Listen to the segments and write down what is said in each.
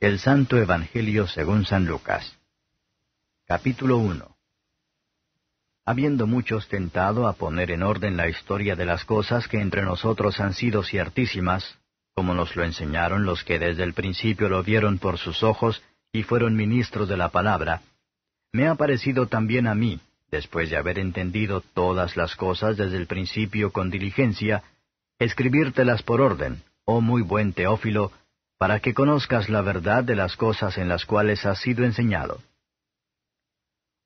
El Santo Evangelio según San Lucas. Capítulo 1. Habiendo muchos tentado a poner en orden la historia de las cosas que entre nosotros han sido ciertísimas, como nos lo enseñaron los que desde el principio lo vieron por sus ojos y fueron ministros de la palabra, me ha parecido también a mí, después de haber entendido todas las cosas desde el principio con diligencia, escribírtelas por orden, oh muy buen Teófilo, para que conozcas la verdad de las cosas en las cuales has sido enseñado.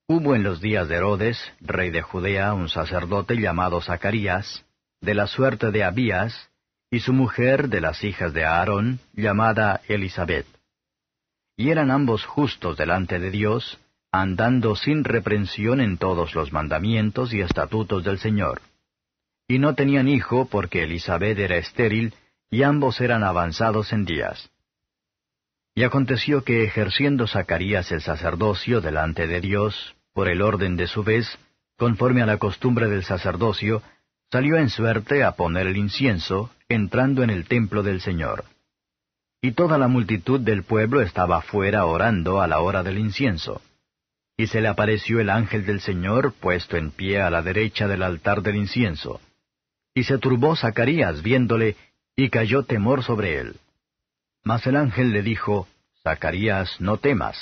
Hubo en los días de Herodes, rey de Judea, un sacerdote llamado Zacarías, de la suerte de Abías, y su mujer de las hijas de Aarón, llamada Elisabet. Y eran ambos justos delante de Dios, andando sin reprensión en todos los mandamientos y estatutos del Señor. Y no tenían hijo porque Elisabet era estéril y ambos eran avanzados en días. Y aconteció que ejerciendo Zacarías el sacerdocio delante de Dios, por el orden de su vez, conforme a la costumbre del sacerdocio, salió en suerte a poner el incienso, entrando en el templo del Señor. Y toda la multitud del pueblo estaba fuera orando a la hora del incienso. Y se le apareció el ángel del Señor puesto en pie a la derecha del altar del incienso. Y se turbó Zacarías viéndole, y cayó temor sobre él. Mas el ángel le dijo, Zacarías, no temas,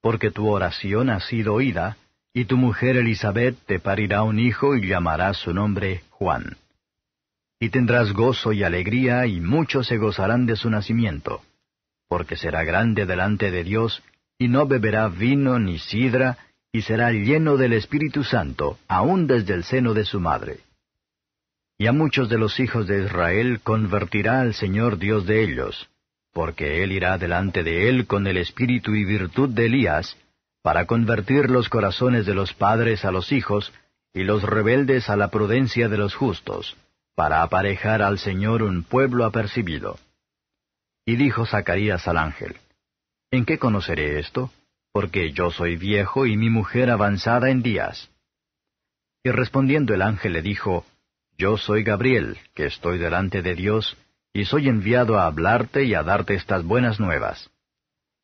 porque tu oración ha sido oída, y tu mujer Elizabeth te parirá un hijo y llamarás su nombre Juan. Y tendrás gozo y alegría, y muchos se gozarán de su nacimiento, porque será grande delante de Dios, y no beberá vino ni sidra, y será lleno del Espíritu Santo, aun desde el seno de su madre y a muchos de los hijos de Israel convertirá al Señor Dios de ellos, porque Él irá delante de Él con el espíritu y virtud de Elías, para convertir los corazones de los padres a los hijos, y los rebeldes a la prudencia de los justos, para aparejar al Señor un pueblo apercibido. Y dijo Zacarías al ángel, ¿En qué conoceré esto? Porque yo soy viejo y mi mujer avanzada en días. Y respondiendo el ángel le dijo, yo soy Gabriel, que estoy delante de Dios, y soy enviado a hablarte y a darte estas buenas nuevas.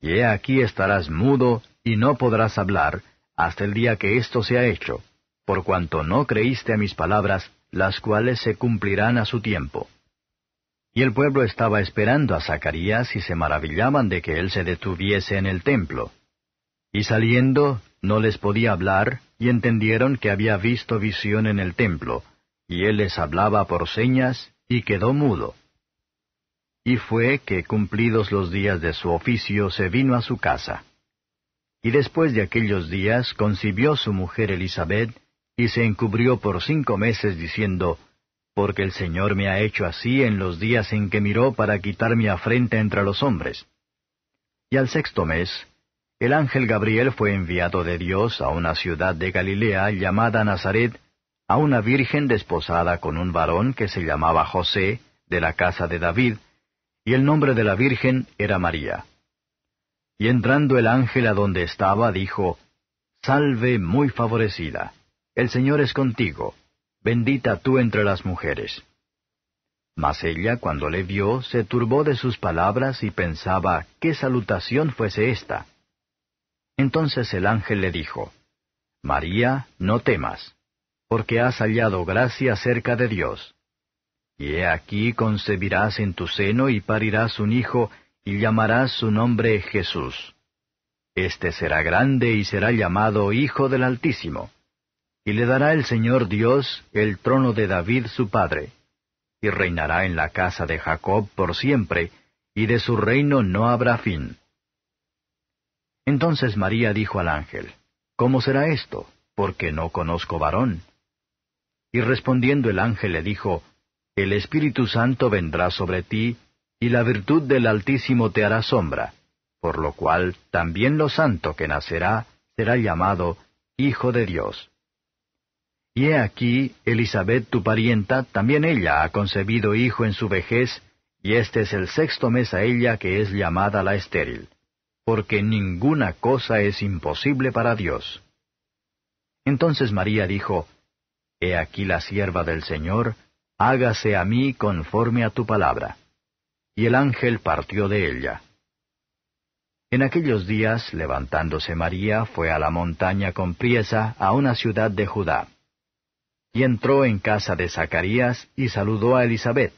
Y he aquí estarás mudo y no podrás hablar hasta el día que esto sea hecho, por cuanto no creíste a mis palabras, las cuales se cumplirán a su tiempo. Y el pueblo estaba esperando a Zacarías y se maravillaban de que él se detuviese en el templo. Y saliendo, no les podía hablar, y entendieron que había visto visión en el templo, y él les hablaba por señas, y quedó mudo. Y fue que cumplidos los días de su oficio se vino a su casa. Y después de aquellos días concibió su mujer Elizabeth, y se encubrió por cinco meses diciendo, Porque el Señor me ha hecho así en los días en que miró para quitar mi afrenta entre los hombres. Y al sexto mes, el ángel Gabriel fue enviado de Dios a una ciudad de Galilea llamada Nazaret, a una virgen desposada con un varón que se llamaba José, de la casa de David, y el nombre de la virgen era María. Y entrando el ángel a donde estaba, dijo, Salve muy favorecida, el Señor es contigo, bendita tú entre las mujeres. Mas ella, cuando le vio, se turbó de sus palabras y pensaba qué salutación fuese esta. Entonces el ángel le dijo, María, no temas porque has hallado gracia cerca de Dios. Y he aquí concebirás en tu seno y parirás un hijo, y llamarás su nombre Jesús. Este será grande y será llamado Hijo del Altísimo. Y le dará el Señor Dios el trono de David su padre. Y reinará en la casa de Jacob por siempre, y de su reino no habrá fin. Entonces María dijo al ángel, ¿Cómo será esto? Porque no conozco varón. Y respondiendo el ángel le dijo, El Espíritu Santo vendrá sobre ti, y la virtud del Altísimo te hará sombra, por lo cual también lo santo que nacerá será llamado Hijo de Dios. Y he aquí, Elizabeth tu parienta, también ella ha concebido hijo en su vejez, y este es el sexto mes a ella que es llamada la estéril, porque ninguna cosa es imposible para Dios. Entonces María dijo, He aquí la sierva del Señor, hágase a mí conforme a tu palabra. Y el ángel partió de ella. En aquellos días, levantándose María, fue a la montaña con priesa a una ciudad de Judá. Y entró en casa de Zacarías y saludó a Elizabeth.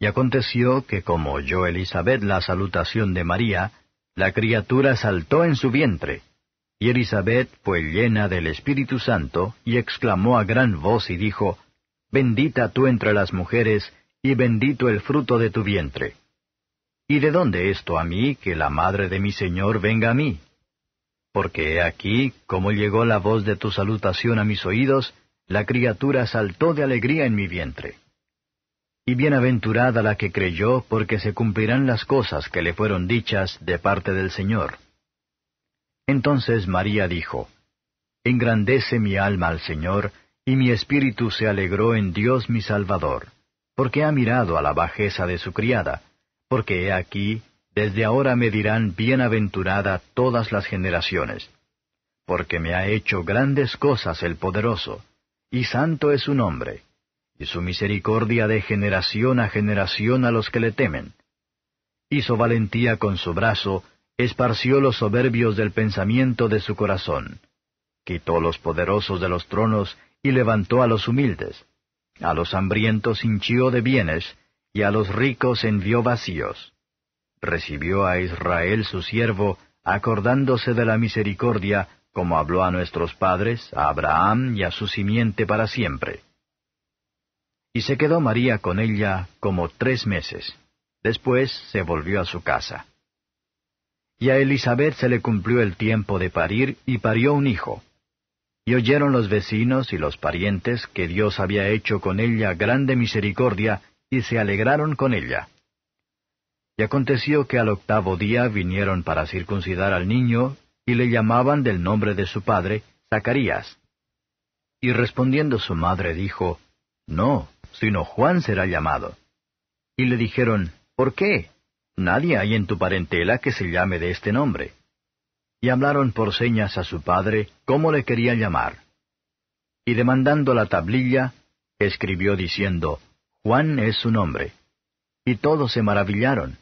Y aconteció que como oyó Elizabeth la salutación de María, la criatura saltó en su vientre y Elizabeth fue llena del Espíritu Santo, y exclamó a gran voz y dijo, Bendita tú entre las mujeres, y bendito el fruto de tu vientre. ¿Y de dónde esto a mí que la madre de mi Señor venga a mí? Porque he aquí, como llegó la voz de tu salutación a mis oídos, la criatura saltó de alegría en mi vientre. Y bienaventurada la que creyó, porque se cumplirán las cosas que le fueron dichas de parte del Señor. Entonces María dijo, Engrandece mi alma al Señor, y mi espíritu se alegró en Dios mi Salvador, porque ha mirado a la bajeza de su criada, porque he aquí, desde ahora me dirán bienaventurada todas las generaciones, porque me ha hecho grandes cosas el poderoso, y santo es su nombre, y su misericordia de generación a generación a los que le temen. Hizo valentía con su brazo, esparció los soberbios del pensamiento de su corazón, quitó los poderosos de los tronos y levantó a los humildes, a los hambrientos hinchió de bienes, y a los ricos envió vacíos. Recibió a Israel su siervo, acordándose de la misericordia, como habló a nuestros padres, a Abraham y a su simiente para siempre. Y se quedó María con ella como tres meses. Después se volvió a su casa. Y a Elizabeth se le cumplió el tiempo de parir y parió un hijo. Y oyeron los vecinos y los parientes que Dios había hecho con ella grande misericordia, y se alegraron con ella. Y aconteció que al octavo día vinieron para circuncidar al niño, y le llamaban del nombre de su padre, Zacarías. Y respondiendo su madre dijo, No, sino Juan será llamado. Y le dijeron, ¿por qué? Nadie hay en tu parentela que se llame de este nombre. Y hablaron por señas a su padre cómo le quería llamar. Y demandando la tablilla, escribió diciendo, Juan es su nombre. Y todos se maravillaron.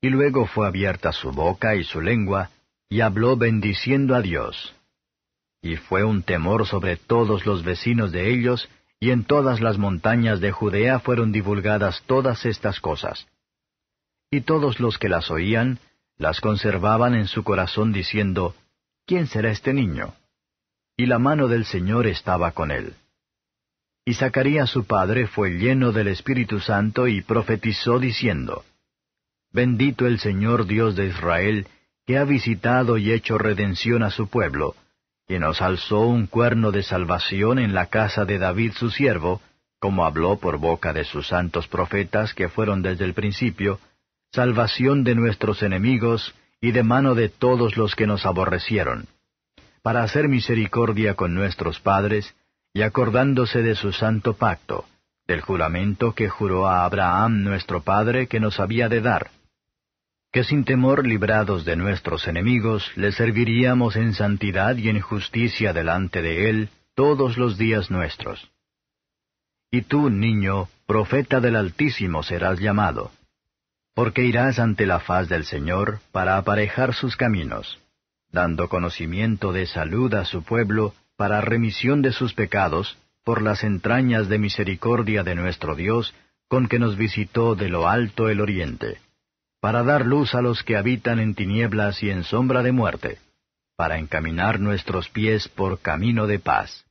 Y luego fue abierta su boca y su lengua, y habló bendiciendo a Dios. Y fue un temor sobre todos los vecinos de ellos, y en todas las montañas de Judea fueron divulgadas todas estas cosas. Y todos los que las oían, las conservaban en su corazón diciendo, ¿quién será este niño? Y la mano del Señor estaba con él. Y Zacarías su padre fue lleno del Espíritu Santo y profetizó diciendo, Bendito el Señor Dios de Israel, que ha visitado y hecho redención a su pueblo, que nos alzó un cuerno de salvación en la casa de David su siervo, como habló por boca de sus santos profetas que fueron desde el principio, salvación de nuestros enemigos, y de mano de todos los que nos aborrecieron, para hacer misericordia con nuestros padres, y acordándose de su santo pacto, del juramento que juró a Abraham nuestro padre que nos había de dar, que sin temor librados de nuestros enemigos, le serviríamos en santidad y en justicia delante de él todos los días nuestros. Y tú, niño, profeta del Altísimo serás llamado, porque irás ante la faz del Señor para aparejar sus caminos, dando conocimiento de salud a su pueblo para remisión de sus pecados, por las entrañas de misericordia de nuestro Dios, con que nos visitó de lo alto el oriente, para dar luz a los que habitan en tinieblas y en sombra de muerte, para encaminar nuestros pies por camino de paz.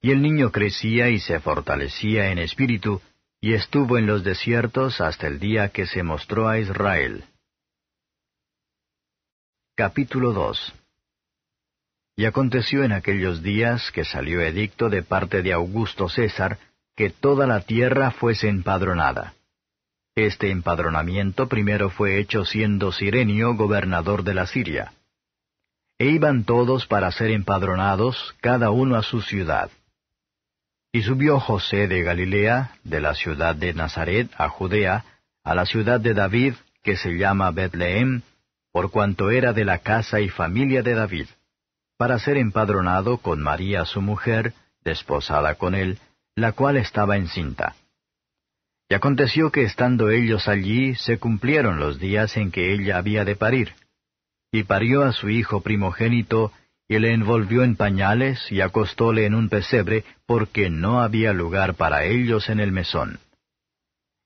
Y el niño crecía y se fortalecía en espíritu, y estuvo en los desiertos hasta el día que se mostró a Israel. Capítulo 2 Y aconteció en aquellos días que salió edicto de parte de Augusto César que toda la tierra fuese empadronada. Este empadronamiento primero fue hecho siendo Sirenio gobernador de la Siria. E iban todos para ser empadronados, cada uno a su ciudad. Y subió José de Galilea, de la ciudad de Nazaret a Judea, a la ciudad de David, que se llama Betlehem, por cuanto era de la casa y familia de David, para ser empadronado con María su mujer, desposada con él, la cual estaba encinta. Y aconteció que estando ellos allí se cumplieron los días en que ella había de parir. Y parió a su hijo primogénito, y le envolvió en pañales y acostóle en un pesebre, porque no había lugar para ellos en el mesón.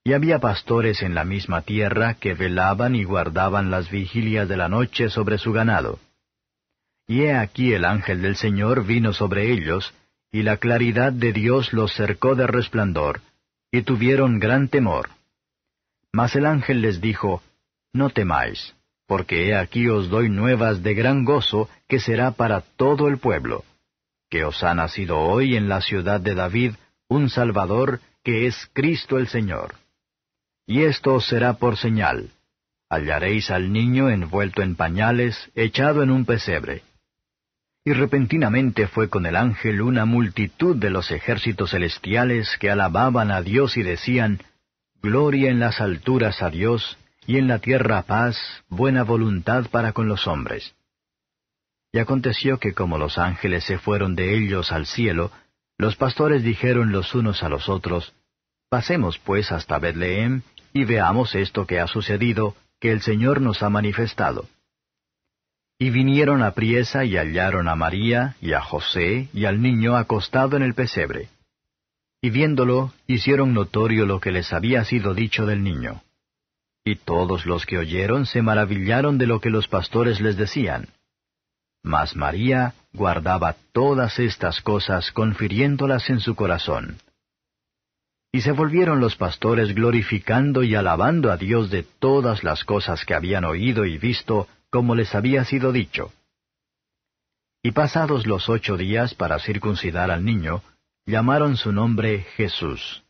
Y había pastores en la misma tierra que velaban y guardaban las vigilias de la noche sobre su ganado. Y he aquí el ángel del Señor vino sobre ellos, y la claridad de Dios los cercó de resplandor, y tuvieron gran temor. Mas el ángel les dijo, No temáis porque he aquí os doy nuevas de gran gozo que será para todo el pueblo, que os ha nacido hoy en la ciudad de David un Salvador que es Cristo el Señor. Y esto os será por señal. Hallaréis al niño envuelto en pañales, echado en un pesebre. Y repentinamente fue con el ángel una multitud de los ejércitos celestiales que alababan a Dios y decían, Gloria en las alturas a Dios y en la tierra paz, buena voluntad para con los hombres. Y aconteció que como los ángeles se fueron de ellos al cielo, los pastores dijeron los unos a los otros, Pasemos pues hasta Betlehem y veamos esto que ha sucedido, que el Señor nos ha manifestado. Y vinieron a priesa y hallaron a María y a José y al niño acostado en el pesebre. Y viéndolo, hicieron notorio lo que les había sido dicho del niño. Y todos los que oyeron se maravillaron de lo que los pastores les decían. Mas María guardaba todas estas cosas, confiriéndolas en su corazón. Y se volvieron los pastores glorificando y alabando a Dios de todas las cosas que habían oído y visto, como les había sido dicho. Y pasados los ocho días para circuncidar al niño, llamaron su nombre Jesús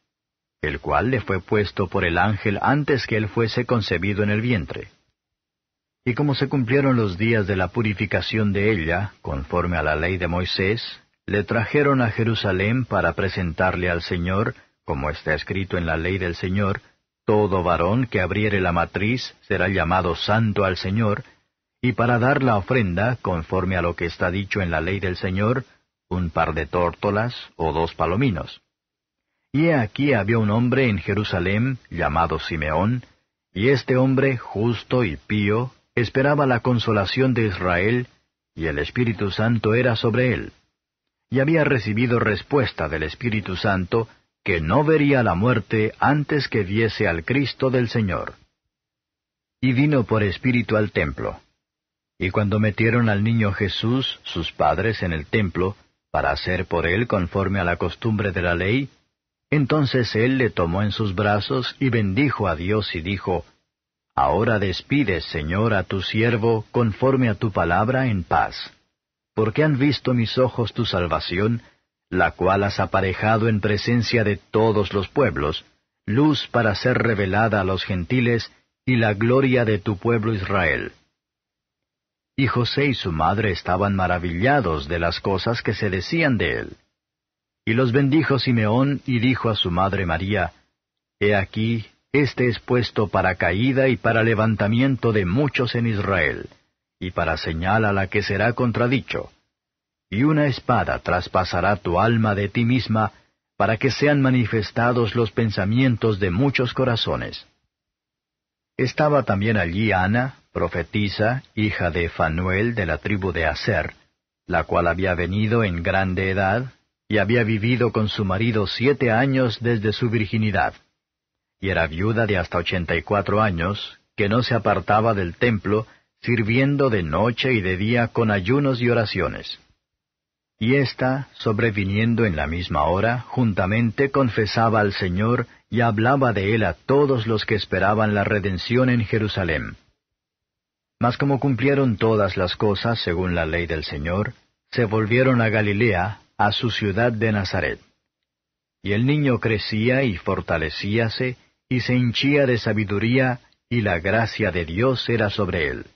el cual le fue puesto por el ángel antes que él fuese concebido en el vientre. Y como se cumplieron los días de la purificación de ella, conforme a la ley de Moisés, le trajeron a Jerusalén para presentarle al Señor, como está escrito en la ley del Señor, todo varón que abriere la matriz será llamado santo al Señor, y para dar la ofrenda, conforme a lo que está dicho en la ley del Señor, un par de tórtolas o dos palominos. Y aquí había un hombre en Jerusalén llamado Simeón, y este hombre justo y pío esperaba la consolación de Israel, y el Espíritu Santo era sobre él. Y había recibido respuesta del Espíritu Santo que no vería la muerte antes que viese al Cristo del Señor. Y vino por espíritu al templo. Y cuando metieron al niño Jesús, sus padres, en el templo, para hacer por él conforme a la costumbre de la ley, entonces él le tomó en sus brazos y bendijo a Dios y dijo, Ahora despides, Señor, a tu siervo conforme a tu palabra en paz, porque han visto mis ojos tu salvación, la cual has aparejado en presencia de todos los pueblos, luz para ser revelada a los gentiles y la gloria de tu pueblo Israel. Y José y su madre estaban maravillados de las cosas que se decían de él. Y los bendijo Simeón y dijo a su madre María, He aquí, este es puesto para caída y para levantamiento de muchos en Israel, y para señal a la que será contradicho. Y una espada traspasará tu alma de ti misma, para que sean manifestados los pensamientos de muchos corazones. Estaba también allí Ana, profetisa, hija de Fanuel de la tribu de Aser, la cual había venido en grande edad, y había vivido con su marido siete años desde su virginidad. Y era viuda de hasta ochenta y cuatro años, que no se apartaba del templo, sirviendo de noche y de día con ayunos y oraciones. Y ésta, sobreviniendo en la misma hora, juntamente confesaba al Señor y hablaba de él a todos los que esperaban la redención en Jerusalén. Mas como cumplieron todas las cosas según la ley del Señor, se volvieron a Galilea, a su ciudad de Nazaret. Y el niño crecía y fortalecíase, y se hinchía de sabiduría, y la gracia de Dios era sobre él.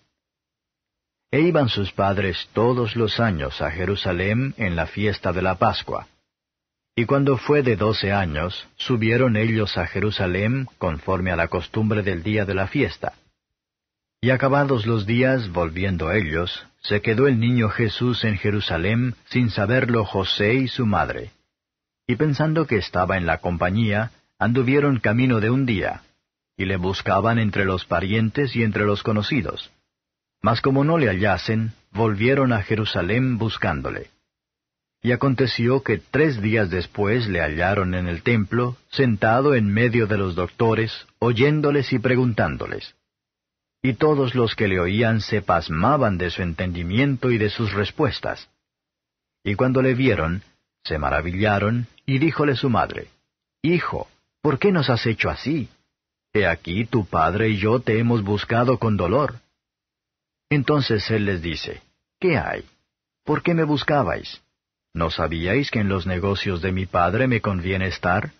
E iban sus padres todos los años a Jerusalén en la fiesta de la Pascua. Y cuando fue de doce años, subieron ellos a Jerusalén conforme a la costumbre del día de la fiesta. Y acabados los días, volviendo ellos, se quedó el niño Jesús en Jerusalén sin saberlo José y su madre. Y pensando que estaba en la compañía, anduvieron camino de un día, y le buscaban entre los parientes y entre los conocidos. Mas como no le hallasen, volvieron a Jerusalén buscándole. Y aconteció que tres días después le hallaron en el templo, sentado en medio de los doctores, oyéndoles y preguntándoles. Y todos los que le oían se pasmaban de su entendimiento y de sus respuestas. Y cuando le vieron, se maravillaron, y díjole su madre, Hijo, ¿por qué nos has hecho así? He aquí tu padre y yo te hemos buscado con dolor. Entonces él les dice, ¿Qué hay? ¿Por qué me buscabais? ¿No sabíais que en los negocios de mi padre me conviene estar?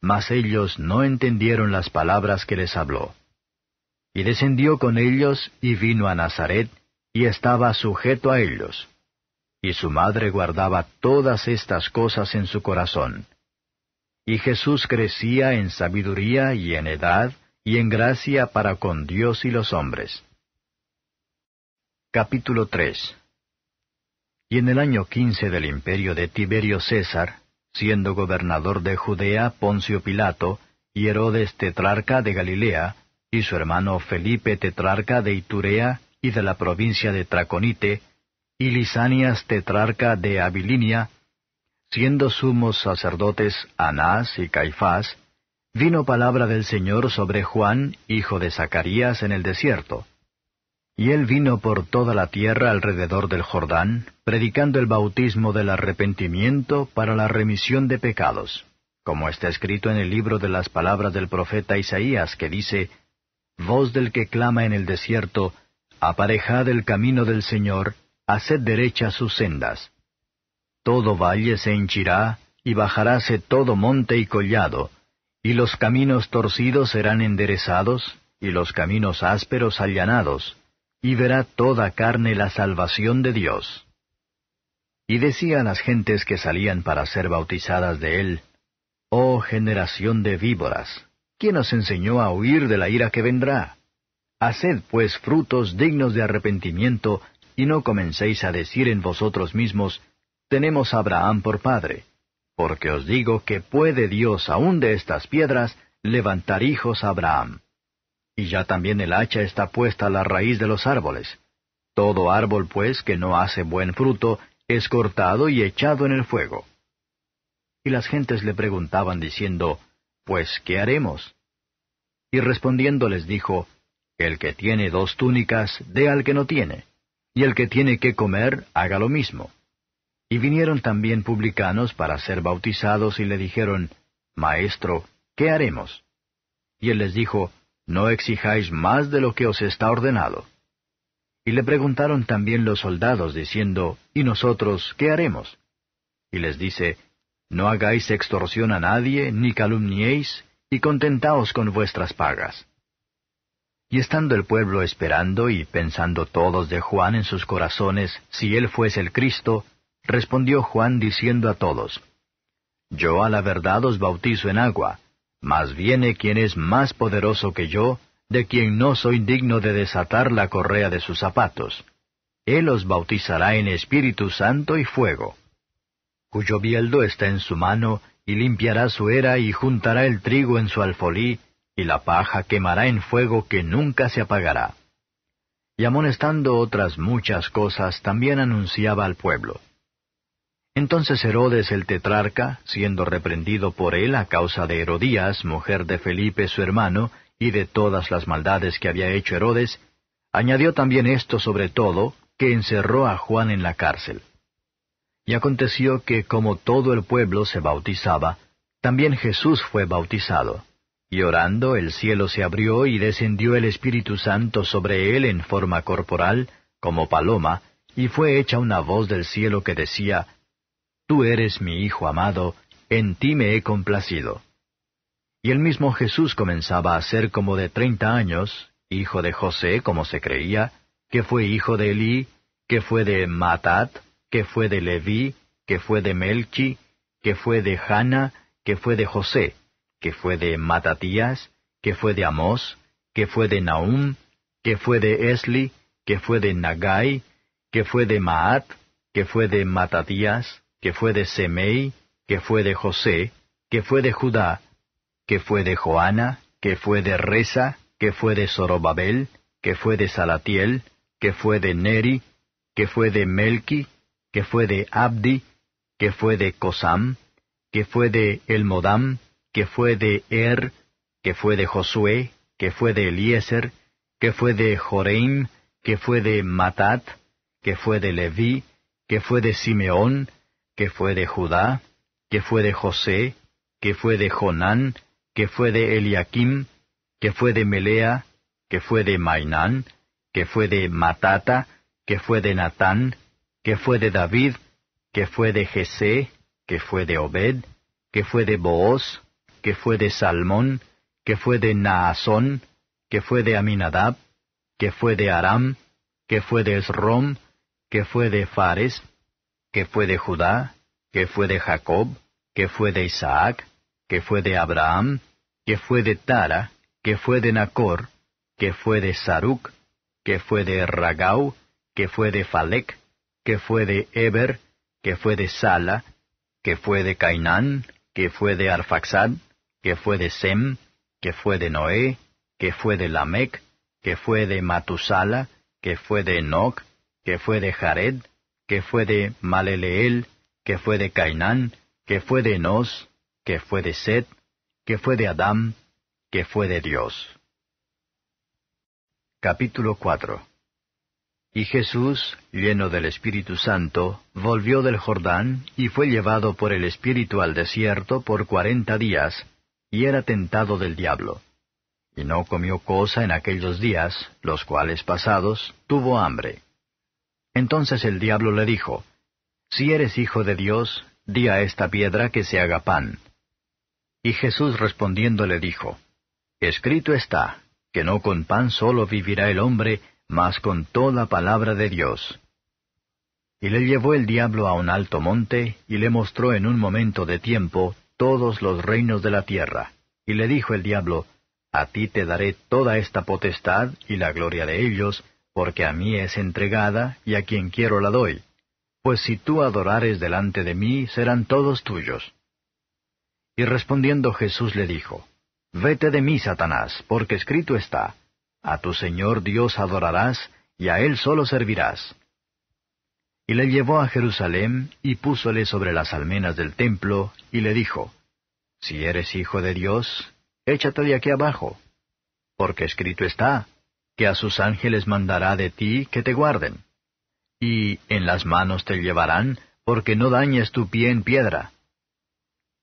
Mas ellos no entendieron las palabras que les habló y descendió con ellos y vino a Nazaret, y estaba sujeto a ellos. Y su madre guardaba todas estas cosas en su corazón. Y Jesús crecía en sabiduría y en edad y en gracia para con Dios y los hombres. Capítulo 3 Y en el año quince del imperio de Tiberio César, siendo gobernador de Judea Poncio Pilato, y Herodes tetrarca de Galilea, su hermano Felipe tetrarca de Iturea y de la provincia de Traconite, y Lisanias tetrarca de Abilinia, siendo sumos sacerdotes Anás y Caifás, vino palabra del Señor sobre Juan, hijo de Zacarías, en el desierto. Y él vino por toda la tierra alrededor del Jordán, predicando el bautismo del arrepentimiento para la remisión de pecados, como está escrito en el libro de las palabras del profeta Isaías, que dice, voz del que clama en el desierto, aparejad el camino del Señor, haced derecha sus sendas. Todo valle se henchirá, y bajaráse todo monte y collado, y los caminos torcidos serán enderezados, y los caminos ásperos allanados, y verá toda carne la salvación de Dios. Y decía a las gentes que salían para ser bautizadas de él, Oh generación de víboras, ¿Quién os enseñó a huir de la ira que vendrá? Haced pues frutos dignos de arrepentimiento, y no comencéis a decir en vosotros mismos, tenemos a Abraham por padre, porque os digo que puede Dios aún de estas piedras levantar hijos a Abraham. Y ya también el hacha está puesta a la raíz de los árboles. Todo árbol, pues, que no hace buen fruto, es cortado y echado en el fuego. Y las gentes le preguntaban diciendo, pues, ¿qué haremos? Y respondiendo les dijo, El que tiene dos túnicas, dé al que no tiene, y el que tiene que comer, haga lo mismo. Y vinieron también publicanos para ser bautizados y le dijeron, Maestro, ¿qué haremos? Y él les dijo, No exijáis más de lo que os está ordenado. Y le preguntaron también los soldados, diciendo, ¿Y nosotros qué haremos? Y les dice, no hagáis extorsión a nadie, ni calumniéis, y contentaos con vuestras pagas. Y estando el pueblo esperando y pensando todos de Juan en sus corazones si él fuese el Cristo, respondió Juan diciendo a todos, Yo a la verdad os bautizo en agua, mas viene quien es más poderoso que yo, de quien no soy digno de desatar la correa de sus zapatos. Él os bautizará en Espíritu Santo y fuego cuyo bieldo está en su mano, y limpiará su era y juntará el trigo en su alfolí, y la paja quemará en fuego que nunca se apagará. Y amonestando otras muchas cosas, también anunciaba al pueblo. Entonces Herodes el tetrarca, siendo reprendido por él a causa de Herodías, mujer de Felipe su hermano, y de todas las maldades que había hecho Herodes, añadió también esto sobre todo, que encerró a Juan en la cárcel. Y aconteció que como todo el pueblo se bautizaba, también Jesús fue bautizado. Y orando el cielo se abrió y descendió el Espíritu Santo sobre él en forma corporal, como paloma, y fue hecha una voz del cielo que decía, Tú eres mi Hijo amado, en ti me he complacido. Y el mismo Jesús comenzaba a ser como de treinta años, hijo de José, como se creía, que fue hijo de Elí, que fue de Matat, que fue de Leví, que fue de Melchi, que fue de Hanna, que fue de José, que fue de Matatías, que fue de Amós, que fue de Naum, que fue de Esli, que fue de Nagai, que fue de Maat, que fue de Matatías, que fue de Semei, que fue de José, que fue de Judá, que fue de Joana, que fue de Reza, que fue de Sorobabel que fue de Salatiel, que fue de Neri, que fue de Melchi que fue de Abdi, que fue de Cosam, que fue de Elmodam, que fue de Er, que fue de Josué, que fue de Eliezer, que fue de Joreim, que fue de Matat, que fue de Leví, que fue de Simeón, que fue de Judá, que fue de José, que fue de Jonán, que fue de Eliakim, que fue de Melea, que fue de Mainán, que fue de Matata, que fue de Natán, que fue de David, que fue de Jesé, que fue de Obed, que fue de Booz, que fue de Salmón, que fue de Naasón, que fue de Aminadab, que fue de Aram, que fue de Esrom, que fue de Fares, que fue de Judá, que fue de Jacob, que fue de Isaac, que fue de Abraham, que fue de Tara, que fue de Nacor, que fue de Saruk, que fue de Ragau, que fue de Falec, que fue de Eber, que fue de Sala, que fue de Cainán, que fue de Arfaxad, que fue de Sem, que fue de Noé, que fue de Lamec, que fue de Matusala, que fue de Enoch, que fue de Jared, que fue de Maleleel, que fue de Cainán, que fue de Enos, que fue de Set, que fue de Adam, que fue de Dios. Capítulo 4 y Jesús, lleno del Espíritu Santo, volvió del Jordán y fue llevado por el Espíritu al desierto por cuarenta días, y era tentado del diablo. Y no comió cosa en aquellos días, los cuales pasados, tuvo hambre. Entonces el diablo le dijo, Si eres hijo de Dios, di a esta piedra que se haga pan. Y Jesús respondiendo le dijo, Escrito está, que no con pan solo vivirá el hombre, mas con toda palabra de Dios. Y le llevó el diablo a un alto monte, y le mostró en un momento de tiempo todos los reinos de la tierra. Y le dijo el diablo, A ti te daré toda esta potestad y la gloria de ellos, porque a mí es entregada, y a quien quiero la doy. Pues si tú adorares delante de mí, serán todos tuyos. Y respondiendo Jesús le dijo, Vete de mí, Satanás, porque escrito está, a tu Señor Dios adorarás, y a Él solo servirás. Y le llevó a Jerusalén, y púsole sobre las almenas del templo, y le dijo, Si eres hijo de Dios, échate de aquí abajo, porque escrito está, que a sus ángeles mandará de ti que te guarden. Y en las manos te llevarán, porque no dañes tu pie en piedra.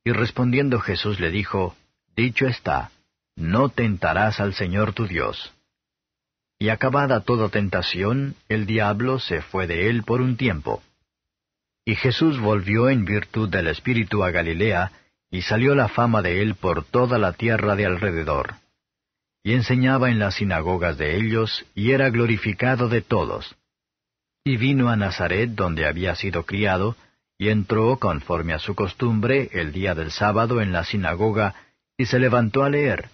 Y respondiendo Jesús le dijo, Dicho está, no tentarás al Señor tu Dios. Y acabada toda tentación, el diablo se fue de él por un tiempo. Y Jesús volvió en virtud del Espíritu a Galilea, y salió la fama de él por toda la tierra de alrededor. Y enseñaba en las sinagogas de ellos, y era glorificado de todos. Y vino a Nazaret donde había sido criado, y entró conforme a su costumbre el día del sábado en la sinagoga, y se levantó a leer.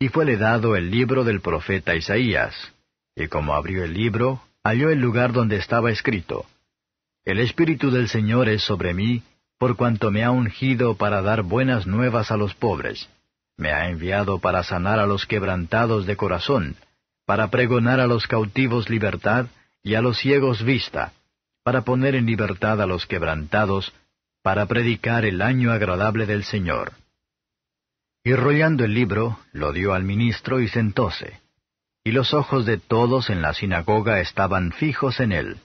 Y fuele dado el libro del profeta Isaías, y como abrió el libro, halló el lugar donde estaba escrito, El Espíritu del Señor es sobre mí, por cuanto me ha ungido para dar buenas nuevas a los pobres, me ha enviado para sanar a los quebrantados de corazón, para pregonar a los cautivos libertad y a los ciegos vista, para poner en libertad a los quebrantados, para predicar el año agradable del Señor. Y rollando el libro, lo dio al ministro y sentóse. Y los ojos de todos en la sinagoga estaban fijos en él.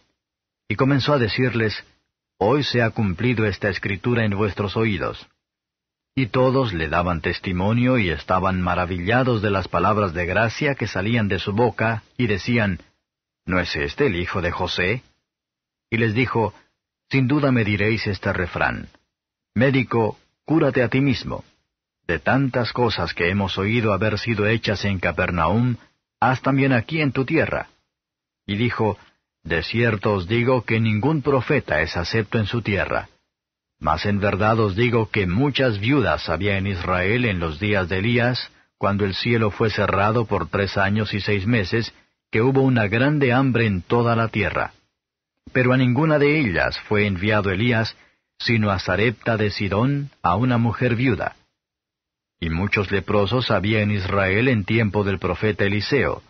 Y comenzó a decirles, Hoy se ha cumplido esta escritura en vuestros oídos. Y todos le daban testimonio y estaban maravillados de las palabras de gracia que salían de su boca, y decían, ¿No es este el hijo de José? Y les dijo, Sin duda me diréis este refrán, Médico, cúrate a ti mismo. De tantas cosas que hemos oído haber sido hechas en Capernaum, haz también aquí en tu tierra. Y dijo, De cierto os digo que ningún profeta es acepto en su tierra. Mas en verdad os digo que muchas viudas había en Israel en los días de Elías, cuando el cielo fue cerrado por tres años y seis meses, que hubo una grande hambre en toda la tierra. Pero a ninguna de ellas fue enviado Elías, sino a Sarepta de Sidón, a una mujer viuda, y muchos leprosos había en Israel en tiempo del profeta Eliseo,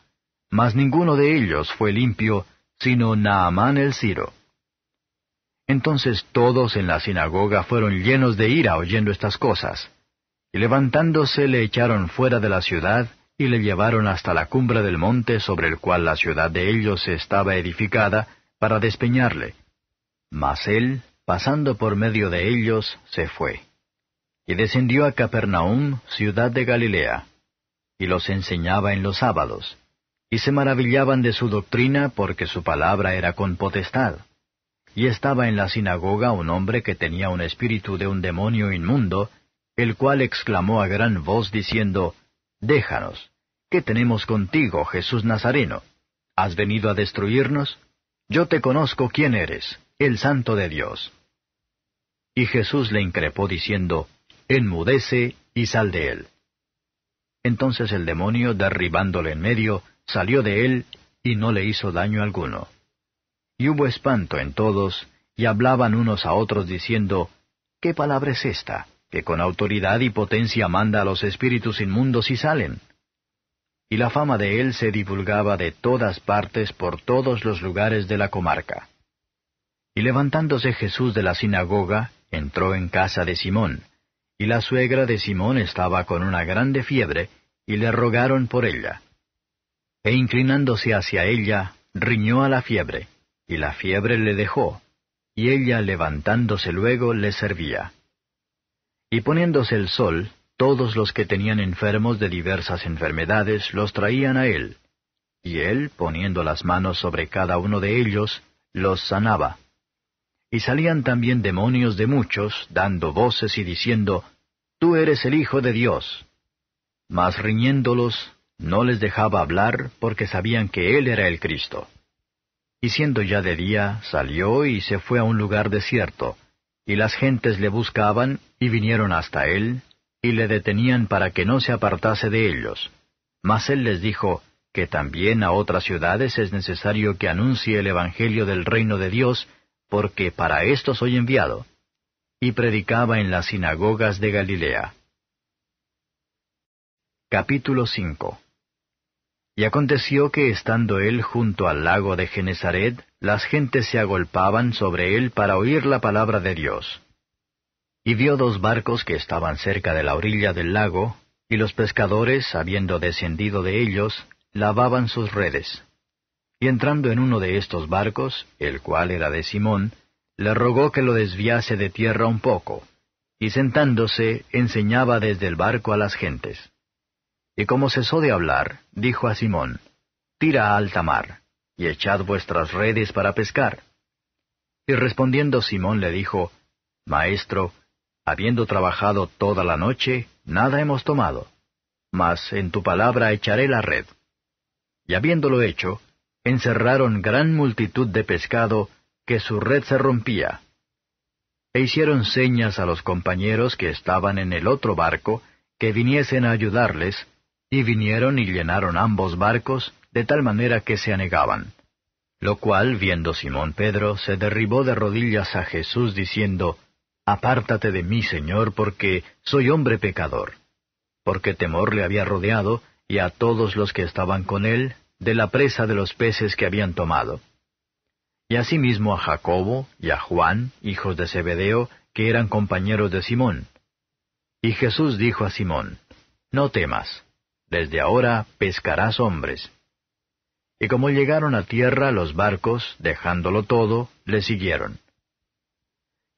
mas ninguno de ellos fue limpio, sino Naamán el Ciro. Entonces todos en la sinagoga fueron llenos de ira oyendo estas cosas, y levantándose le echaron fuera de la ciudad, y le llevaron hasta la cumbre del monte sobre el cual la ciudad de ellos estaba edificada, para despeñarle. Mas él, pasando por medio de ellos, se fue y descendió a Capernaum, ciudad de Galilea, y los enseñaba en los sábados, y se maravillaban de su doctrina porque su palabra era con potestad. Y estaba en la sinagoga un hombre que tenía un espíritu de un demonio inmundo, el cual exclamó a gran voz diciendo, Déjanos, ¿qué tenemos contigo, Jesús Nazareno? ¿Has venido a destruirnos? Yo te conozco quién eres, el santo de Dios. Y Jesús le increpó diciendo, enmudece y sal de él. Entonces el demonio, derribándole en medio, salió de él y no le hizo daño alguno. Y hubo espanto en todos, y hablaban unos a otros diciendo, ¿Qué palabra es esta, que con autoridad y potencia manda a los espíritus inmundos y salen? Y la fama de él se divulgaba de todas partes por todos los lugares de la comarca. Y levantándose Jesús de la sinagoga, entró en casa de Simón, y la suegra de Simón estaba con una grande fiebre, y le rogaron por ella. E inclinándose hacia ella, riñó a la fiebre, y la fiebre le dejó, y ella levantándose luego le servía. Y poniéndose el sol, todos los que tenían enfermos de diversas enfermedades los traían a él, y él, poniendo las manos sobre cada uno de ellos, los sanaba. Y salían también demonios de muchos, dando voces y diciendo, Tú eres el Hijo de Dios. Mas riñéndolos, no les dejaba hablar porque sabían que Él era el Cristo. Y siendo ya de día, salió y se fue a un lugar desierto, y las gentes le buscaban y vinieron hasta Él, y le detenían para que no se apartase de ellos. Mas Él les dijo, que también a otras ciudades es necesario que anuncie el Evangelio del reino de Dios porque para esto soy enviado. Y predicaba en las sinagogas de Galilea. Capítulo 5 Y aconteció que estando él junto al lago de Genezaret, las gentes se agolpaban sobre él para oír la palabra de Dios. Y vio dos barcos que estaban cerca de la orilla del lago, y los pescadores, habiendo descendido de ellos, lavaban sus redes. Y entrando en uno de estos barcos, el cual era de Simón, le rogó que lo desviase de tierra un poco, y sentándose enseñaba desde el barco a las gentes. Y como cesó de hablar, dijo a Simón, Tira a alta mar, y echad vuestras redes para pescar. Y respondiendo Simón le dijo, Maestro, habiendo trabajado toda la noche, nada hemos tomado, mas en tu palabra echaré la red. Y habiéndolo hecho, encerraron gran multitud de pescado, que su red se rompía. E hicieron señas a los compañeros que estaban en el otro barco, que viniesen a ayudarles, y vinieron y llenaron ambos barcos, de tal manera que se anegaban. Lo cual, viendo Simón Pedro, se derribó de rodillas a Jesús, diciendo, Apártate de mí, Señor, porque soy hombre pecador. Porque temor le había rodeado, y a todos los que estaban con él, de la presa de los peces que habían tomado. Y asimismo a Jacobo y a Juan, hijos de Zebedeo, que eran compañeros de Simón. Y Jesús dijo a Simón, No temas, desde ahora pescarás hombres. Y como llegaron a tierra los barcos, dejándolo todo, le siguieron.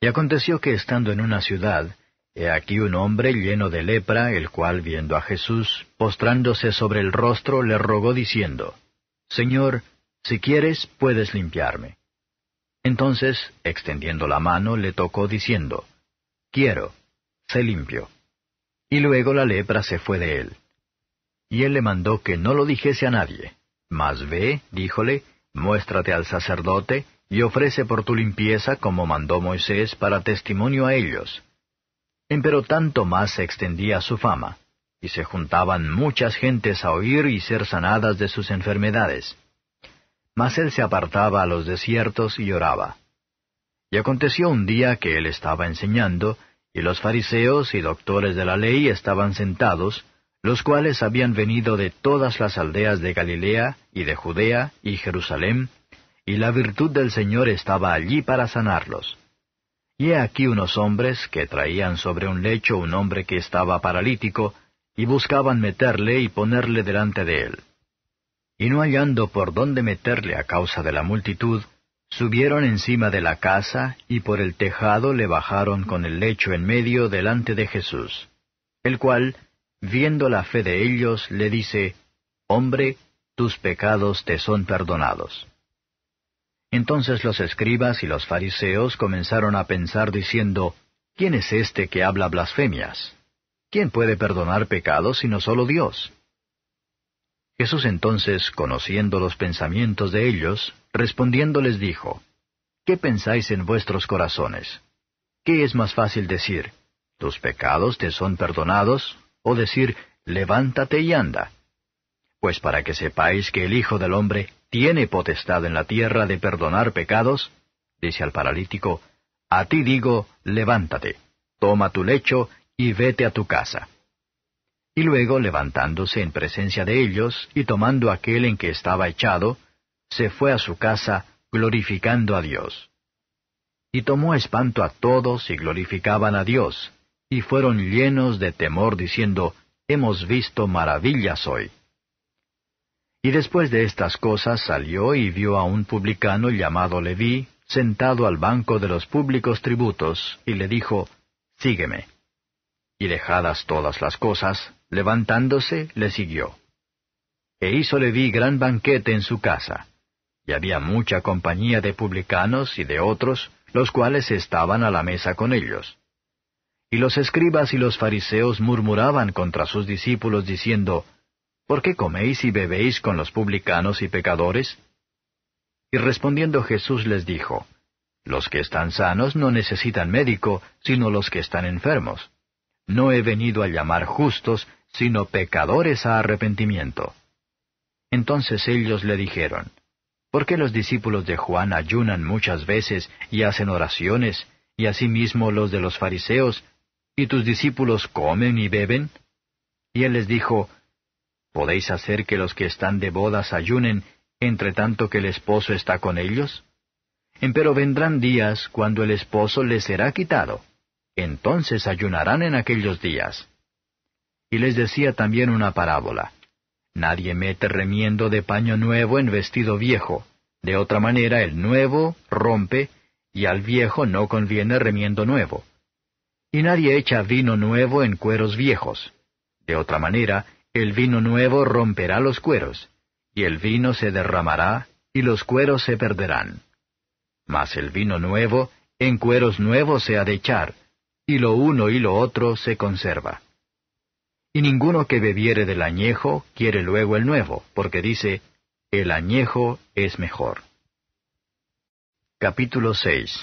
Y aconteció que estando en una ciudad, He aquí un hombre lleno de lepra, el cual, viendo a Jesús, postrándose sobre el rostro, le rogó diciendo, Señor, si quieres, puedes limpiarme. Entonces, extendiendo la mano, le tocó diciendo, Quiero, sé limpio. Y luego la lepra se fue de él. Y él le mandó que no lo dijese a nadie. Mas ve, díjole, muéstrate al sacerdote, y ofrece por tu limpieza como mandó Moisés para testimonio a ellos Empero tanto más se extendía su fama, y se juntaban muchas gentes a oír y ser sanadas de sus enfermedades. Mas él se apartaba a los desiertos y lloraba. Y aconteció un día que él estaba enseñando, y los fariseos y doctores de la ley estaban sentados, los cuales habían venido de todas las aldeas de Galilea y de Judea y Jerusalén, y la virtud del Señor estaba allí para sanarlos. Y he aquí unos hombres que traían sobre un lecho un hombre que estaba paralítico, y buscaban meterle y ponerle delante de él. Y no hallando por dónde meterle a causa de la multitud, subieron encima de la casa y por el tejado le bajaron con el lecho en medio delante de Jesús, el cual, viendo la fe de ellos, le dice, Hombre, tus pecados te son perdonados. Entonces los escribas y los fariseos comenzaron a pensar diciendo, ¿quién es este que habla blasfemias? ¿Quién puede perdonar pecados sino solo Dios? Jesús entonces, conociendo los pensamientos de ellos, respondiendo les dijo, ¿Qué pensáis en vuestros corazones? ¿Qué es más fácil decir, tus pecados te son perdonados? o decir, levántate y anda? Pues para que sepáis que el Hijo del Hombre tiene potestad en la tierra de perdonar pecados, dice al paralítico, a ti digo, levántate, toma tu lecho y vete a tu casa. Y luego, levantándose en presencia de ellos, y tomando aquel en que estaba echado, se fue a su casa, glorificando a Dios. Y tomó espanto a todos y glorificaban a Dios, y fueron llenos de temor, diciendo, Hemos visto maravillas hoy. Y después de estas cosas salió y vio a un publicano llamado Leví, sentado al banco de los públicos tributos, y le dijo, Sígueme. Y dejadas todas las cosas, levantándose, le siguió. E hizo Leví gran banquete en su casa. Y había mucha compañía de publicanos y de otros, los cuales estaban a la mesa con ellos. Y los escribas y los fariseos murmuraban contra sus discípulos diciendo, ¿Por qué coméis y bebéis con los publicanos y pecadores? Y respondiendo Jesús les dijo, Los que están sanos no necesitan médico, sino los que están enfermos. No he venido a llamar justos, sino pecadores a arrepentimiento. Entonces ellos le dijeron, ¿Por qué los discípulos de Juan ayunan muchas veces y hacen oraciones, y asimismo los de los fariseos, y tus discípulos comen y beben? Y él les dijo, ¿Podéis hacer que los que están de bodas ayunen, entre tanto que el esposo está con ellos? Empero vendrán días cuando el esposo les será quitado. Entonces ayunarán en aquellos días. Y les decía también una parábola. Nadie mete remiendo de paño nuevo en vestido viejo. De otra manera el nuevo rompe, y al viejo no conviene remiendo nuevo. Y nadie echa vino nuevo en cueros viejos. De otra manera, el vino nuevo romperá los cueros, y el vino se derramará, y los cueros se perderán. Mas el vino nuevo en cueros nuevos se ha de echar, y lo uno y lo otro se conserva. Y ninguno que bebiere del añejo quiere luego el nuevo, porque dice, el añejo es mejor. Capítulo 6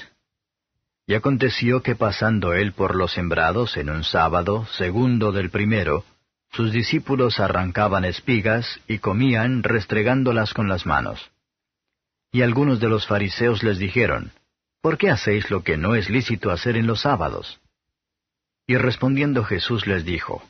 Y aconteció que pasando él por los sembrados en un sábado, segundo del primero, sus discípulos arrancaban espigas y comían restregándolas con las manos. Y algunos de los fariseos les dijeron, ¿Por qué hacéis lo que no es lícito hacer en los sábados? Y respondiendo Jesús les dijo,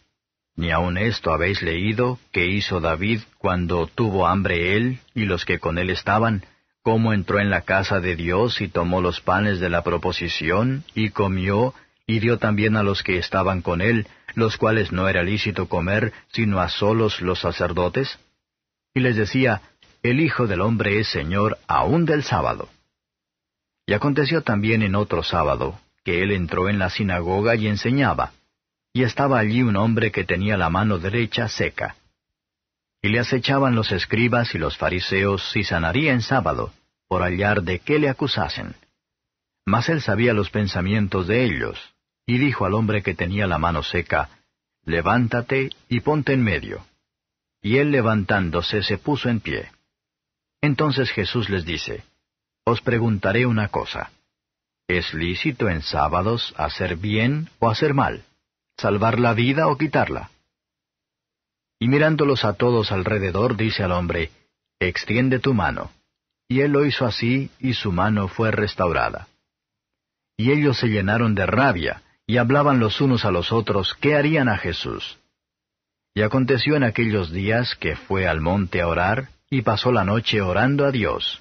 ¿Ni aun esto habéis leído que hizo David cuando tuvo hambre él y los que con él estaban, cómo entró en la casa de Dios y tomó los panes de la proposición y comió y dio también a los que estaban con él, los cuales no era lícito comer sino a solos los sacerdotes? Y les decía, El Hijo del Hombre es Señor aún del sábado. Y aconteció también en otro sábado, que él entró en la sinagoga y enseñaba, y estaba allí un hombre que tenía la mano derecha seca. Y le acechaban los escribas y los fariseos si sanaría en sábado, por hallar de qué le acusasen. Mas él sabía los pensamientos de ellos, y dijo al hombre que tenía la mano seca, Levántate y ponte en medio. Y él levantándose se puso en pie. Entonces Jesús les dice, Os preguntaré una cosa. ¿Es lícito en sábados hacer bien o hacer mal? ¿Salvar la vida o quitarla? Y mirándolos a todos alrededor, dice al hombre, Extiende tu mano. Y él lo hizo así, y su mano fue restaurada. Y ellos se llenaron de rabia, y hablaban los unos a los otros qué harían a Jesús. Y aconteció en aquellos días que fue al monte a orar, y pasó la noche orando a Dios.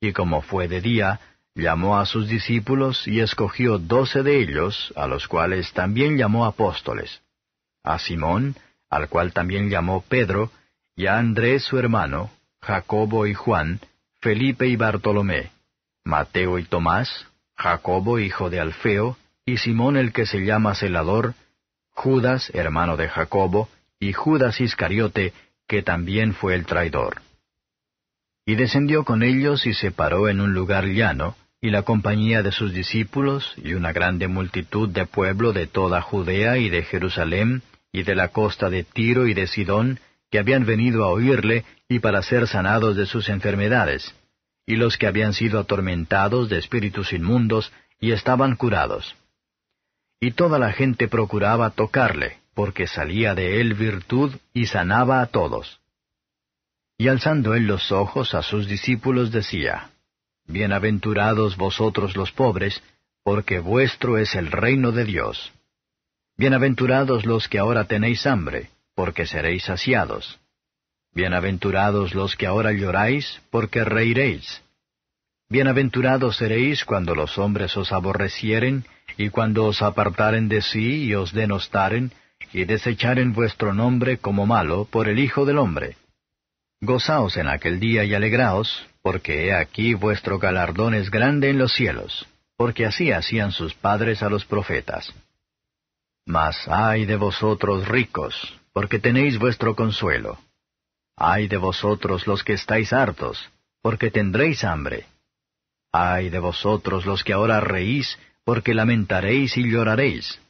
Y como fue de día, llamó a sus discípulos y escogió doce de ellos, a los cuales también llamó apóstoles. A Simón, al cual también llamó Pedro, y a Andrés su hermano, Jacobo y Juan, Felipe y Bartolomé, Mateo y Tomás, Jacobo hijo de Alfeo, y Simón el que se llama celador, Judas, hermano de Jacobo, y Judas Iscariote, que también fue el traidor. Y descendió con ellos y se paró en un lugar llano, y la compañía de sus discípulos, y una grande multitud de pueblo de toda Judea y de Jerusalén, y de la costa de Tiro y de Sidón, que habían venido a oírle y para ser sanados de sus enfermedades, y los que habían sido atormentados de espíritus inmundos, y estaban curados. Y toda la gente procuraba tocarle, porque salía de él virtud y sanaba a todos. Y alzando él los ojos a sus discípulos decía, Bienaventurados vosotros los pobres, porque vuestro es el reino de Dios. Bienaventurados los que ahora tenéis hambre, porque seréis saciados. Bienaventurados los que ahora lloráis, porque reiréis. Bienaventurados seréis cuando los hombres os aborrecieren, y cuando os apartaren de sí y os denostaren, y desecharen vuestro nombre como malo por el Hijo del Hombre. Gozaos en aquel día y alegraos, porque he aquí vuestro galardón es grande en los cielos, porque así hacían sus padres a los profetas. Mas ay de vosotros ricos, porque tenéis vuestro consuelo. Ay de vosotros los que estáis hartos, porque tendréis hambre. Ay de vosotros los que ahora reís, porque lamentaréis y lloraréis.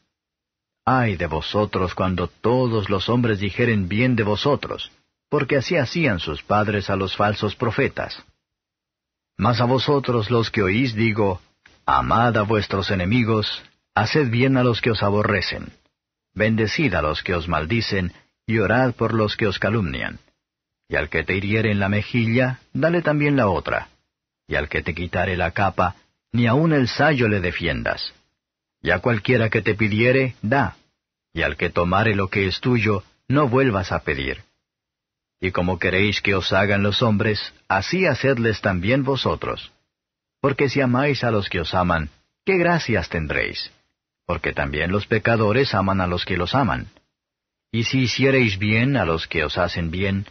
Ay de vosotros cuando todos los hombres dijeren bien de vosotros, porque así hacían sus padres a los falsos profetas. Mas a vosotros los que oís digo, amad a vuestros enemigos, haced bien a los que os aborrecen, bendecid a los que os maldicen, y orad por los que os calumnian. Y al que te hiriere en la mejilla, dale también la otra y al que te quitare la capa, ni aun el sayo le defiendas. Y a cualquiera que te pidiere, da, y al que tomare lo que es tuyo, no vuelvas a pedir. Y como queréis que os hagan los hombres, así hacedles también vosotros. Porque si amáis a los que os aman, ¿qué gracias tendréis? Porque también los pecadores aman a los que los aman. Y si hiciereis bien a los que os hacen bien,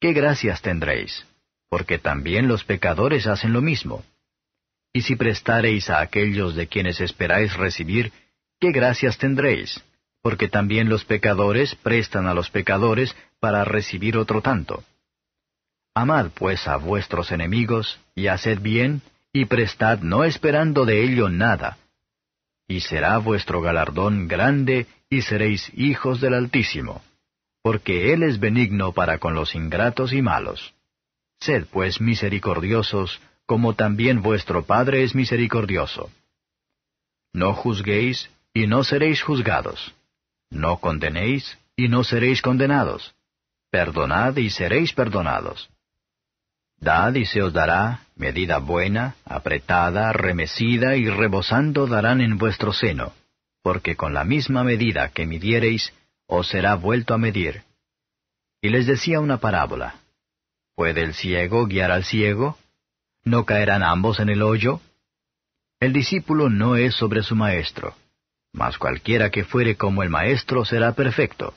¿qué gracias tendréis? porque también los pecadores hacen lo mismo. Y si prestareis a aquellos de quienes esperáis recibir, ¿qué gracias tendréis? Porque también los pecadores prestan a los pecadores para recibir otro tanto. Amad pues a vuestros enemigos, y haced bien, y prestad no esperando de ello nada. Y será vuestro galardón grande, y seréis hijos del Altísimo, porque Él es benigno para con los ingratos y malos. Sed pues misericordiosos, como también vuestro Padre es misericordioso. No juzguéis, y no seréis juzgados. No condenéis, y no seréis condenados. Perdonad, y seréis perdonados. Dad, y se os dará, medida buena, apretada, remecida y rebosando darán en vuestro seno, porque con la misma medida que midiereis, os será vuelto a medir. Y les decía una parábola. ¿Puede el ciego guiar al ciego? ¿No caerán ambos en el hoyo? El discípulo no es sobre su maestro, mas cualquiera que fuere como el maestro será perfecto.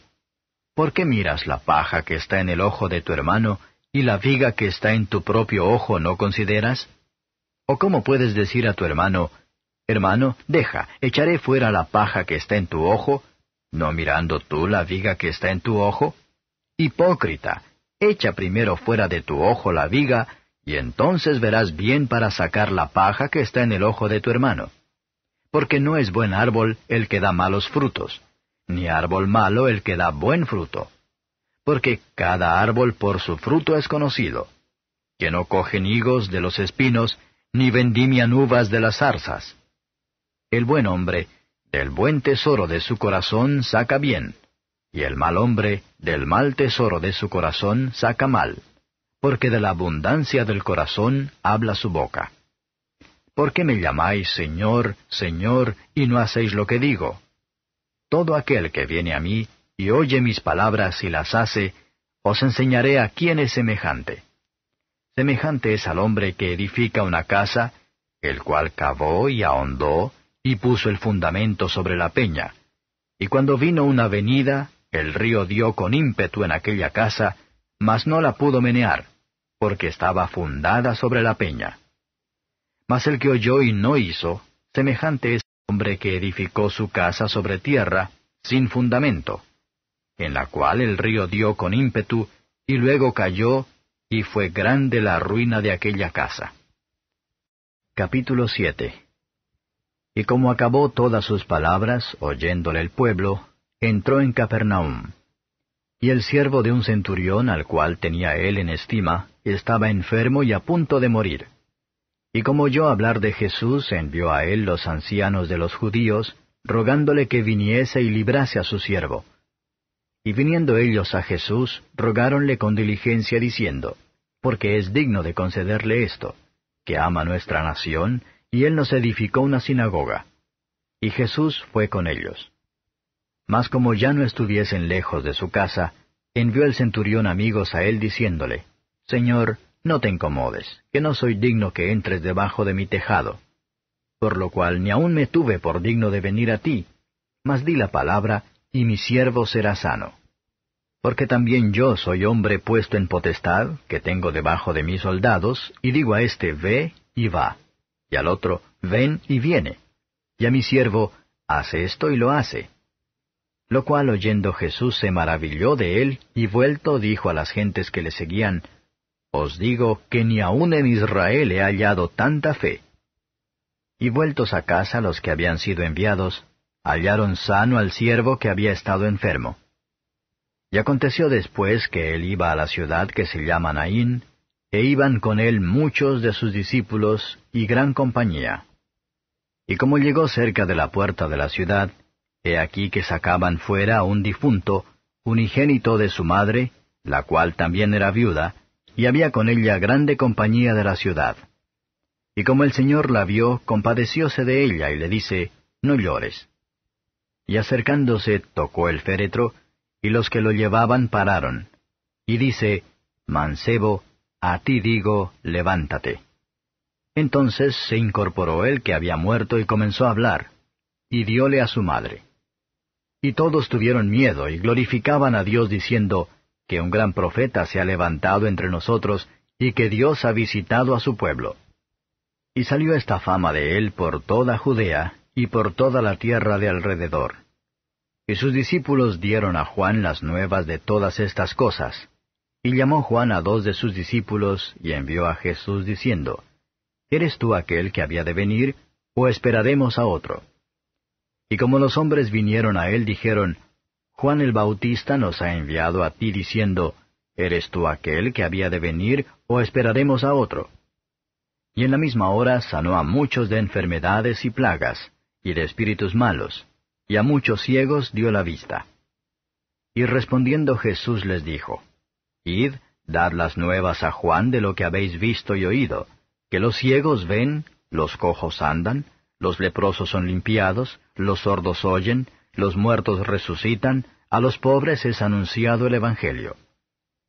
¿Por qué miras la paja que está en el ojo de tu hermano y la viga que está en tu propio ojo no consideras? ¿O cómo puedes decir a tu hermano, Hermano, deja, echaré fuera la paja que está en tu ojo, no mirando tú la viga que está en tu ojo? Hipócrita, echa primero fuera de tu ojo la viga, y entonces verás bien para sacar la paja que está en el ojo de tu hermano. Porque no es buen árbol el que da malos frutos, ni árbol malo el que da buen fruto. Porque cada árbol por su fruto es conocido. Que no cogen higos de los espinos, ni vendimian uvas de las zarzas. El buen hombre, del buen tesoro de su corazón saca bien, y el mal hombre del mal tesoro de su corazón saca mal, porque de la abundancia del corazón habla su boca. ¿Por qué me llamáis Señor, Señor, y no hacéis lo que digo? Todo aquel que viene a mí y oye mis palabras y las hace, os enseñaré a quién es semejante. Semejante es al hombre que edifica una casa, el cual cavó y ahondó, y puso el fundamento sobre la peña. Y cuando vino una venida, el río dio con ímpetu en aquella casa, mas no la pudo menear, porque estaba fundada sobre la peña. Mas el que oyó y no hizo, semejante es el hombre que edificó su casa sobre tierra, sin fundamento, en la cual el río dio con ímpetu, y luego cayó, y fue grande la ruina de aquella casa. Capítulo 7 Y como acabó todas sus palabras, oyéndole el pueblo, entró en Capernaum. Y el siervo de un centurión al cual tenía él en estima, estaba enfermo y a punto de morir. Y como oyó hablar de Jesús, envió a él los ancianos de los judíos, rogándole que viniese y librase a su siervo. Y viniendo ellos a Jesús, rogáronle con diligencia diciendo, porque es digno de concederle esto, que ama nuestra nación, y él nos edificó una sinagoga. Y Jesús fue con ellos. Mas como ya no estuviesen lejos de su casa, envió el centurión amigos a él diciéndole, Señor, no te incomodes, que no soy digno que entres debajo de mi tejado. Por lo cual ni aun me tuve por digno de venir a ti, mas di la palabra, y mi siervo será sano. Porque también yo soy hombre puesto en potestad, que tengo debajo de mis soldados, y digo a éste, ve y va, y al otro, ven y viene, y a mi siervo, hace esto y lo hace. Lo cual oyendo Jesús se maravilló de él, y vuelto dijo a las gentes que le seguían, Os digo que ni aun en Israel he hallado tanta fe. Y vueltos a casa los que habían sido enviados, hallaron sano al siervo que había estado enfermo. Y aconteció después que él iba a la ciudad que se llama Naín, e iban con él muchos de sus discípulos y gran compañía. Y como llegó cerca de la puerta de la ciudad, He aquí que sacaban fuera a un difunto, unigénito de su madre, la cual también era viuda, y había con ella grande compañía de la ciudad. Y como el Señor la vio, compadecióse de ella y le dice, No llores. Y acercándose tocó el féretro, y los que lo llevaban pararon. Y dice, Mancebo, a ti digo, levántate. Entonces se incorporó el que había muerto y comenzó a hablar, y dióle a su madre. Y todos tuvieron miedo y glorificaban a Dios diciendo, que un gran profeta se ha levantado entre nosotros y que Dios ha visitado a su pueblo. Y salió esta fama de él por toda Judea y por toda la tierra de alrededor. Y sus discípulos dieron a Juan las nuevas de todas estas cosas. Y llamó Juan a dos de sus discípulos y envió a Jesús diciendo, ¿Eres tú aquel que había de venir, o esperaremos a otro? Y como los hombres vinieron a él, dijeron, Juan el Bautista nos ha enviado a ti diciendo, ¿Eres tú aquel que había de venir o esperaremos a otro? Y en la misma hora sanó a muchos de enfermedades y plagas, y de espíritus malos, y a muchos ciegos dio la vista. Y respondiendo Jesús les dijo, Id, dad las nuevas a Juan de lo que habéis visto y oído, que los ciegos ven, los cojos andan, los leprosos son limpiados, los sordos oyen, los muertos resucitan, a los pobres es anunciado el Evangelio.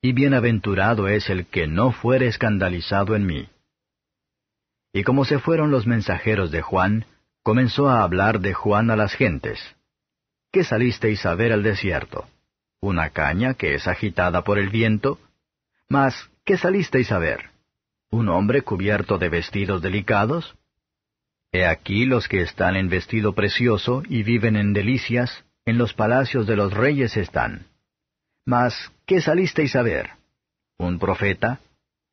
Y bienaventurado es el que no fuere escandalizado en mí. Y como se fueron los mensajeros de Juan, comenzó a hablar de Juan a las gentes. ¿Qué salisteis a ver al desierto? ¿Una caña que es agitada por el viento? Mas, ¿qué salisteis a ver? ¿Un hombre cubierto de vestidos delicados? He aquí los que están en vestido precioso y viven en delicias, en los palacios de los reyes están. Mas, ¿qué salisteis a ver? ¿Un profeta?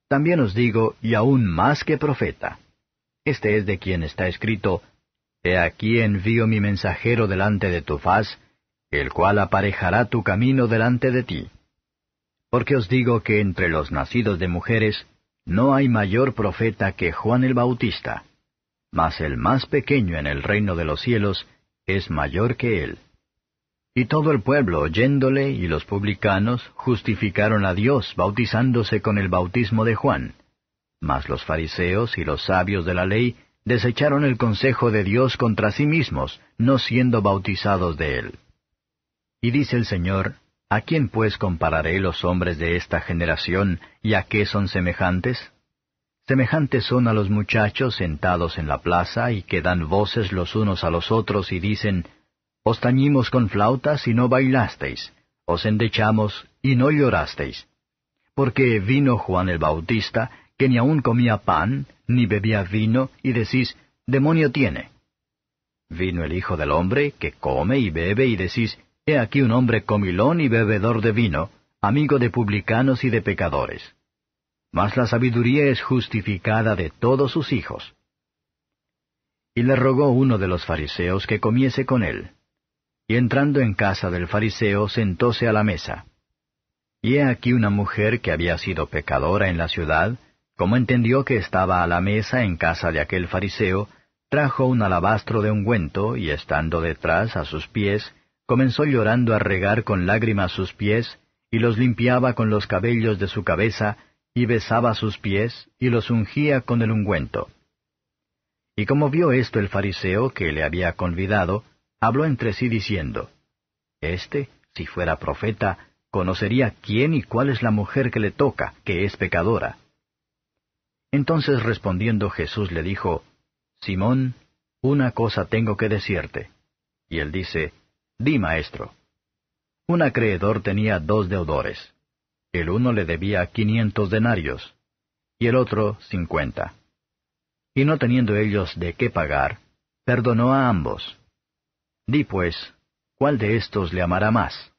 También os digo, y aún más que profeta. Este es de quien está escrito, He aquí envío mi mensajero delante de tu faz, el cual aparejará tu camino delante de ti. Porque os digo que entre los nacidos de mujeres no hay mayor profeta que Juan el Bautista mas el más pequeño en el reino de los cielos es mayor que él. Y todo el pueblo oyéndole y los publicanos justificaron a Dios bautizándose con el bautismo de Juan. Mas los fariseos y los sabios de la ley desecharon el consejo de Dios contra sí mismos, no siendo bautizados de él. Y dice el Señor, ¿A quién pues compararé los hombres de esta generación y a qué son semejantes? Semejantes son a los muchachos sentados en la plaza y que dan voces los unos a los otros y dicen, Os tañimos con flautas y no bailasteis, os endechamos y no llorasteis. Porque vino Juan el Bautista, que ni aun comía pan, ni bebía vino, y decís, Demonio tiene. Vino el Hijo del Hombre, que come y bebe, y decís, He aquí un hombre comilón y bebedor de vino, amigo de publicanos y de pecadores mas la sabiduría es justificada de todos sus hijos. Y le rogó uno de los fariseos que comiese con él. Y entrando en casa del fariseo sentóse a la mesa. Y he aquí una mujer que había sido pecadora en la ciudad, como entendió que estaba a la mesa en casa de aquel fariseo, trajo un alabastro de ungüento y estando detrás a sus pies, comenzó llorando a regar con lágrimas sus pies, y los limpiaba con los cabellos de su cabeza, y besaba sus pies, y los ungía con el ungüento. Y como vio esto el fariseo que le había convidado, habló entre sí diciendo, Este, si fuera profeta, conocería quién y cuál es la mujer que le toca, que es pecadora. Entonces respondiendo Jesús le dijo, Simón, una cosa tengo que decirte. Y él dice, Di, maestro. Un acreedor tenía dos deudores. El uno le debía quinientos denarios, y el otro cincuenta. Y no teniendo ellos de qué pagar, perdonó a ambos. Di pues, ¿cuál de estos le amará más?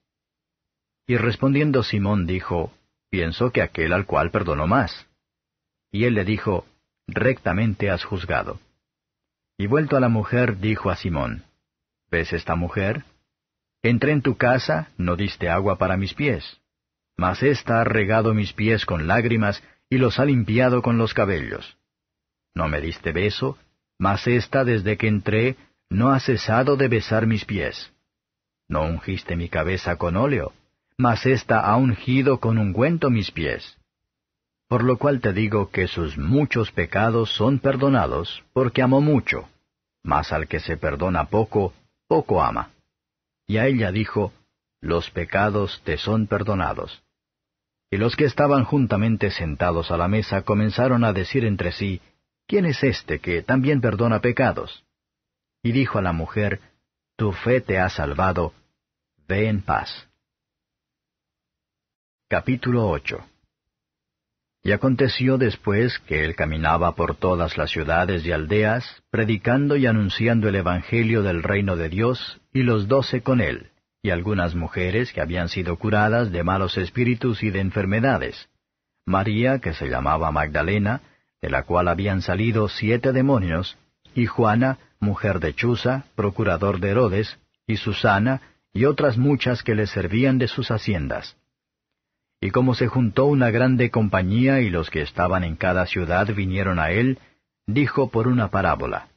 Y respondiendo Simón dijo, Pienso que aquel al cual perdonó más. Y él le dijo, Rectamente has juzgado. Y vuelto a la mujer, dijo a Simón, ¿Ves esta mujer? Entré en tu casa, no diste agua para mis pies mas ésta ha regado mis pies con lágrimas y los ha limpiado con los cabellos. No me diste beso, mas ésta desde que entré no ha cesado de besar mis pies. No ungiste mi cabeza con óleo, mas ésta ha ungido con ungüento mis pies. Por lo cual te digo que sus muchos pecados son perdonados, porque amó mucho, mas al que se perdona poco, poco ama. Y a ella dijo, Los pecados te son perdonados. Y los que estaban juntamente sentados a la mesa comenzaron a decir entre sí, ¿quién es este que también perdona pecados? Y dijo a la mujer, Tu fe te ha salvado, ve en paz. Capítulo 8 Y aconteció después que él caminaba por todas las ciudades y aldeas, predicando y anunciando el Evangelio del reino de Dios, y los doce con él y algunas mujeres que habían sido curadas de malos espíritus y de enfermedades. María, que se llamaba Magdalena, de la cual habían salido siete demonios, y Juana, mujer de Chuza, procurador de Herodes, y Susana, y otras muchas que le servían de sus haciendas. Y como se juntó una grande compañía y los que estaban en cada ciudad vinieron a él, dijo por una parábola.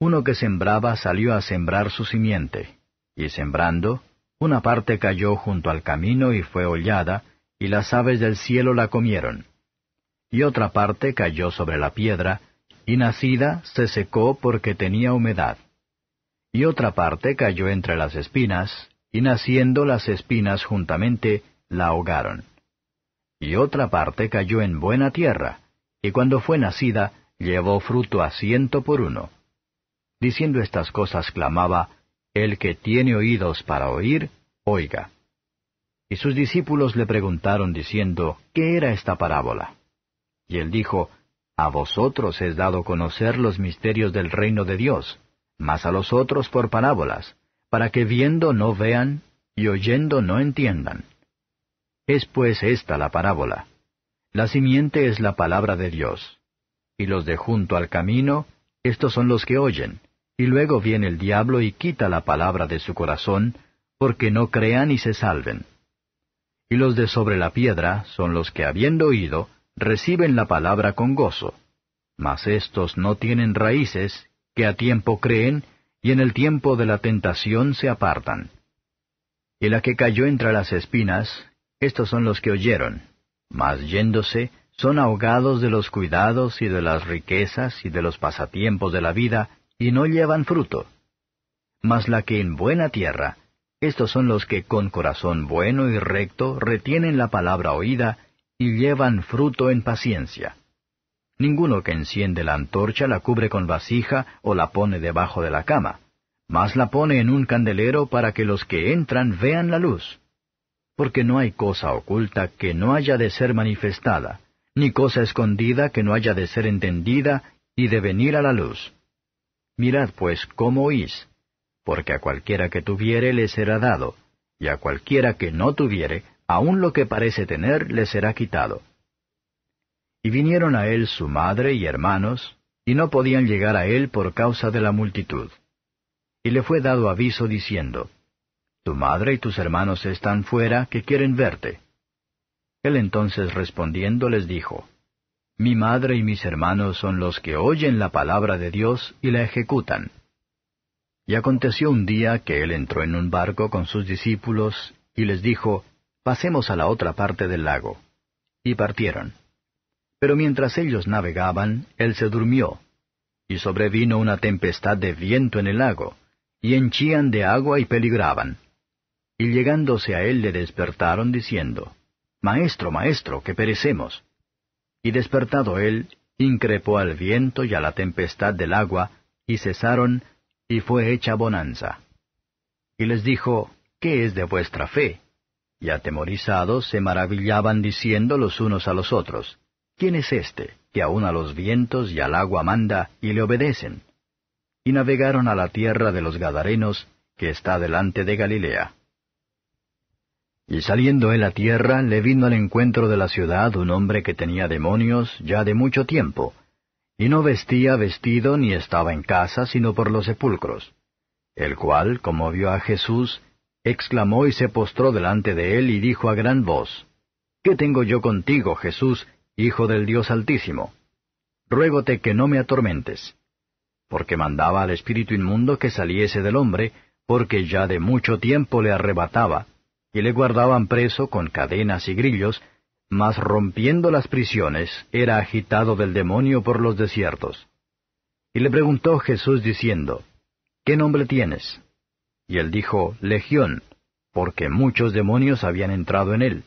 Uno que sembraba salió a sembrar su simiente. Y sembrando, una parte cayó junto al camino y fue hollada, y las aves del cielo la comieron. Y otra parte cayó sobre la piedra, y nacida se secó porque tenía humedad. Y otra parte cayó entre las espinas, y naciendo las espinas juntamente, la ahogaron. Y otra parte cayó en buena tierra, y cuando fue nacida, llevó fruto a ciento por uno. Diciendo estas cosas clamaba, el que tiene oídos para oír, oiga. Y sus discípulos le preguntaron diciendo, ¿qué era esta parábola? Y él dijo, A vosotros es dado conocer los misterios del reino de Dios, mas a los otros por parábolas, para que viendo no vean y oyendo no entiendan. Es pues esta la parábola. La simiente es la palabra de Dios. Y los de junto al camino, estos son los que oyen. Y luego viene el diablo y quita la palabra de su corazón, porque no crean y se salven. Y los de sobre la piedra son los que habiendo oído, reciben la palabra con gozo. Mas estos no tienen raíces, que a tiempo creen, y en el tiempo de la tentación se apartan. Y la que cayó entre las espinas, estos son los que oyeron, mas yéndose, son ahogados de los cuidados y de las riquezas y de los pasatiempos de la vida, y no llevan fruto. Mas la que en buena tierra, estos son los que con corazón bueno y recto retienen la palabra oída y llevan fruto en paciencia. Ninguno que enciende la antorcha la cubre con vasija o la pone debajo de la cama, mas la pone en un candelero para que los que entran vean la luz. Porque no hay cosa oculta que no haya de ser manifestada, ni cosa escondida que no haya de ser entendida y de venir a la luz. Mirad pues cómo oís, porque a cualquiera que tuviere le será dado, y a cualquiera que no tuviere, aun lo que parece tener le será quitado. Y vinieron a él su madre y hermanos, y no podían llegar a él por causa de la multitud. Y le fue dado aviso diciendo, Tu madre y tus hermanos están fuera que quieren verte. Él entonces respondiendo les dijo, mi madre y mis hermanos son los que oyen la palabra de Dios y la ejecutan. Y aconteció un día que él entró en un barco con sus discípulos y les dijo, Pasemos a la otra parte del lago. Y partieron. Pero mientras ellos navegaban, él se durmió. Y sobrevino una tempestad de viento en el lago, y henchían de agua y peligraban. Y llegándose a él le despertaron diciendo, Maestro, maestro, que perecemos. Y despertado él, increpó al viento y a la tempestad del agua, y cesaron, y fue hecha bonanza. Y les dijo, ¿qué es de vuestra fe? Y atemorizados se maravillaban diciendo los unos a los otros, ¿quién es este, que aun a los vientos y al agua manda, y le obedecen? Y navegaron a la tierra de los Gadarenos, que está delante de Galilea. Y saliendo él a tierra, le vino al encuentro de la ciudad un hombre que tenía demonios ya de mucho tiempo, y no vestía vestido ni estaba en casa, sino por los sepulcros, el cual, como vio a Jesús, exclamó y se postró delante de él y dijo a gran voz, ¿Qué tengo yo contigo, Jesús, Hijo del Dios Altísimo? Ruégote que no me atormentes. Porque mandaba al espíritu inmundo que saliese del hombre, porque ya de mucho tiempo le arrebataba, y le guardaban preso con cadenas y grillos, mas rompiendo las prisiones era agitado del demonio por los desiertos. Y le preguntó Jesús diciendo, ¿Qué nombre tienes? Y él dijo, Legión, porque muchos demonios habían entrado en él.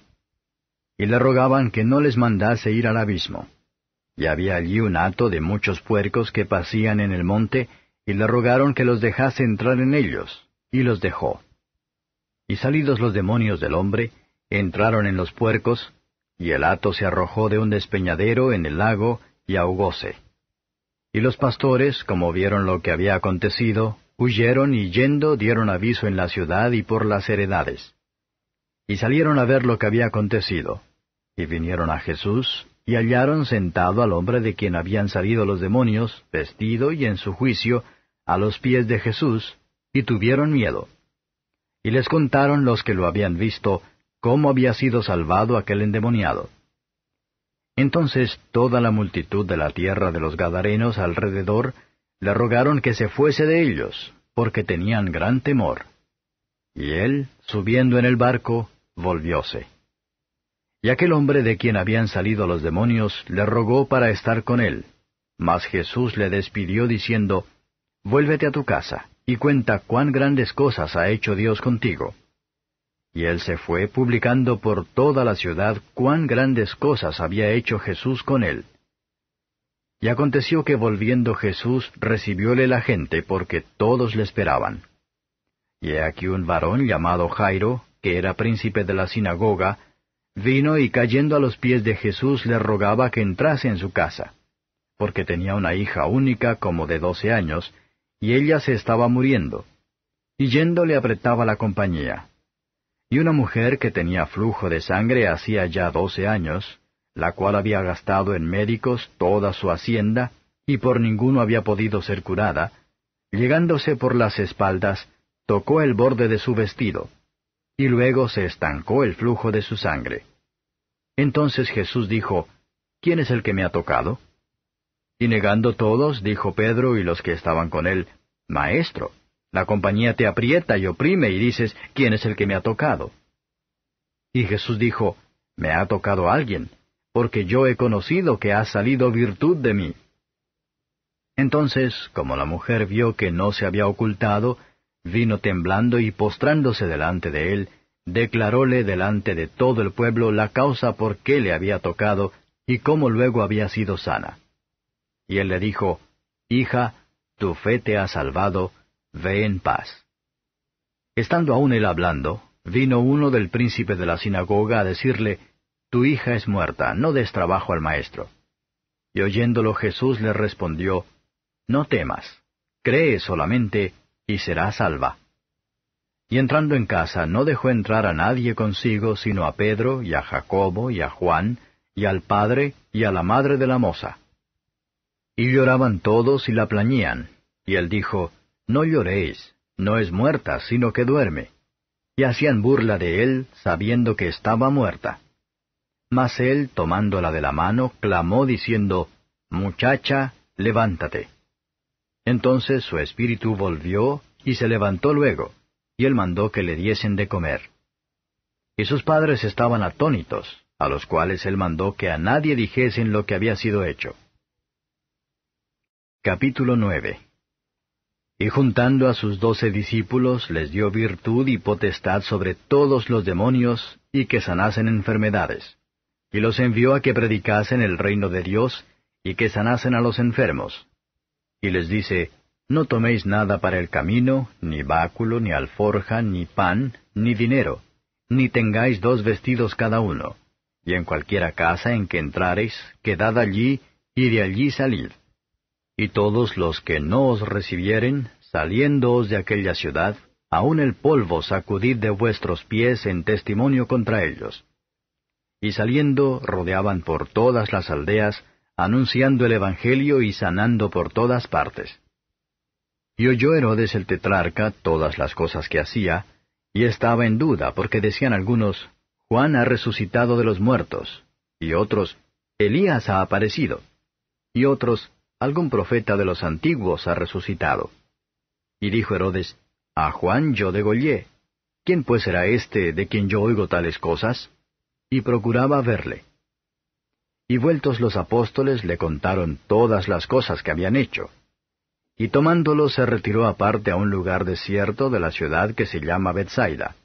Y le rogaban que no les mandase ir al abismo. Y había allí un hato de muchos puercos que pasían en el monte, y le rogaron que los dejase entrar en ellos, y los dejó. Y salidos los demonios del hombre, entraron en los puercos, y el hato se arrojó de un despeñadero en el lago y ahogóse. Y los pastores, como vieron lo que había acontecido, huyeron y yendo dieron aviso en la ciudad y por las heredades. Y salieron a ver lo que había acontecido. Y vinieron a Jesús, y hallaron sentado al hombre de quien habían salido los demonios, vestido y en su juicio, a los pies de Jesús, y tuvieron miedo y les contaron los que lo habían visto cómo había sido salvado aquel endemoniado. Entonces toda la multitud de la tierra de los Gadarenos alrededor le rogaron que se fuese de ellos, porque tenían gran temor. Y él, subiendo en el barco, volvióse. Y aquel hombre de quien habían salido los demonios le rogó para estar con él. Mas Jesús le despidió diciendo, Vuélvete a tu casa y cuenta cuán grandes cosas ha hecho Dios contigo. Y él se fue publicando por toda la ciudad cuán grandes cosas había hecho Jesús con él. Y aconteció que volviendo Jesús recibióle la gente porque todos le esperaban. Y he aquí un varón llamado Jairo, que era príncipe de la sinagoga, vino y cayendo a los pies de Jesús le rogaba que entrase en su casa, porque tenía una hija única como de doce años, y ella se estaba muriendo. Y yendo le apretaba la compañía. Y una mujer que tenía flujo de sangre hacía ya doce años, la cual había gastado en médicos toda su hacienda, y por ninguno había podido ser curada, llegándose por las espaldas, tocó el borde de su vestido, y luego se estancó el flujo de su sangre. Entonces Jesús dijo, ¿Quién es el que me ha tocado? Y negando todos, dijo Pedro y los que estaban con él, Maestro, la compañía te aprieta y oprime y dices, ¿quién es el que me ha tocado? Y Jesús dijo, Me ha tocado alguien, porque yo he conocido que ha salido virtud de mí. Entonces, como la mujer vio que no se había ocultado, vino temblando y postrándose delante de él, declaróle delante de todo el pueblo la causa por qué le había tocado y cómo luego había sido sana. Y él le dijo, Hija, tu fe te ha salvado, ve en paz. Estando aún él hablando, vino uno del príncipe de la sinagoga a decirle, Tu hija es muerta, no des trabajo al maestro. Y oyéndolo Jesús le respondió, No temas, cree solamente, y será salva. Y entrando en casa no dejó entrar a nadie consigo sino a Pedro y a Jacobo y a Juan, y al padre y a la madre de la moza. Y lloraban todos y la plañían. Y él dijo, No lloréis, no es muerta, sino que duerme. Y hacían burla de él, sabiendo que estaba muerta. Mas él, tomándola de la mano, clamó diciendo, Muchacha, levántate. Entonces su espíritu volvió y se levantó luego, y él mandó que le diesen de comer. Y sus padres estaban atónitos, a los cuales él mandó que a nadie dijesen lo que había sido hecho. Capítulo 9 Y juntando a sus doce discípulos les dio virtud y potestad sobre todos los demonios y que sanasen enfermedades. Y los envió a que predicasen el reino de Dios y que sanasen a los enfermos. Y les dice, No toméis nada para el camino, ni báculo, ni alforja, ni pan, ni dinero, ni tengáis dos vestidos cada uno. Y en cualquiera casa en que entrareis, quedad allí, y de allí salid. Y todos los que no os recibieren, saliéndoos de aquella ciudad, aun el polvo sacudid de vuestros pies en testimonio contra ellos. Y saliendo rodeaban por todas las aldeas, anunciando el Evangelio y sanando por todas partes. Y oyó Herodes el tetrarca todas las cosas que hacía, y estaba en duda, porque decían algunos, Juan ha resucitado de los muertos, y otros, Elías ha aparecido, y otros, algún profeta de los antiguos ha resucitado. Y dijo Herodes, A Juan yo degollé. ¿Quién pues era este de quien yo oigo tales cosas? Y procuraba verle. Y vueltos los apóstoles le contaron todas las cosas que habían hecho. Y tomándolo se retiró aparte a un lugar desierto de la ciudad que se llama Bethsaida.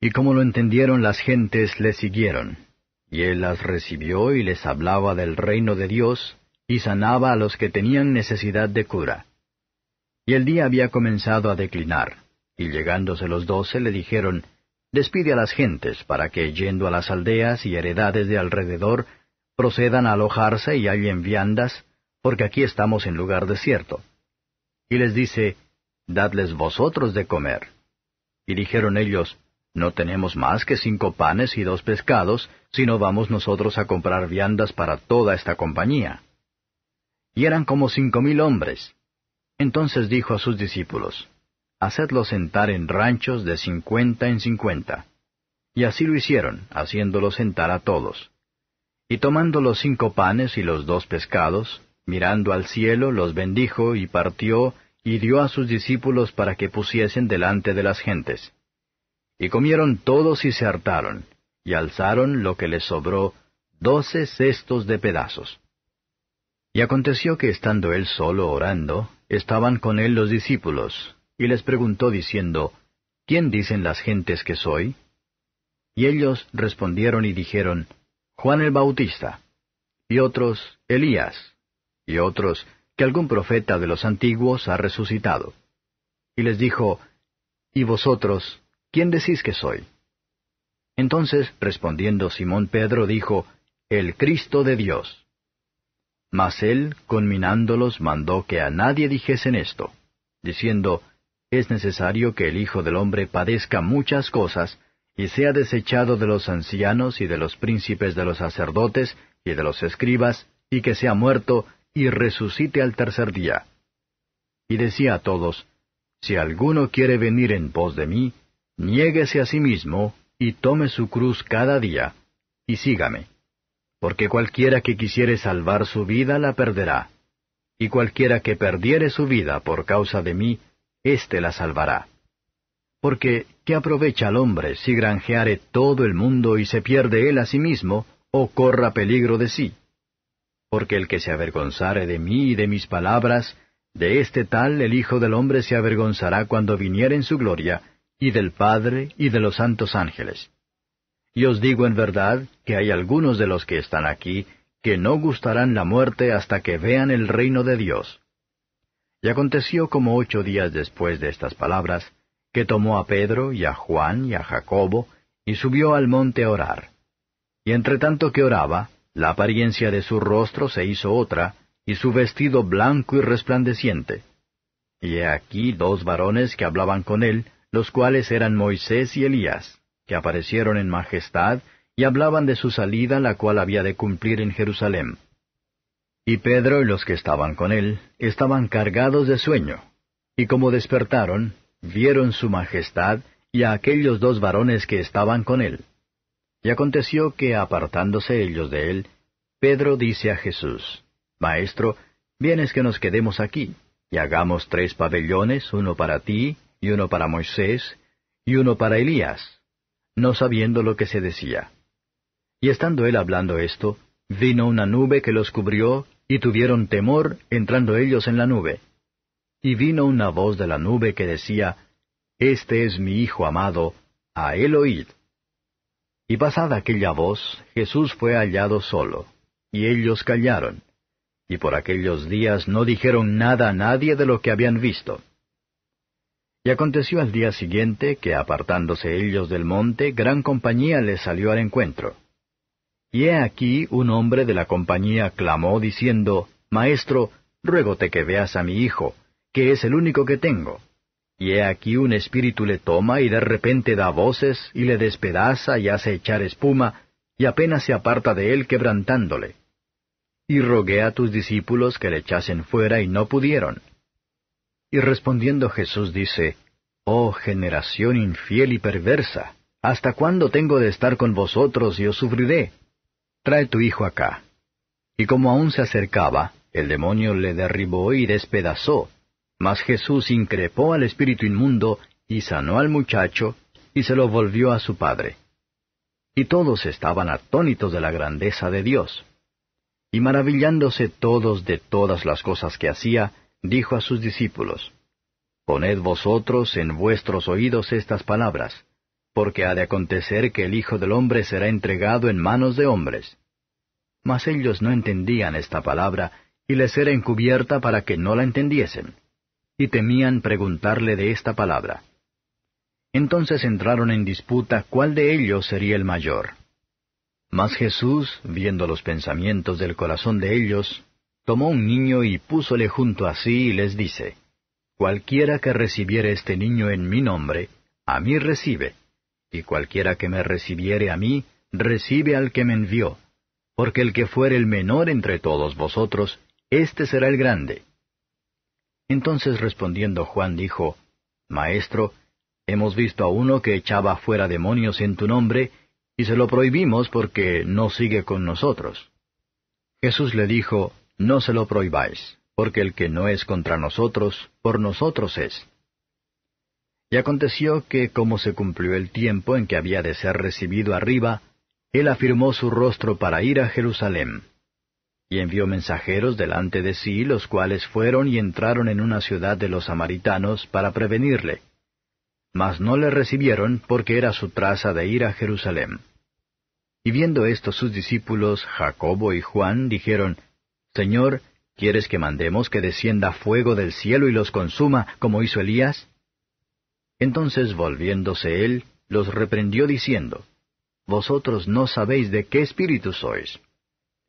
Y como lo entendieron las gentes le siguieron. Y él las recibió y les hablaba del reino de Dios y sanaba a los que tenían necesidad de cura. Y el día había comenzado a declinar, y llegándose los doce le dijeron, Despide a las gentes, para que, yendo a las aldeas y heredades de alrededor, procedan a alojarse y hallen viandas, porque aquí estamos en lugar desierto. Y les dice, Dadles vosotros de comer. Y dijeron ellos, No tenemos más que cinco panes y dos pescados, sino vamos nosotros a comprar viandas para toda esta compañía y eran como cinco mil hombres. Entonces dijo a sus discípulos, Hacedlos sentar en ranchos de cincuenta en cincuenta. Y así lo hicieron, haciéndolos sentar a todos. Y tomando los cinco panes y los dos pescados, mirando al cielo, los bendijo y partió, y dio a sus discípulos para que pusiesen delante de las gentes. Y comieron todos y se hartaron, y alzaron lo que les sobró, doce cestos de pedazos. Y aconteció que estando él solo orando, estaban con él los discípulos, y les preguntó diciendo, ¿Quién dicen las gentes que soy? Y ellos respondieron y dijeron, Juan el Bautista, y otros, Elías, y otros, que algún profeta de los antiguos ha resucitado. Y les dijo, ¿Y vosotros, quién decís que soy? Entonces respondiendo Simón Pedro dijo, El Cristo de Dios. Mas él, conminándolos, mandó que a nadie dijesen esto, diciendo, Es necesario que el Hijo del Hombre padezca muchas cosas, y sea desechado de los ancianos y de los príncipes de los sacerdotes y de los escribas, y que sea muerto, y resucite al tercer día. Y decía a todos, Si alguno quiere venir en pos de mí, niéguese a sí mismo, y tome su cruz cada día, y sígame porque cualquiera que quisiere salvar su vida la perderá, y cualquiera que perdiere su vida por causa de mí, éste la salvará. Porque, ¿qué aprovecha al hombre si granjeare todo el mundo y se pierde él a sí mismo, o corra peligro de sí? Porque el que se avergonzare de mí y de mis palabras, de este tal el Hijo del Hombre se avergonzará cuando viniere en su gloria, y del Padre y de los santos ángeles. Y os digo en verdad que hay algunos de los que están aquí que no gustarán la muerte hasta que vean el reino de Dios. Y aconteció como ocho días después de estas palabras, que tomó a Pedro y a Juan y a Jacobo, y subió al monte a orar. Y entre tanto que oraba, la apariencia de su rostro se hizo otra, y su vestido blanco y resplandeciente. Y he aquí dos varones que hablaban con él, los cuales eran Moisés y Elías que aparecieron en majestad, y hablaban de su salida, la cual había de cumplir en Jerusalén. Y Pedro y los que estaban con él estaban cargados de sueño, y como despertaron, vieron su majestad y a aquellos dos varones que estaban con él. Y aconteció que apartándose ellos de él, Pedro dice a Jesús, Maestro, vienes que nos quedemos aquí, y hagamos tres pabellones, uno para ti, y uno para Moisés, y uno para Elías no sabiendo lo que se decía. Y estando él hablando esto, vino una nube que los cubrió, y tuvieron temor, entrando ellos en la nube. Y vino una voz de la nube que decía, Este es mi Hijo amado, a él oíd. Y pasada aquella voz, Jesús fue hallado solo, y ellos callaron, y por aquellos días no dijeron nada a nadie de lo que habían visto. Y aconteció al día siguiente que apartándose ellos del monte, gran compañía les salió al encuentro. Y he aquí un hombre de la compañía clamó diciendo, Maestro, ruégote que veas a mi hijo, que es el único que tengo. Y he aquí un espíritu le toma y de repente da voces y le despedaza y hace echar espuma, y apenas se aparta de él quebrantándole. Y rogué a tus discípulos que le echasen fuera y no pudieron. Y respondiendo Jesús dice, Oh generación infiel y perversa, ¿hasta cuándo tengo de estar con vosotros y os sufriré? Trae tu hijo acá. Y como aún se acercaba, el demonio le derribó y despedazó. Mas Jesús increpó al espíritu inmundo y sanó al muchacho y se lo volvió a su padre. Y todos estaban atónitos de la grandeza de Dios. Y maravillándose todos de todas las cosas que hacía, dijo a sus discípulos, Poned vosotros en vuestros oídos estas palabras, porque ha de acontecer que el Hijo del hombre será entregado en manos de hombres. Mas ellos no entendían esta palabra, y les era encubierta para que no la entendiesen, y temían preguntarle de esta palabra. Entonces entraron en disputa cuál de ellos sería el mayor. Mas Jesús, viendo los pensamientos del corazón de ellos, tomó un niño y púsole junto a sí y les dice, Cualquiera que recibiere este niño en mi nombre, a mí recibe, y cualquiera que me recibiere a mí, recibe al que me envió, porque el que fuere el menor entre todos vosotros, éste será el grande. Entonces respondiendo Juan dijo, Maestro, hemos visto a uno que echaba fuera demonios en tu nombre, y se lo prohibimos porque no sigue con nosotros. Jesús le dijo, no se lo prohibáis, porque el que no es contra nosotros, por nosotros es. Y aconteció que, como se cumplió el tiempo en que había de ser recibido arriba, él afirmó su rostro para ir a Jerusalén. Y envió mensajeros delante de sí, los cuales fueron y entraron en una ciudad de los samaritanos para prevenirle. Mas no le recibieron porque era su traza de ir a Jerusalén. Y viendo esto sus discípulos, Jacobo y Juan, dijeron, Señor, ¿quieres que mandemos que descienda fuego del cielo y los consuma, como hizo Elías? Entonces volviéndose él, los reprendió diciendo, Vosotros no sabéis de qué espíritu sois,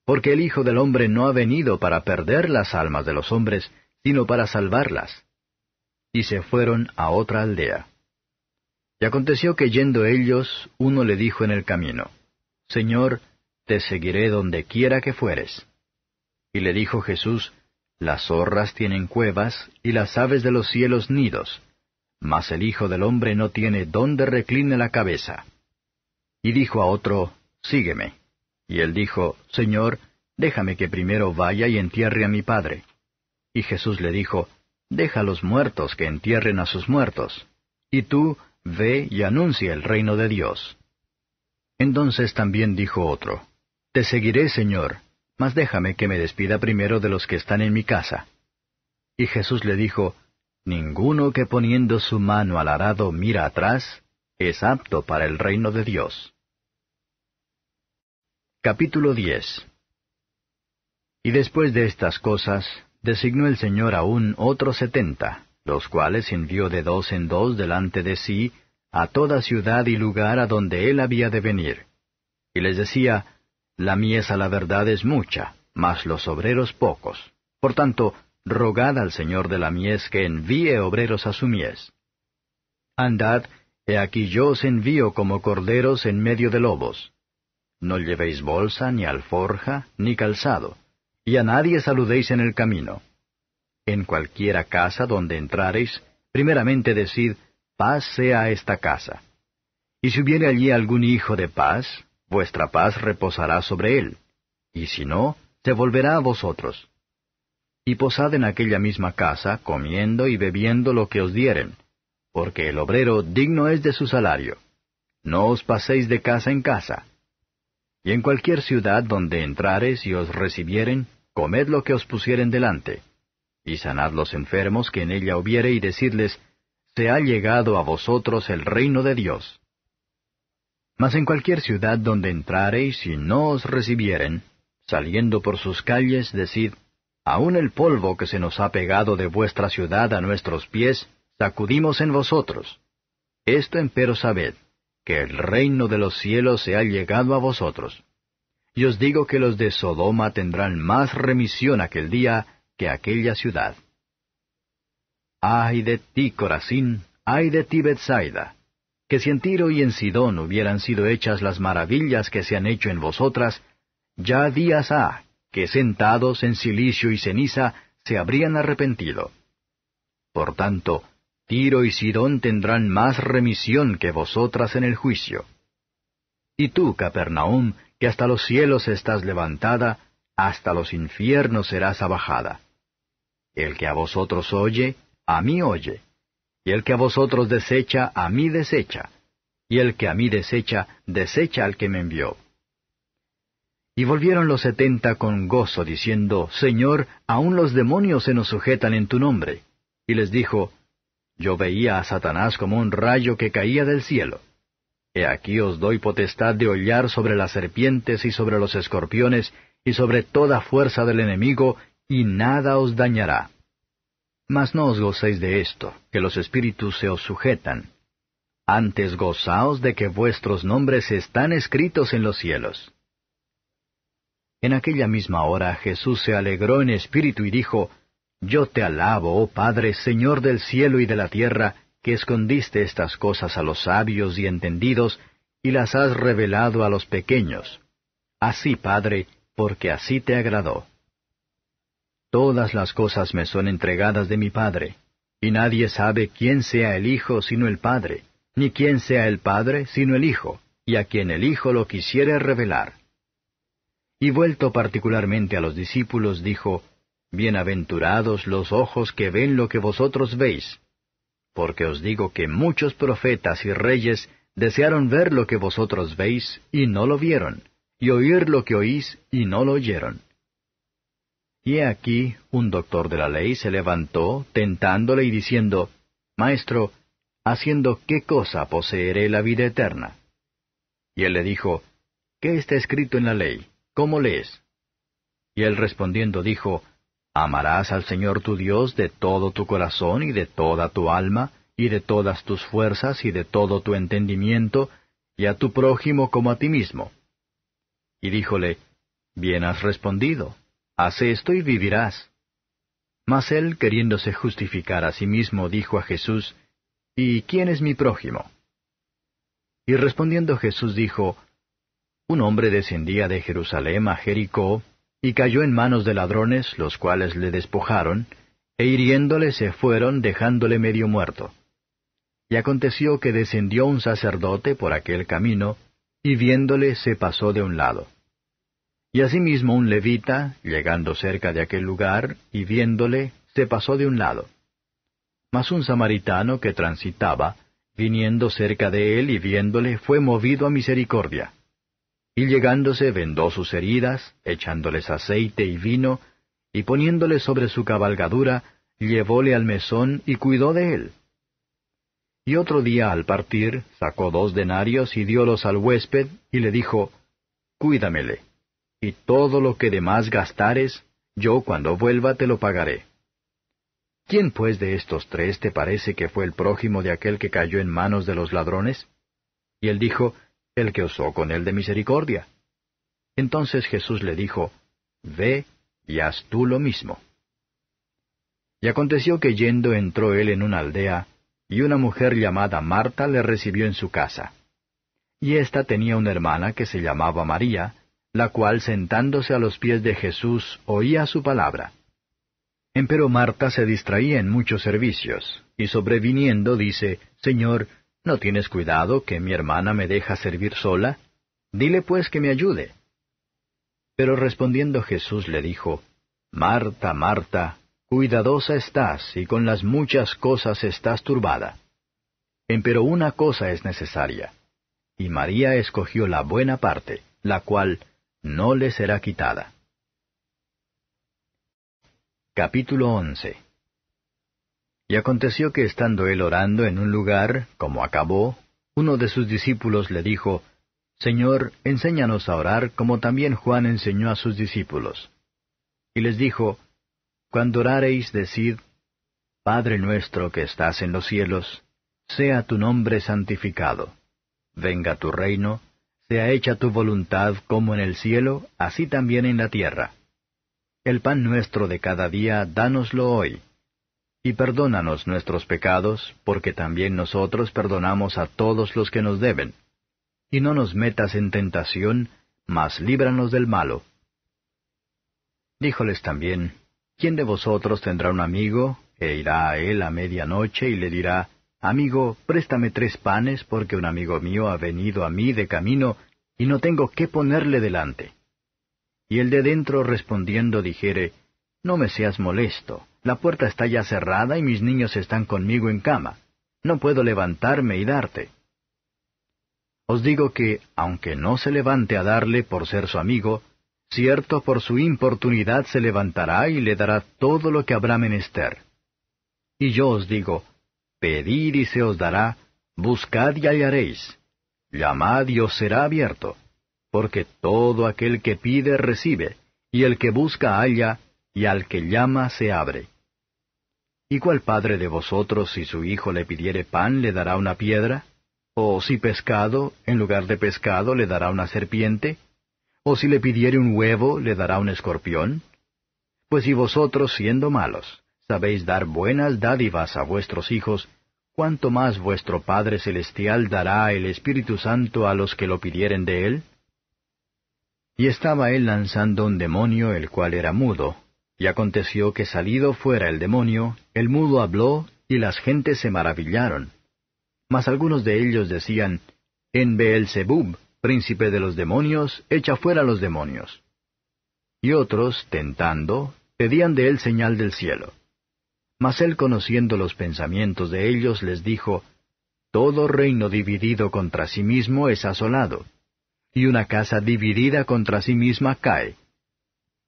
porque el Hijo del Hombre no ha venido para perder las almas de los hombres, sino para salvarlas. Y se fueron a otra aldea. Y aconteció que yendo ellos, uno le dijo en el camino, Señor, te seguiré donde quiera que fueres. Y le dijo Jesús, Las zorras tienen cuevas y las aves de los cielos nidos, mas el Hijo del hombre no tiene dónde recline la cabeza. Y dijo a otro, Sígueme. Y él dijo, Señor, déjame que primero vaya y entierre a mi padre. Y Jesús le dijo, Deja a los muertos que entierren a sus muertos, y tú ve y anuncia el reino de Dios. Entonces también dijo otro, Te seguiré, Señor, déjame que me despida primero de los que están en mi casa. Y Jesús le dijo, Ninguno que poniendo su mano al arado mira atrás, es apto para el reino de Dios. Capítulo 10 Y después de estas cosas, designó el Señor aún otros setenta, los cuales envió de dos en dos delante de sí, a toda ciudad y lugar a donde él había de venir. Y les decía, la mies la verdad es mucha, mas los obreros pocos. Por tanto, rogad al Señor de la mies que envíe obreros a su mies. Andad, he aquí yo os envío como corderos en medio de lobos. No llevéis bolsa, ni alforja, ni calzado, y a nadie saludéis en el camino. En cualquiera casa donde entrareis, primeramente decid, paz sea esta casa. Y si hubiere allí algún hijo de paz, vuestra paz reposará sobre él, y si no, se volverá a vosotros. Y posad en aquella misma casa, comiendo y bebiendo lo que os dieren, porque el obrero digno es de su salario. No os paséis de casa en casa. Y en cualquier ciudad donde entrares y os recibieren, comed lo que os pusieren delante, y sanad los enfermos que en ella hubiere y decidles, se ha llegado a vosotros el reino de Dios. Mas en cualquier ciudad donde entrareis y no os recibieren, saliendo por sus calles, decid, Aún el polvo que se nos ha pegado de vuestra ciudad a nuestros pies, sacudimos en vosotros. Esto empero sabed, que el reino de los cielos se ha llegado a vosotros. Y os digo que los de Sodoma tendrán más remisión aquel día que aquella ciudad. Ay de ti, Corazín, ay de ti, Bethsaida que si en Tiro y en Sidón hubieran sido hechas las maravillas que se han hecho en vosotras, ya días ha que sentados en silicio y ceniza se habrían arrepentido. Por tanto, Tiro y Sidón tendrán más remisión que vosotras en el juicio. Y tú, Capernaum, que hasta los cielos estás levantada, hasta los infiernos serás abajada. El que a vosotros oye, a mí oye. Y el que a vosotros desecha, a mí desecha. Y el que a mí desecha, desecha al que me envió. Y volvieron los setenta con gozo, diciendo, Señor, aún los demonios se nos sujetan en tu nombre. Y les dijo, Yo veía a Satanás como un rayo que caía del cielo. He aquí os doy potestad de hollar sobre las serpientes y sobre los escorpiones, y sobre toda fuerza del enemigo, y nada os dañará. Mas no os gocéis de esto, que los espíritus se os sujetan. Antes gozaos de que vuestros nombres están escritos en los cielos. En aquella misma hora Jesús se alegró en espíritu y dijo, Yo te alabo, oh Padre, Señor del cielo y de la tierra, que escondiste estas cosas a los sabios y entendidos, y las has revelado a los pequeños. Así, Padre, porque así te agradó. Todas las cosas me son entregadas de mi Padre. Y nadie sabe quién sea el Hijo sino el Padre, ni quién sea el Padre sino el Hijo, y a quien el Hijo lo quisiere revelar. Y vuelto particularmente a los discípulos, dijo, Bienaventurados los ojos que ven lo que vosotros veis, porque os digo que muchos profetas y reyes desearon ver lo que vosotros veis y no lo vieron, y oír lo que oís y no lo oyeron. Y aquí, un doctor de la ley se levantó, tentándole y diciendo, Maestro, ¿haciendo qué cosa poseeré la vida eterna? Y él le dijo, ¿Qué está escrito en la ley? ¿Cómo lees? Y él respondiendo dijo, Amarás al Señor tu Dios de todo tu corazón y de toda tu alma, y de todas tus fuerzas y de todo tu entendimiento, y a tu prójimo como a ti mismo. Y díjole, Bien has respondido «Haz esto y vivirás. Mas él, queriéndose justificar a sí mismo, dijo a Jesús, ¿Y quién es mi prójimo? Y respondiendo Jesús dijo, Un hombre descendía de Jerusalén a Jericó, y cayó en manos de ladrones, los cuales le despojaron, e hiriéndole se fueron dejándole medio muerto. Y aconteció que descendió un sacerdote por aquel camino, y viéndole se pasó de un lado. Y asimismo un levita, llegando cerca de aquel lugar, y viéndole, se pasó de un lado. Mas un samaritano que transitaba, viniendo cerca de él y viéndole, fue movido a misericordia. Y llegándose vendó sus heridas, echándoles aceite y vino, y poniéndole sobre su cabalgadura, llevóle al mesón y cuidó de él. Y otro día al partir, sacó dos denarios y diólos al huésped, y le dijo, Cuídamele y todo lo que demás gastares, yo cuando vuelva te lo pagaré. ¿Quién pues de estos tres te parece que fue el prójimo de aquel que cayó en manos de los ladrones? Y él dijo, El que osó con él de misericordia. Entonces Jesús le dijo, Ve y haz tú lo mismo. Y aconteció que yendo entró él en una aldea, y una mujer llamada Marta le recibió en su casa. Y ésta tenía una hermana que se llamaba María, la cual sentándose a los pies de Jesús oía su palabra. Empero Marta se distraía en muchos servicios, y sobreviniendo dice, Señor, ¿no tienes cuidado que mi hermana me deja servir sola? Dile pues que me ayude. Pero respondiendo Jesús le dijo, Marta, Marta, cuidadosa estás, y con las muchas cosas estás turbada. Empero una cosa es necesaria. Y María escogió la buena parte, la cual no le será quitada. Capítulo 11 Y aconteció que estando él orando en un lugar, como acabó, uno de sus discípulos le dijo, Señor, enséñanos a orar como también Juan enseñó a sus discípulos. Y les dijo, Cuando orareis, decid, Padre nuestro que estás en los cielos, sea tu nombre santificado, venga tu reino, sea hecha tu voluntad como en el cielo, así también en la tierra. El pan nuestro de cada día, dánoslo hoy. Y perdónanos nuestros pecados, porque también nosotros perdonamos a todos los que nos deben. Y no nos metas en tentación, mas líbranos del malo. Díjoles también, ¿quién de vosotros tendrá un amigo, e irá a él a medianoche y le dirá, Amigo, préstame tres panes porque un amigo mío ha venido a mí de camino y no tengo qué ponerle delante. Y el de dentro respondiendo dijere, No me seas molesto, la puerta está ya cerrada y mis niños están conmigo en cama. No puedo levantarme y darte. Os digo que, aunque no se levante a darle por ser su amigo, cierto por su importunidad se levantará y le dará todo lo que habrá menester. Y yo os digo, Pedid y se os dará, buscad y hallaréis, llamad y os será abierto, porque todo aquel que pide recibe, y el que busca halla, y al que llama se abre. ¿Y cuál padre de vosotros si su hijo le pidiere pan le dará una piedra? ¿O si pescado, en lugar de pescado le dará una serpiente? ¿O si le pidiere un huevo le dará un escorpión? Pues si vosotros siendo malos, sabéis dar buenas dádivas a vuestros hijos, cuánto más vuestro Padre Celestial dará el Espíritu Santo a los que lo pidieren de él? Y estaba él lanzando un demonio, el cual era mudo, y aconteció que salido fuera el demonio, el mudo habló, y las gentes se maravillaron. Mas algunos de ellos decían, En Beelzebub, príncipe de los demonios, echa fuera los demonios. Y otros, tentando, pedían de él señal del cielo. Mas él conociendo los pensamientos de ellos les dijo, Todo reino dividido contra sí mismo es asolado, y una casa dividida contra sí misma cae.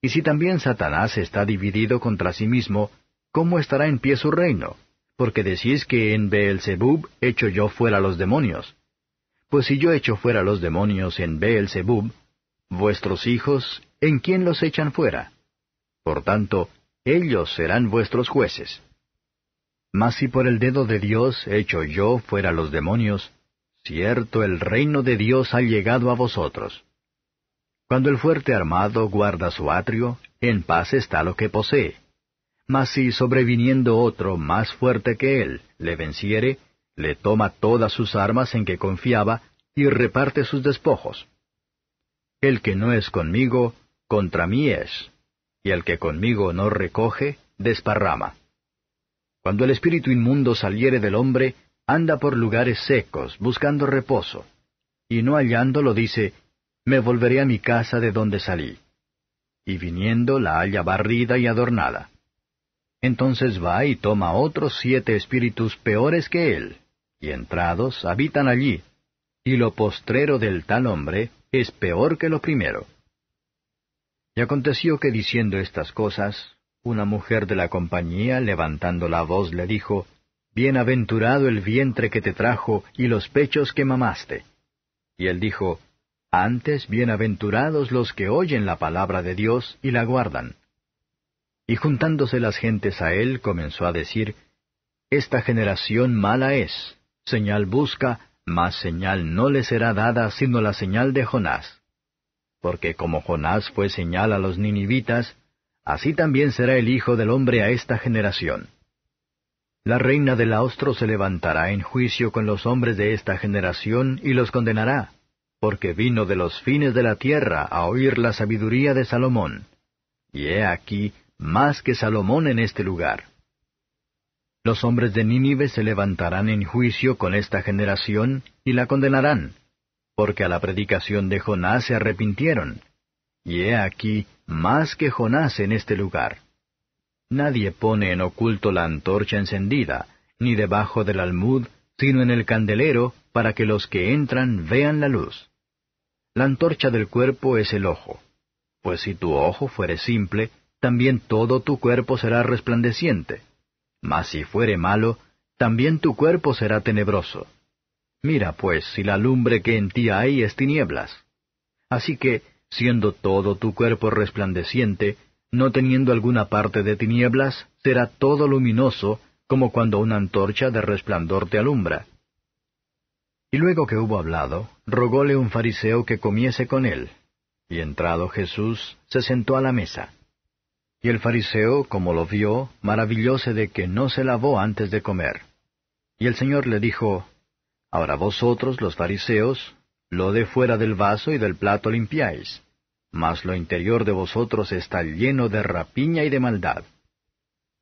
Y si también Satanás está dividido contra sí mismo, ¿cómo estará en pie su reino? Porque decís que en Beelzebub echo yo fuera los demonios. Pues si yo echo fuera los demonios en Beelzebub, vuestros hijos, ¿en quién los echan fuera? Por tanto, ellos serán vuestros jueces. Mas si por el dedo de Dios hecho yo fuera los demonios, cierto el reino de Dios ha llegado a vosotros. Cuando el fuerte armado guarda su atrio, en paz está lo que posee. Mas si sobreviniendo otro más fuerte que él le venciere, le toma todas sus armas en que confiaba y reparte sus despojos. El que no es conmigo, contra mí es, y el que conmigo no recoge, desparrama. Cuando el espíritu inmundo saliere del hombre, anda por lugares secos, buscando reposo. Y no hallándolo dice, Me volveré a mi casa de donde salí. Y viniendo la halla barrida y adornada. Entonces va y toma otros siete espíritus peores que él, y entrados habitan allí. Y lo postrero del tal hombre es peor que lo primero. Y aconteció que diciendo estas cosas, una mujer de la compañía, levantando la voz, le dijo, Bienaventurado el vientre que te trajo y los pechos que mamaste. Y él dijo, Antes bienaventurados los que oyen la palabra de Dios y la guardan. Y juntándose las gentes a él, comenzó a decir, Esta generación mala es, señal busca, mas señal no le será dada sino la señal de Jonás. Porque como Jonás fue señal a los ninivitas, así también será el Hijo del Hombre a esta generación. La reina del austro se levantará en juicio con los hombres de esta generación y los condenará, porque vino de los fines de la tierra a oír la sabiduría de Salomón. Y he aquí más que Salomón en este lugar. Los hombres de Nínive se levantarán en juicio con esta generación y la condenarán, porque a la predicación de Jonás se arrepintieron. Y he aquí más que Jonás en este lugar. Nadie pone en oculto la antorcha encendida, ni debajo del almud, sino en el candelero, para que los que entran vean la luz. La antorcha del cuerpo es el ojo. Pues si tu ojo fuere simple, también todo tu cuerpo será resplandeciente. Mas si fuere malo, también tu cuerpo será tenebroso. Mira pues si la lumbre que en ti hay es tinieblas. Así que, siendo todo tu cuerpo resplandeciente, no teniendo alguna parte de tinieblas, será todo luminoso, como cuando una antorcha de resplandor te alumbra. Y luego que hubo hablado, rogóle un fariseo que comiese con él. Y entrado Jesús, se sentó a la mesa. Y el fariseo, como lo vio, maravillóse de que no se lavó antes de comer. Y el Señor le dijo, Ahora vosotros, los fariseos, lo de fuera del vaso y del plato limpiáis, mas lo interior de vosotros está lleno de rapiña y de maldad.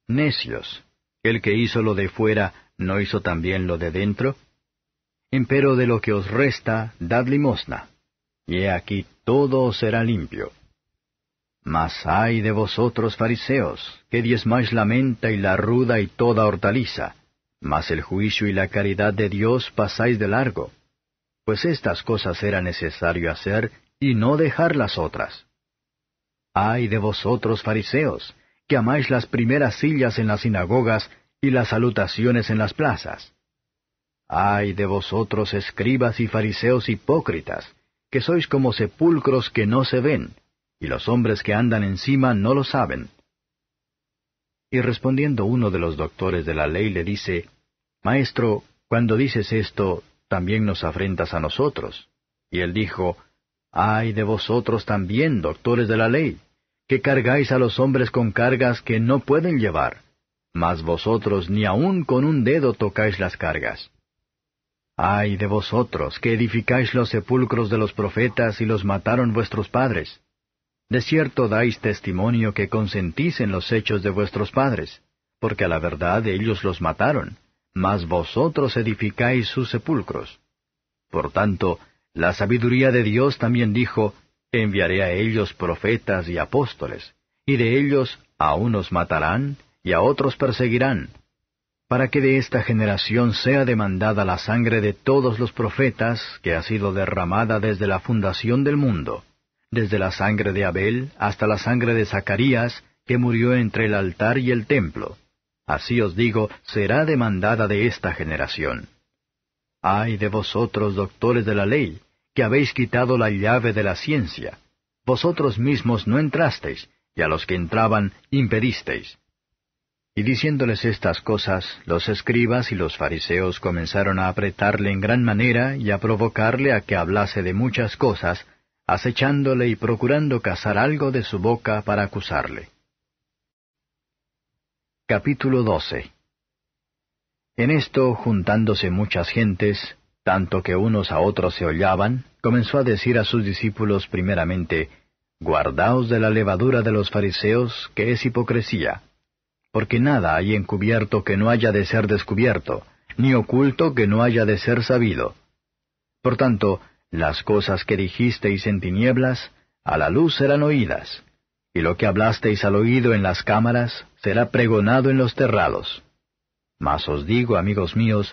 Necios, el que hizo lo de fuera, ¿no hizo también lo de dentro? Empero de lo que os resta, dad limosna, y he aquí todo será limpio. Mas ay de vosotros, fariseos, que diezmáis la menta y la ruda y toda hortaliza, mas el juicio y la caridad de Dios pasáis de largo. Pues estas cosas era necesario hacer, y no dejar las otras. Ay de vosotros, fariseos, que amáis las primeras sillas en las sinagogas y las salutaciones en las plazas. Ay de vosotros, escribas y fariseos hipócritas, que sois como sepulcros que no se ven, y los hombres que andan encima no lo saben. Y respondiendo uno de los doctores de la ley le dice, Maestro, cuando dices esto, también nos afrentas a nosotros. Y él dijo, Ay de vosotros también, doctores de la ley, que cargáis a los hombres con cargas que no pueden llevar, mas vosotros ni aun con un dedo tocáis las cargas. Ay de vosotros que edificáis los sepulcros de los profetas y los mataron vuestros padres. De cierto dais testimonio que consentís en los hechos de vuestros padres, porque a la verdad ellos los mataron, mas vosotros edificáis sus sepulcros. Por tanto, la sabiduría de Dios también dijo, Enviaré a ellos profetas y apóstoles, y de ellos a unos matarán y a otros perseguirán, para que de esta generación sea demandada la sangre de todos los profetas que ha sido derramada desde la fundación del mundo, desde la sangre de Abel hasta la sangre de Zacarías, que murió entre el altar y el templo. Así os digo, será demandada de esta generación. Ay de vosotros, doctores de la ley, que habéis quitado la llave de la ciencia. Vosotros mismos no entrasteis, y a los que entraban impedisteis. Y diciéndoles estas cosas, los escribas y los fariseos comenzaron a apretarle en gran manera y a provocarle a que hablase de muchas cosas, acechándole y procurando cazar algo de su boca para acusarle. Capítulo 12 en esto, juntándose muchas gentes, tanto que unos a otros se hollaban, comenzó a decir a sus discípulos primeramente, Guardaos de la levadura de los fariseos, que es hipocresía. Porque nada hay encubierto que no haya de ser descubierto, ni oculto que no haya de ser sabido. Por tanto, las cosas que dijisteis en tinieblas, a la luz serán oídas, y lo que hablasteis al oído en las cámaras, será pregonado en los terrados. Mas os digo, amigos míos,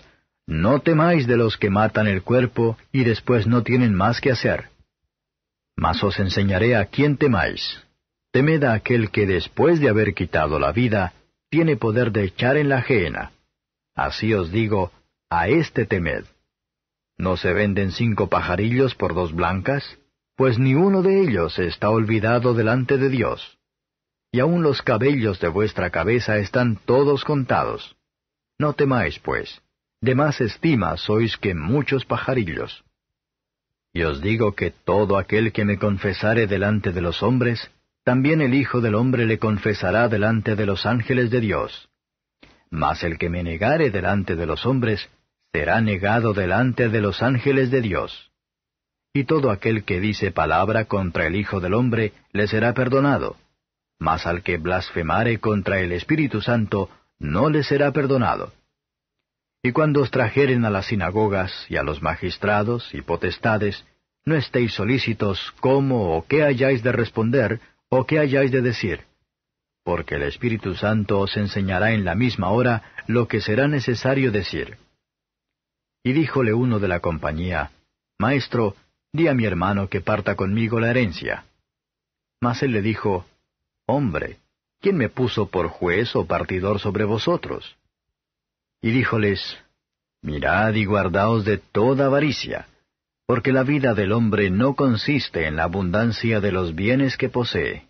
no temáis de los que matan el cuerpo y después no tienen más que hacer. Mas os enseñaré a quién temáis. Temed a aquel que después de haber quitado la vida, tiene poder de echar en la ajena. Así os digo, a este temed. ¿No se venden cinco pajarillos por dos blancas? Pues ni uno de ellos está olvidado delante de Dios. Y aun los cabellos de vuestra cabeza están todos contados. No temáis, pues, de más estima sois que muchos pajarillos. Y os digo que todo aquel que me confesare delante de los hombres, también el Hijo del Hombre le confesará delante de los ángeles de Dios. Mas el que me negare delante de los hombres, será negado delante de los ángeles de Dios. Y todo aquel que dice palabra contra el Hijo del Hombre, le será perdonado. Mas al que blasfemare contra el Espíritu Santo, no le será perdonado. Y cuando os trajeren a las sinagogas y a los magistrados y potestades, no estéis solícitos cómo o qué hayáis de responder o qué hayáis de decir, porque el Espíritu Santo os enseñará en la misma hora lo que será necesario decir. Y díjole uno de la compañía, Maestro, di a mi hermano que parta conmigo la herencia. Mas él le dijo, Hombre, ¿quién me puso por juez o partidor sobre vosotros? Y díjoles, Mirad y guardaos de toda avaricia, porque la vida del hombre no consiste en la abundancia de los bienes que posee.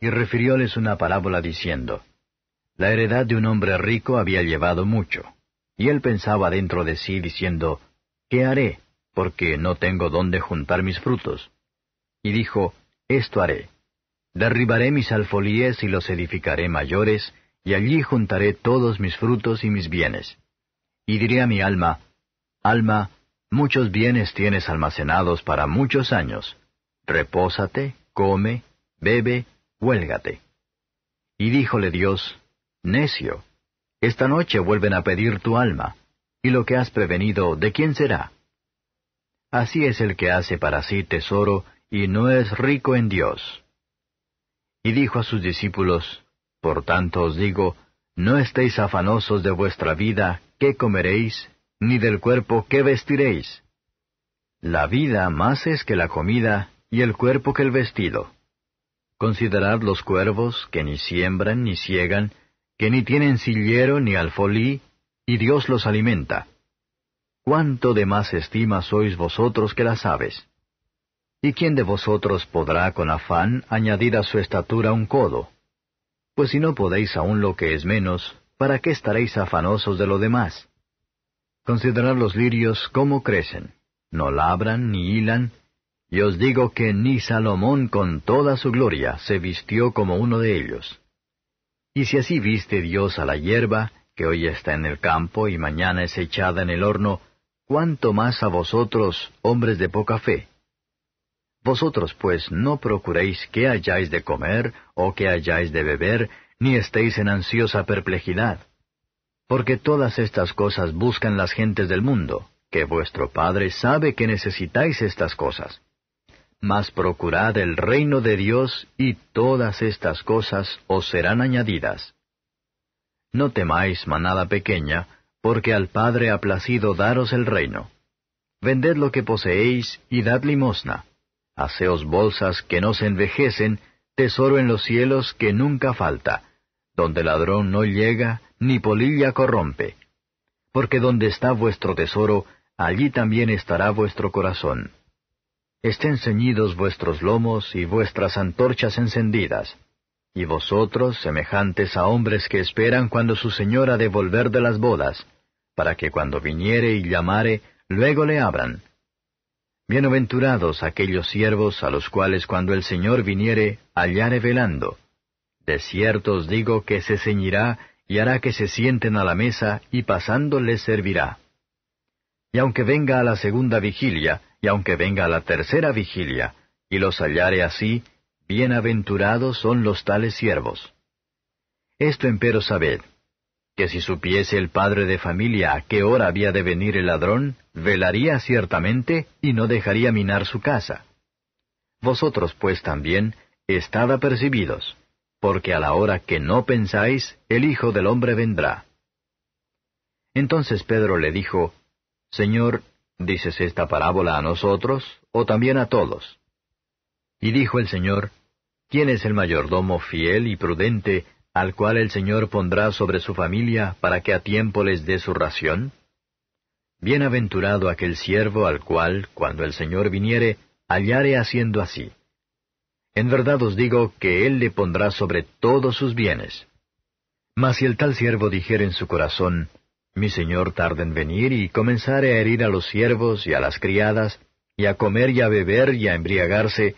Y refirióles una parábola diciendo, La heredad de un hombre rico había llevado mucho, y él pensaba dentro de sí diciendo, ¿Qué haré? Porque no tengo dónde juntar mis frutos. Y dijo, Esto haré Derribaré mis alfolíes y los edificaré mayores, y allí juntaré todos mis frutos y mis bienes. Y diré a mi alma, Alma, muchos bienes tienes almacenados para muchos años. Repósate, come, bebe, huélgate. Y díjole Dios, Necio, esta noche vuelven a pedir tu alma, y lo que has prevenido, ¿de quién será? Así es el que hace para sí tesoro y no es rico en Dios. Y dijo a sus discípulos, Por tanto os digo, no estéis afanosos de vuestra vida, qué comeréis, ni del cuerpo, qué vestiréis. La vida más es que la comida, y el cuerpo que el vestido. Considerad los cuervos, que ni siembran ni ciegan, que ni tienen sillero ni alfolí, y Dios los alimenta. ¿Cuánto de más estima sois vosotros que las aves? ¿Y quién de vosotros podrá con afán añadir a su estatura un codo? Pues si no podéis aún lo que es menos, ¿para qué estaréis afanosos de lo demás? Considerad los lirios cómo crecen, no labran ni hilan, y os digo que ni Salomón con toda su gloria se vistió como uno de ellos. Y si así viste Dios a la hierba, que hoy está en el campo y mañana es echada en el horno, ¿cuánto más a vosotros, hombres de poca fe? Vosotros pues no procuréis qué hayáis de comer o qué hayáis de beber, ni estéis en ansiosa perplejidad. Porque todas estas cosas buscan las gentes del mundo, que vuestro Padre sabe que necesitáis estas cosas. Mas procurad el reino de Dios y todas estas cosas os serán añadidas. No temáis manada pequeña, porque al Padre ha placido daros el reino. Vended lo que poseéis y dad limosna. Haceos bolsas que no se envejecen, tesoro en los cielos que nunca falta, donde ladrón no llega, ni polilla corrompe. Porque donde está vuestro tesoro, allí también estará vuestro corazón. Estén ceñidos vuestros lomos y vuestras antorchas encendidas. Y vosotros, semejantes a hombres que esperan cuando su señora volver de las bodas, para que cuando viniere y llamare, luego le abran. Bienaventurados aquellos siervos a los cuales cuando el Señor viniere hallare velando. De cierto os digo que se ceñirá y hará que se sienten a la mesa y pasando les servirá. Y aunque venga a la segunda vigilia, y aunque venga a la tercera vigilia, y los hallare así, bienaventurados son los tales siervos. Esto empero sabed, que si supiese el padre de familia a qué hora había de venir el ladrón, velaría ciertamente y no dejaría minar su casa. Vosotros pues también, estad apercibidos, porque a la hora que no pensáis, el Hijo del hombre vendrá. Entonces Pedro le dijo, Señor, ¿dices esta parábola a nosotros o también a todos? Y dijo el Señor, ¿quién es el mayordomo fiel y prudente al cual el Señor pondrá sobre su familia para que a tiempo les dé su ración? Bienaventurado aquel siervo al cual, cuando el Señor viniere, hallare haciendo así. En verdad os digo que Él le pondrá sobre todos sus bienes. Mas si el tal siervo dijere en su corazón, Mi Señor tarde en venir, y comenzare a herir a los siervos y a las criadas, y a comer y a beber y a embriagarse,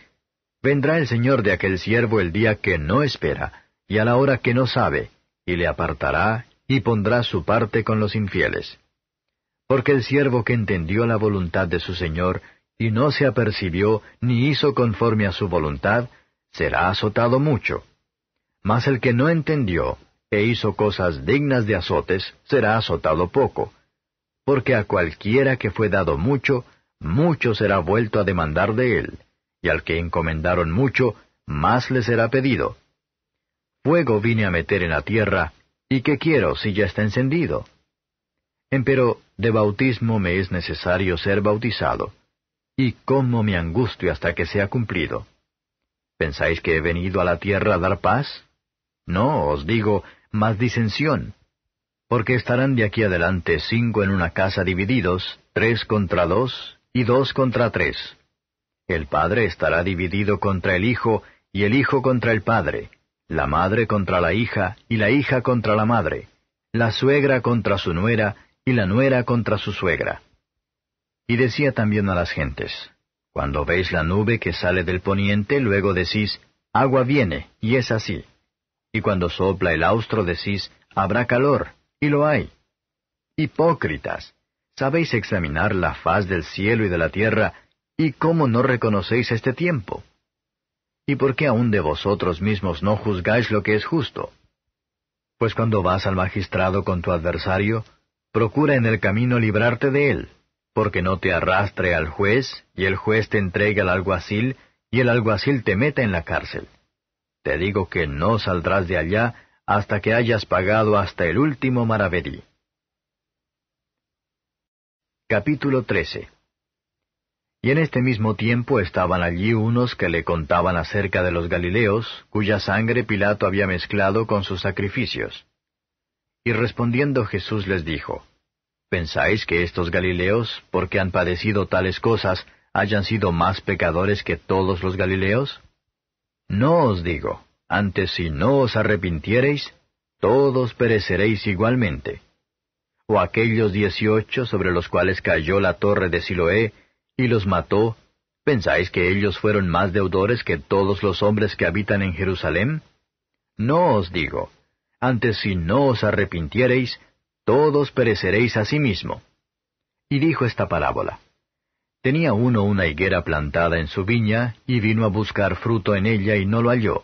vendrá el Señor de aquel siervo el día que no espera, y a la hora que no sabe, y le apartará, y pondrá su parte con los infieles. Porque el siervo que entendió la voluntad de su Señor, y no se apercibió, ni hizo conforme a su voluntad, será azotado mucho. Mas el que no entendió, e hizo cosas dignas de azotes, será azotado poco. Porque a cualquiera que fue dado mucho, mucho será vuelto a demandar de él, y al que encomendaron mucho, más le será pedido. Fuego vine a meter en la tierra, ¿y qué quiero si ya está encendido? Empero, de bautismo me es necesario ser bautizado, y cómo me angustio hasta que sea cumplido. ¿Pensáis que he venido a la tierra a dar paz? No, os digo, más disensión. Porque estarán de aquí adelante cinco en una casa divididos, tres contra dos y dos contra tres. El padre estará dividido contra el hijo y el hijo contra el padre, la madre contra la hija y la hija contra la madre, la suegra contra su nuera y la nuera contra su suegra. Y decía también a las gentes, Cuando veis la nube que sale del poniente, luego decís, Agua viene, y es así. Y cuando sopla el austro decís, Habrá calor, y lo hay. Hipócritas, sabéis examinar la faz del cielo y de la tierra, y cómo no reconocéis este tiempo. ¿Y por qué aún de vosotros mismos no juzgáis lo que es justo? Pues cuando vas al magistrado con tu adversario, procura en el camino librarte de él, porque no te arrastre al juez, y el juez te entregue al alguacil, y el alguacil te meta en la cárcel. Te digo que no saldrás de allá hasta que hayas pagado hasta el último maravedí. Capítulo 13 y en este mismo tiempo estaban allí unos que le contaban acerca de los Galileos, cuya sangre Pilato había mezclado con sus sacrificios. Y respondiendo Jesús les dijo, ¿Pensáis que estos Galileos, porque han padecido tales cosas, hayan sido más pecadores que todos los Galileos? No os digo, antes si no os arrepintiereis, todos pereceréis igualmente. O aquellos dieciocho sobre los cuales cayó la torre de Siloé, y los mató, ¿pensáis que ellos fueron más deudores que todos los hombres que habitan en Jerusalén? No os digo, antes si no os arrepintiereis, todos pereceréis sí mismo. Y dijo esta parábola. Tenía uno una higuera plantada en su viña, y vino a buscar fruto en ella y no lo halló.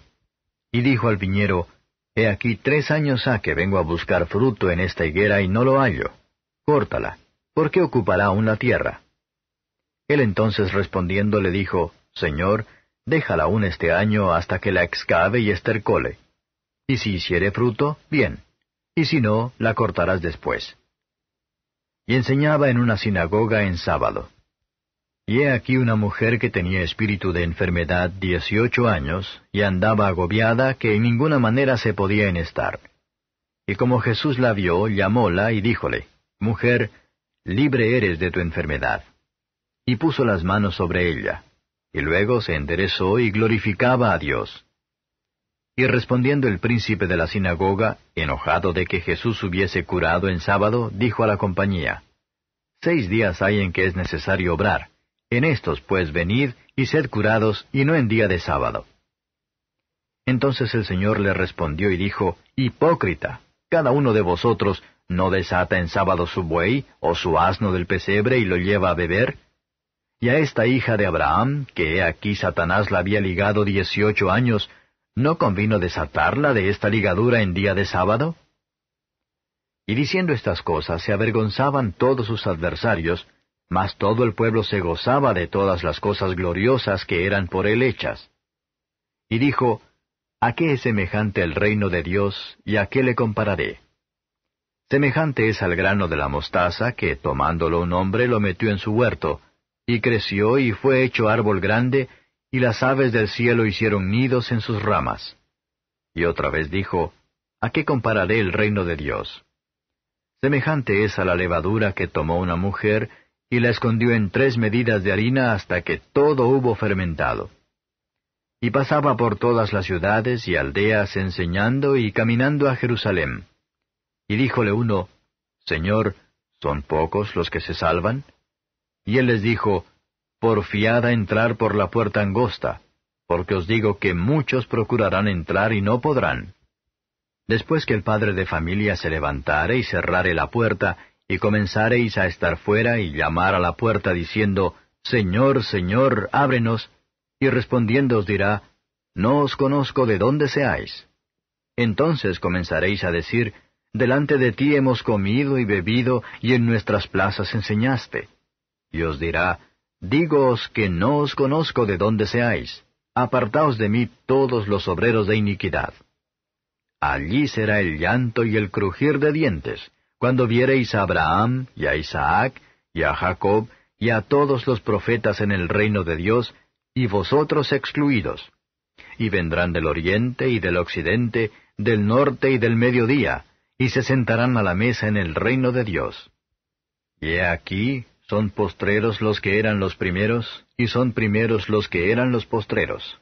Y dijo al viñero, He aquí tres años ha que vengo a buscar fruto en esta higuera y no lo hallo. Córtala, porque ocupará aún la tierra. Él entonces respondiendo le dijo, Señor, déjala aún este año hasta que la excave y estercole. Y si hiciere fruto, bien, y si no, la cortarás después. Y enseñaba en una sinagoga en sábado. Y he aquí una mujer que tenía espíritu de enfermedad dieciocho años, y andaba agobiada que en ninguna manera se podía enestar. Y como Jesús la vio, llamóla y díjole, Mujer, libre eres de tu enfermedad y puso las manos sobre ella. Y luego se enderezó y glorificaba a Dios. Y respondiendo el príncipe de la sinagoga, enojado de que Jesús hubiese curado en sábado, dijo a la compañía, Seis días hay en que es necesario obrar, en estos pues venid y sed curados y no en día de sábado. Entonces el Señor le respondió y dijo, Hipócrita, cada uno de vosotros no desata en sábado su buey o su asno del pesebre y lo lleva a beber, y a esta hija de Abraham, que he aquí Satanás la había ligado dieciocho años, ¿no convino desatarla de esta ligadura en día de sábado? Y diciendo estas cosas se avergonzaban todos sus adversarios, mas todo el pueblo se gozaba de todas las cosas gloriosas que eran por él hechas. Y dijo, ¿A qué es semejante el reino de Dios y a qué le compararé? Semejante es al grano de la mostaza que, tomándolo un hombre, lo metió en su huerto, y creció y fue hecho árbol grande, y las aves del cielo hicieron nidos en sus ramas. Y otra vez dijo, ¿A qué compararé el reino de Dios? Semejante es a la levadura que tomó una mujer y la escondió en tres medidas de harina hasta que todo hubo fermentado. Y pasaba por todas las ciudades y aldeas enseñando y caminando a Jerusalén. Y díjole uno, Señor, ¿son pocos los que se salvan? Y él les dijo, Porfiad a entrar por la puerta angosta, porque os digo que muchos procurarán entrar y no podrán. Después que el padre de familia se levantare y cerrare la puerta, y comenzareis a estar fuera y llamar a la puerta diciendo, Señor, Señor, ábrenos, y respondiendo os dirá, No os conozco de dónde seáis. Entonces comenzaréis a decir, Delante de ti hemos comido y bebido, y en nuestras plazas enseñaste y os dirá, «Digoos que no os conozco de dónde seáis, apartaos de mí todos los obreros de iniquidad. Allí será el llanto y el crujir de dientes, cuando viereis a Abraham y a Isaac y a Jacob y a todos los profetas en el reino de Dios, y vosotros excluidos. Y vendrán del oriente y del occidente, del norte y del mediodía, y se sentarán a la mesa en el reino de Dios. Y he aquí, son postreros los que eran los primeros, y son primeros los que eran los postreros.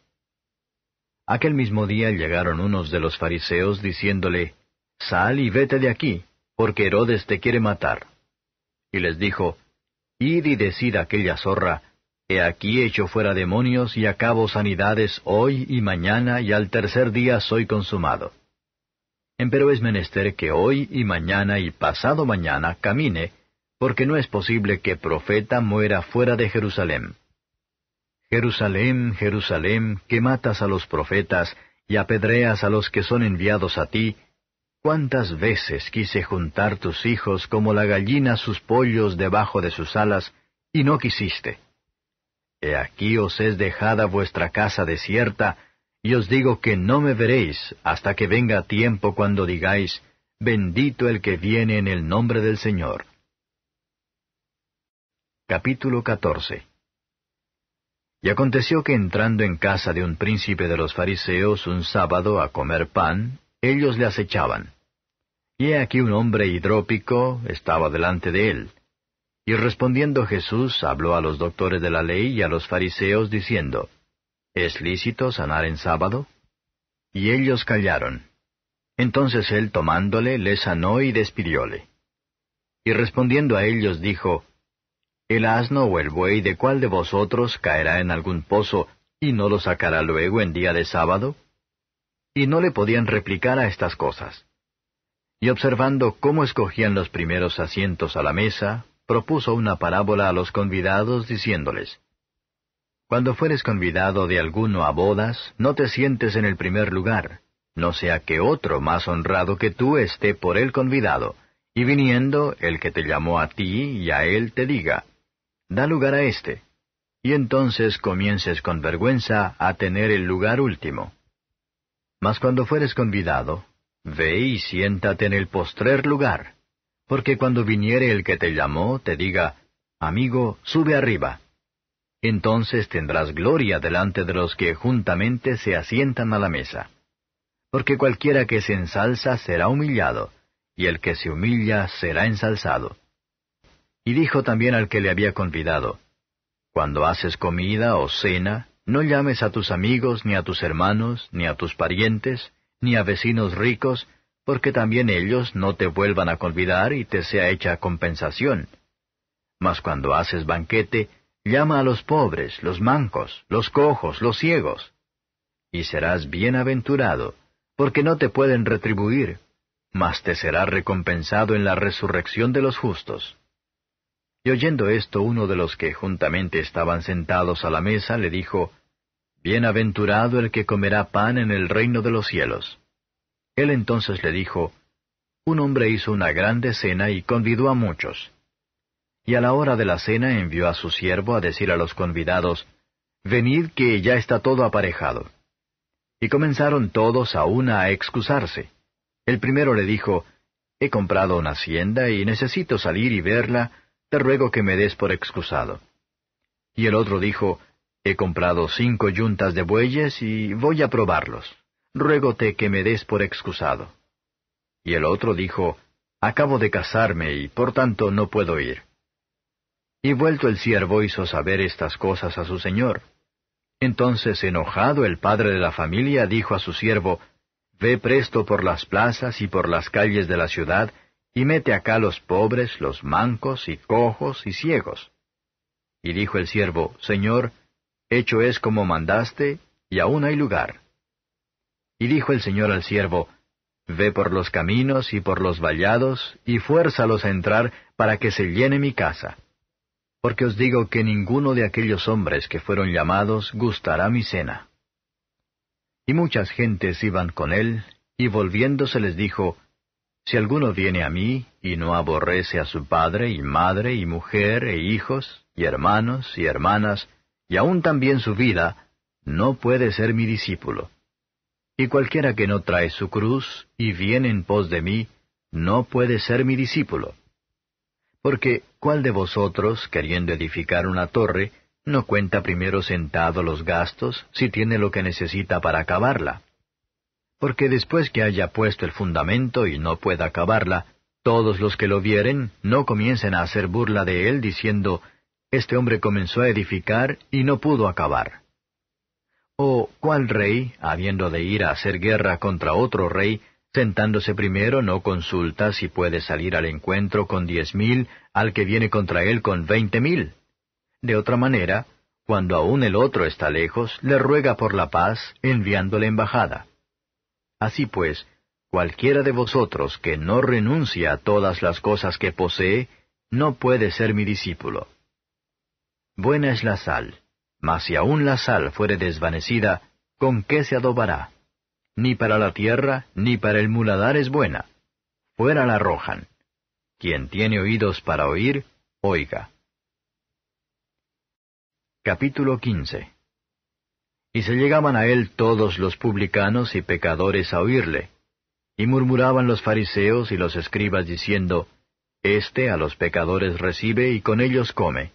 Aquel mismo día llegaron unos de los fariseos diciéndole, Sal y vete de aquí, porque Herodes te quiere matar. Y les dijo, Id y decid a aquella zorra, He aquí echo fuera demonios y acabo sanidades hoy y mañana y al tercer día soy consumado. Empero es menester que hoy y mañana y pasado mañana camine, porque no es posible que profeta muera fuera de Jerusalén. Jerusalén, Jerusalén, que matas a los profetas y apedreas a los que son enviados a ti, cuántas veces quise juntar tus hijos como la gallina sus pollos debajo de sus alas, y no quisiste. He aquí os es dejada vuestra casa desierta, y os digo que no me veréis hasta que venga tiempo cuando digáis, bendito el que viene en el nombre del Señor. Capítulo 14 Y aconteció que entrando en casa de un príncipe de los fariseos un sábado a comer pan, ellos le acechaban. Y he aquí un hombre hidrópico estaba delante de él. Y respondiendo Jesús habló a los doctores de la ley y a los fariseos diciendo, ¿Es lícito sanar en sábado? Y ellos callaron. Entonces él tomándole le sanó y despidióle. Y respondiendo a ellos dijo, el asno o el buey de cuál de vosotros caerá en algún pozo y no lo sacará luego en día de sábado? Y no le podían replicar a estas cosas. Y observando cómo escogían los primeros asientos a la mesa, propuso una parábola a los convidados diciéndoles, Cuando fueres convidado de alguno a bodas, no te sientes en el primer lugar, no sea que otro más honrado que tú esté por él convidado, y viniendo el que te llamó a ti y a él te diga, da lugar a éste, y entonces comiences con vergüenza a tener el lugar último. Mas cuando fueres convidado, ve y siéntate en el postrer lugar, porque cuando viniere el que te llamó, te diga, Amigo, sube arriba. Entonces tendrás gloria delante de los que juntamente se asientan a la mesa. Porque cualquiera que se ensalza será humillado, y el que se humilla será ensalzado. Y dijo también al que le había convidado, Cuando haces comida o cena, no llames a tus amigos, ni a tus hermanos, ni a tus parientes, ni a vecinos ricos, porque también ellos no te vuelvan a convidar y te sea hecha compensación. Mas cuando haces banquete, llama a los pobres, los mancos, los cojos, los ciegos. Y serás bienaventurado, porque no te pueden retribuir, mas te será recompensado en la resurrección de los justos. Y oyendo esto, uno de los que juntamente estaban sentados a la mesa le dijo, Bienaventurado el que comerá pan en el reino de los cielos. Él entonces le dijo, Un hombre hizo una grande cena y convidó a muchos. Y a la hora de la cena envió a su siervo a decir a los convidados, Venid que ya está todo aparejado. Y comenzaron todos a una a excusarse. El primero le dijo, He comprado una hacienda y necesito salir y verla, te ruego que me des por excusado. Y el otro dijo, He comprado cinco yuntas de bueyes y voy a probarlos. Ruégote que me des por excusado. Y el otro dijo, Acabo de casarme y por tanto no puedo ir. Y vuelto el siervo hizo saber estas cosas a su señor. Entonces enojado el padre de la familia dijo a su siervo, Ve presto por las plazas y por las calles de la ciudad y mete acá los pobres, los mancos, y cojos, y ciegos. Y dijo el siervo, Señor, hecho es como mandaste, y aún hay lugar. Y dijo el Señor al siervo, Ve por los caminos y por los vallados, y fuérzalos a entrar, para que se llene mi casa. Porque os digo que ninguno de aquellos hombres que fueron llamados gustará mi cena. Y muchas gentes iban con él, y volviéndose les dijo, si alguno viene a mí y no aborrece a su padre y madre y mujer e hijos y hermanos y hermanas, y aun también su vida, no puede ser mi discípulo. Y cualquiera que no trae su cruz y viene en pos de mí, no puede ser mi discípulo. Porque, ¿cuál de vosotros, queriendo edificar una torre, no cuenta primero sentado los gastos si tiene lo que necesita para acabarla? porque después que haya puesto el fundamento y no pueda acabarla, todos los que lo vieren no comiencen a hacer burla de él diciendo, Este hombre comenzó a edificar y no pudo acabar. O cuál rey, habiendo de ir a hacer guerra contra otro rey, sentándose primero no consulta si puede salir al encuentro con diez mil al que viene contra él con veinte mil. De otra manera, cuando aún el otro está lejos, le ruega por la paz, enviándole embajada. Así pues, cualquiera de vosotros que no renuncia a todas las cosas que posee, no puede ser mi discípulo. Buena es la sal, mas si aún la sal fuere desvanecida, ¿con qué se adobará? Ni para la tierra, ni para el muladar es buena. Fuera la arrojan. Quien tiene oídos para oír, oiga. Capítulo 15 y se llegaban a él todos los publicanos y pecadores a oírle. Y murmuraban los fariseos y los escribas diciendo, Este a los pecadores recibe y con ellos come.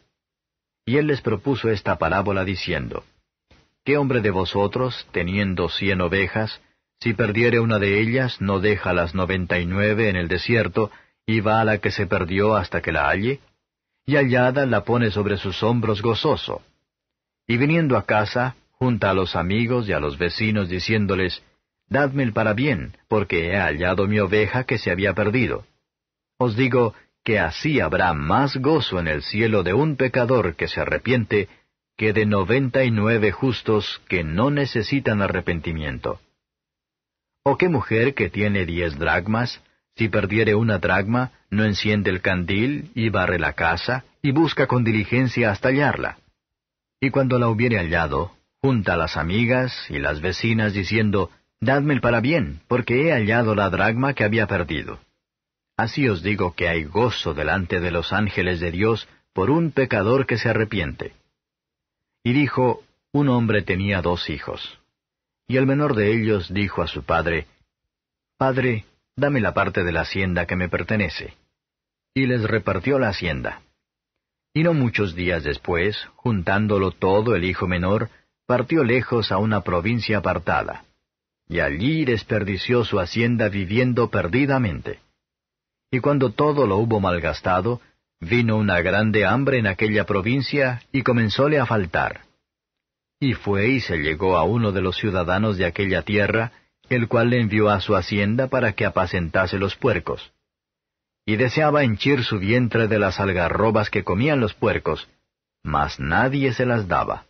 Y él les propuso esta parábola diciendo, ¿Qué hombre de vosotros, teniendo cien ovejas, si perdiere una de ellas, no deja las noventa y nueve en el desierto, y va a la que se perdió hasta que la halle? Y hallada la pone sobre sus hombros gozoso. Y viniendo a casa, junta a los amigos y a los vecinos diciéndoles, Dadme el parabién, porque he hallado mi oveja que se había perdido. Os digo que así habrá más gozo en el cielo de un pecador que se arrepiente que de noventa y nueve justos que no necesitan arrepentimiento. ¿O qué mujer que tiene diez dracmas, si perdiere una dracma, no enciende el candil y barre la casa y busca con diligencia hasta hallarla? Y cuando la hubiere hallado, junta las amigas y las vecinas diciendo, Dadme el parabién, porque he hallado la dragma que había perdido. Así os digo que hay gozo delante de los ángeles de Dios por un pecador que se arrepiente. Y dijo, un hombre tenía dos hijos. Y el menor de ellos dijo a su padre, Padre, dame la parte de la hacienda que me pertenece. Y les repartió la hacienda. Y no muchos días después, juntándolo todo el hijo menor, partió lejos a una provincia apartada, y allí desperdició su hacienda viviendo perdidamente. Y cuando todo lo hubo malgastado, vino una grande hambre en aquella provincia y comenzóle a faltar. Y fue y se llegó a uno de los ciudadanos de aquella tierra, el cual le envió a su hacienda para que apacentase los puercos. Y deseaba henchir su vientre de las algarrobas que comían los puercos, mas nadie se las daba.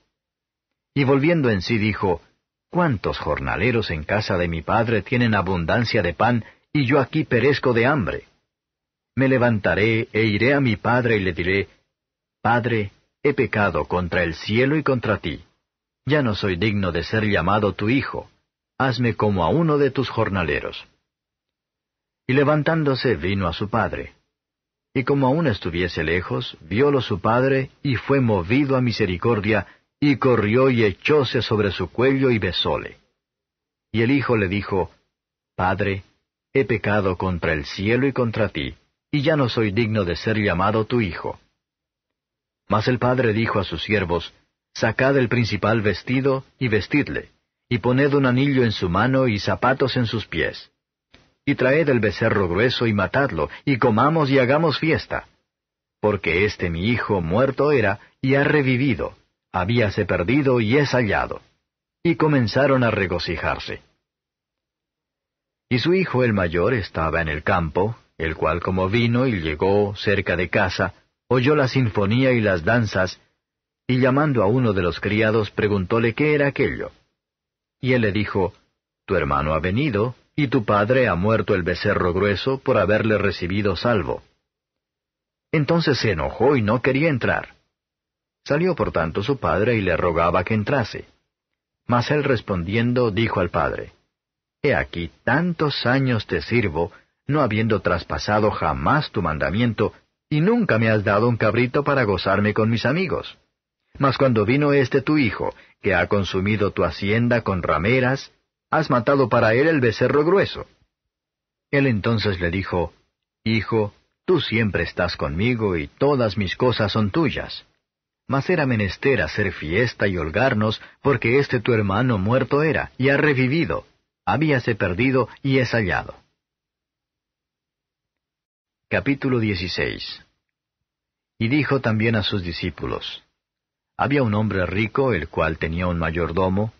Y volviendo en sí dijo, ¿Cuántos jornaleros en casa de mi padre tienen abundancia de pan, y yo aquí perezco de hambre? Me levantaré e iré a mi padre y le diré, Padre, he pecado contra el cielo y contra ti. Ya no soy digno de ser llamado tu hijo. Hazme como a uno de tus jornaleros. Y levantándose vino a su padre. Y como aún estuviese lejos, viólo su padre, y fue movido a misericordia, y corrió y echóse sobre su cuello y besóle. Y el hijo le dijo, Padre, he pecado contra el cielo y contra ti, y ya no soy digno de ser llamado tu hijo. Mas el padre dijo a sus siervos, Sacad el principal vestido y vestidle, y poned un anillo en su mano y zapatos en sus pies. Y traed el becerro grueso y matadlo, y comamos y hagamos fiesta. Porque este mi hijo muerto era y ha revivido, habíase perdido y es hallado. Y comenzaron a regocijarse. Y su hijo el mayor estaba en el campo, el cual como vino y llegó cerca de casa, oyó la sinfonía y las danzas, y llamando a uno de los criados preguntóle qué era aquello. Y él le dijo, Tu hermano ha venido, y tu padre ha muerto el becerro grueso por haberle recibido salvo. Entonces se enojó y no quería entrar. Salió por tanto su padre y le rogaba que entrase. Mas él respondiendo dijo al padre, He aquí tantos años te sirvo, no habiendo traspasado jamás tu mandamiento, y nunca me has dado un cabrito para gozarme con mis amigos. Mas cuando vino este tu hijo, que ha consumido tu hacienda con rameras, has matado para él el becerro grueso. Él entonces le dijo, Hijo, tú siempre estás conmigo y todas mis cosas son tuyas. Mas era menester hacer fiesta y holgarnos, porque este tu hermano muerto era, y ha revivido. Habíase perdido y es hallado. Capítulo 16 Y dijo también a sus discípulos, Había un hombre rico, el cual tenía un mayordomo,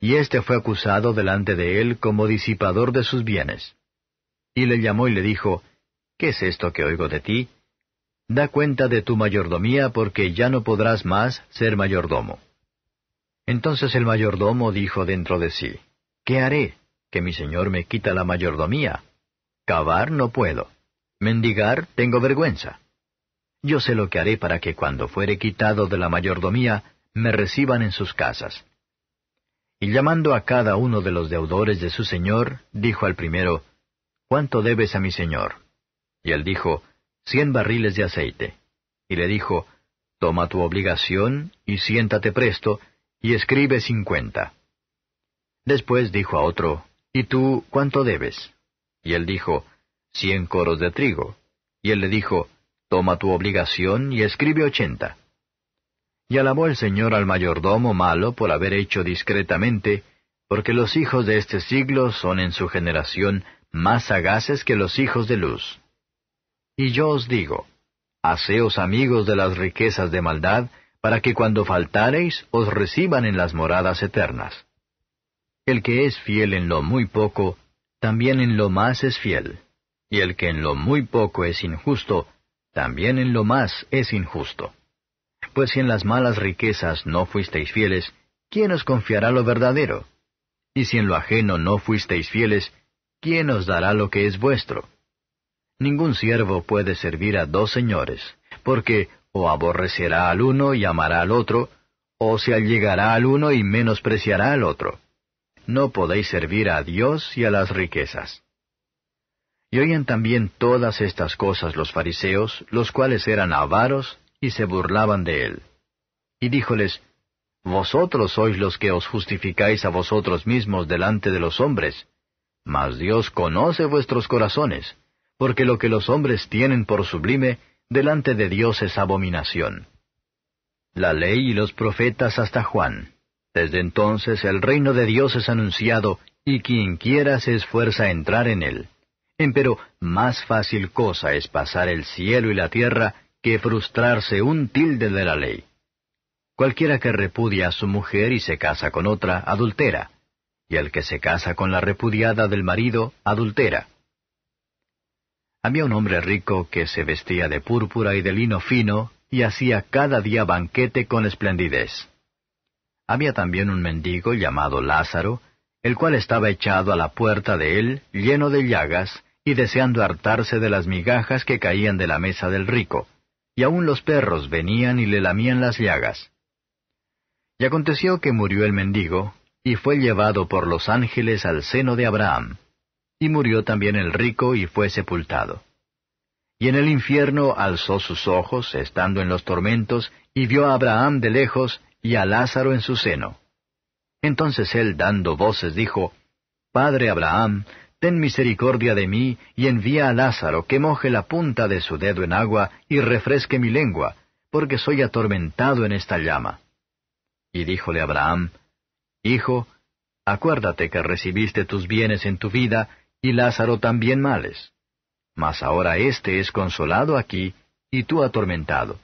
y éste fue acusado delante de él como disipador de sus bienes. Y le llamó y le dijo, ¿Qué es esto que oigo de ti? Da cuenta de tu mayordomía porque ya no podrás más ser mayordomo. Entonces el mayordomo dijo dentro de sí, ¿Qué haré? Que mi señor me quita la mayordomía. Cavar no puedo. Mendigar tengo vergüenza. Yo sé lo que haré para que cuando fuere quitado de la mayordomía, me reciban en sus casas. Y llamando a cada uno de los deudores de su señor, dijo al primero, ¿Cuánto debes a mi señor? Y él dijo, cien barriles de aceite. Y le dijo, Toma tu obligación y siéntate presto, y escribe cincuenta. Después dijo a otro, ¿Y tú cuánto debes? Y él dijo, Cien coros de trigo. Y él le dijo, Toma tu obligación y escribe ochenta. Y alabó el Señor al mayordomo malo por haber hecho discretamente, porque los hijos de este siglo son en su generación más sagaces que los hijos de luz. Y yo os digo, haceos amigos de las riquezas de maldad, para que cuando faltareis os reciban en las moradas eternas. El que es fiel en lo muy poco, también en lo más es fiel, y el que en lo muy poco es injusto, también en lo más es injusto. Pues si en las malas riquezas no fuisteis fieles, ¿quién os confiará lo verdadero? Y si en lo ajeno no fuisteis fieles, ¿quién os dará lo que es vuestro? Ningún siervo puede servir a dos señores, porque o aborrecerá al uno y amará al otro, o se allegará al uno y menospreciará al otro. No podéis servir a Dios y a las riquezas. Y oían también todas estas cosas los fariseos, los cuales eran avaros, y se burlaban de él. Y díjoles, Vosotros sois los que os justificáis a vosotros mismos delante de los hombres, mas Dios conoce vuestros corazones porque lo que los hombres tienen por sublime, delante de Dios es abominación. La ley y los profetas hasta Juan. Desde entonces el reino de Dios es anunciado, y quien quiera se esfuerza a entrar en él. Empero más fácil cosa es pasar el cielo y la tierra que frustrarse un tilde de la ley. Cualquiera que repudia a su mujer y se casa con otra, adultera, y el que se casa con la repudiada del marido, adultera. Había un hombre rico que se vestía de púrpura y de lino fino y hacía cada día banquete con esplendidez. Había también un mendigo llamado Lázaro, el cual estaba echado a la puerta de él, lleno de llagas, y deseando hartarse de las migajas que caían de la mesa del rico, y aun los perros venían y le lamían las llagas. Y aconteció que murió el mendigo, y fue llevado por los ángeles al seno de Abraham. Y murió también el rico y fue sepultado. Y en el infierno alzó sus ojos, estando en los tormentos, y vio a Abraham de lejos y a Lázaro en su seno. Entonces él, dando voces, dijo, Padre Abraham, ten misericordia de mí, y envía a Lázaro que moje la punta de su dedo en agua y refresque mi lengua, porque soy atormentado en esta llama. Y díjole Abraham, Hijo, acuérdate que recibiste tus bienes en tu vida, y Lázaro también males. Mas ahora éste es consolado aquí, y tú atormentado.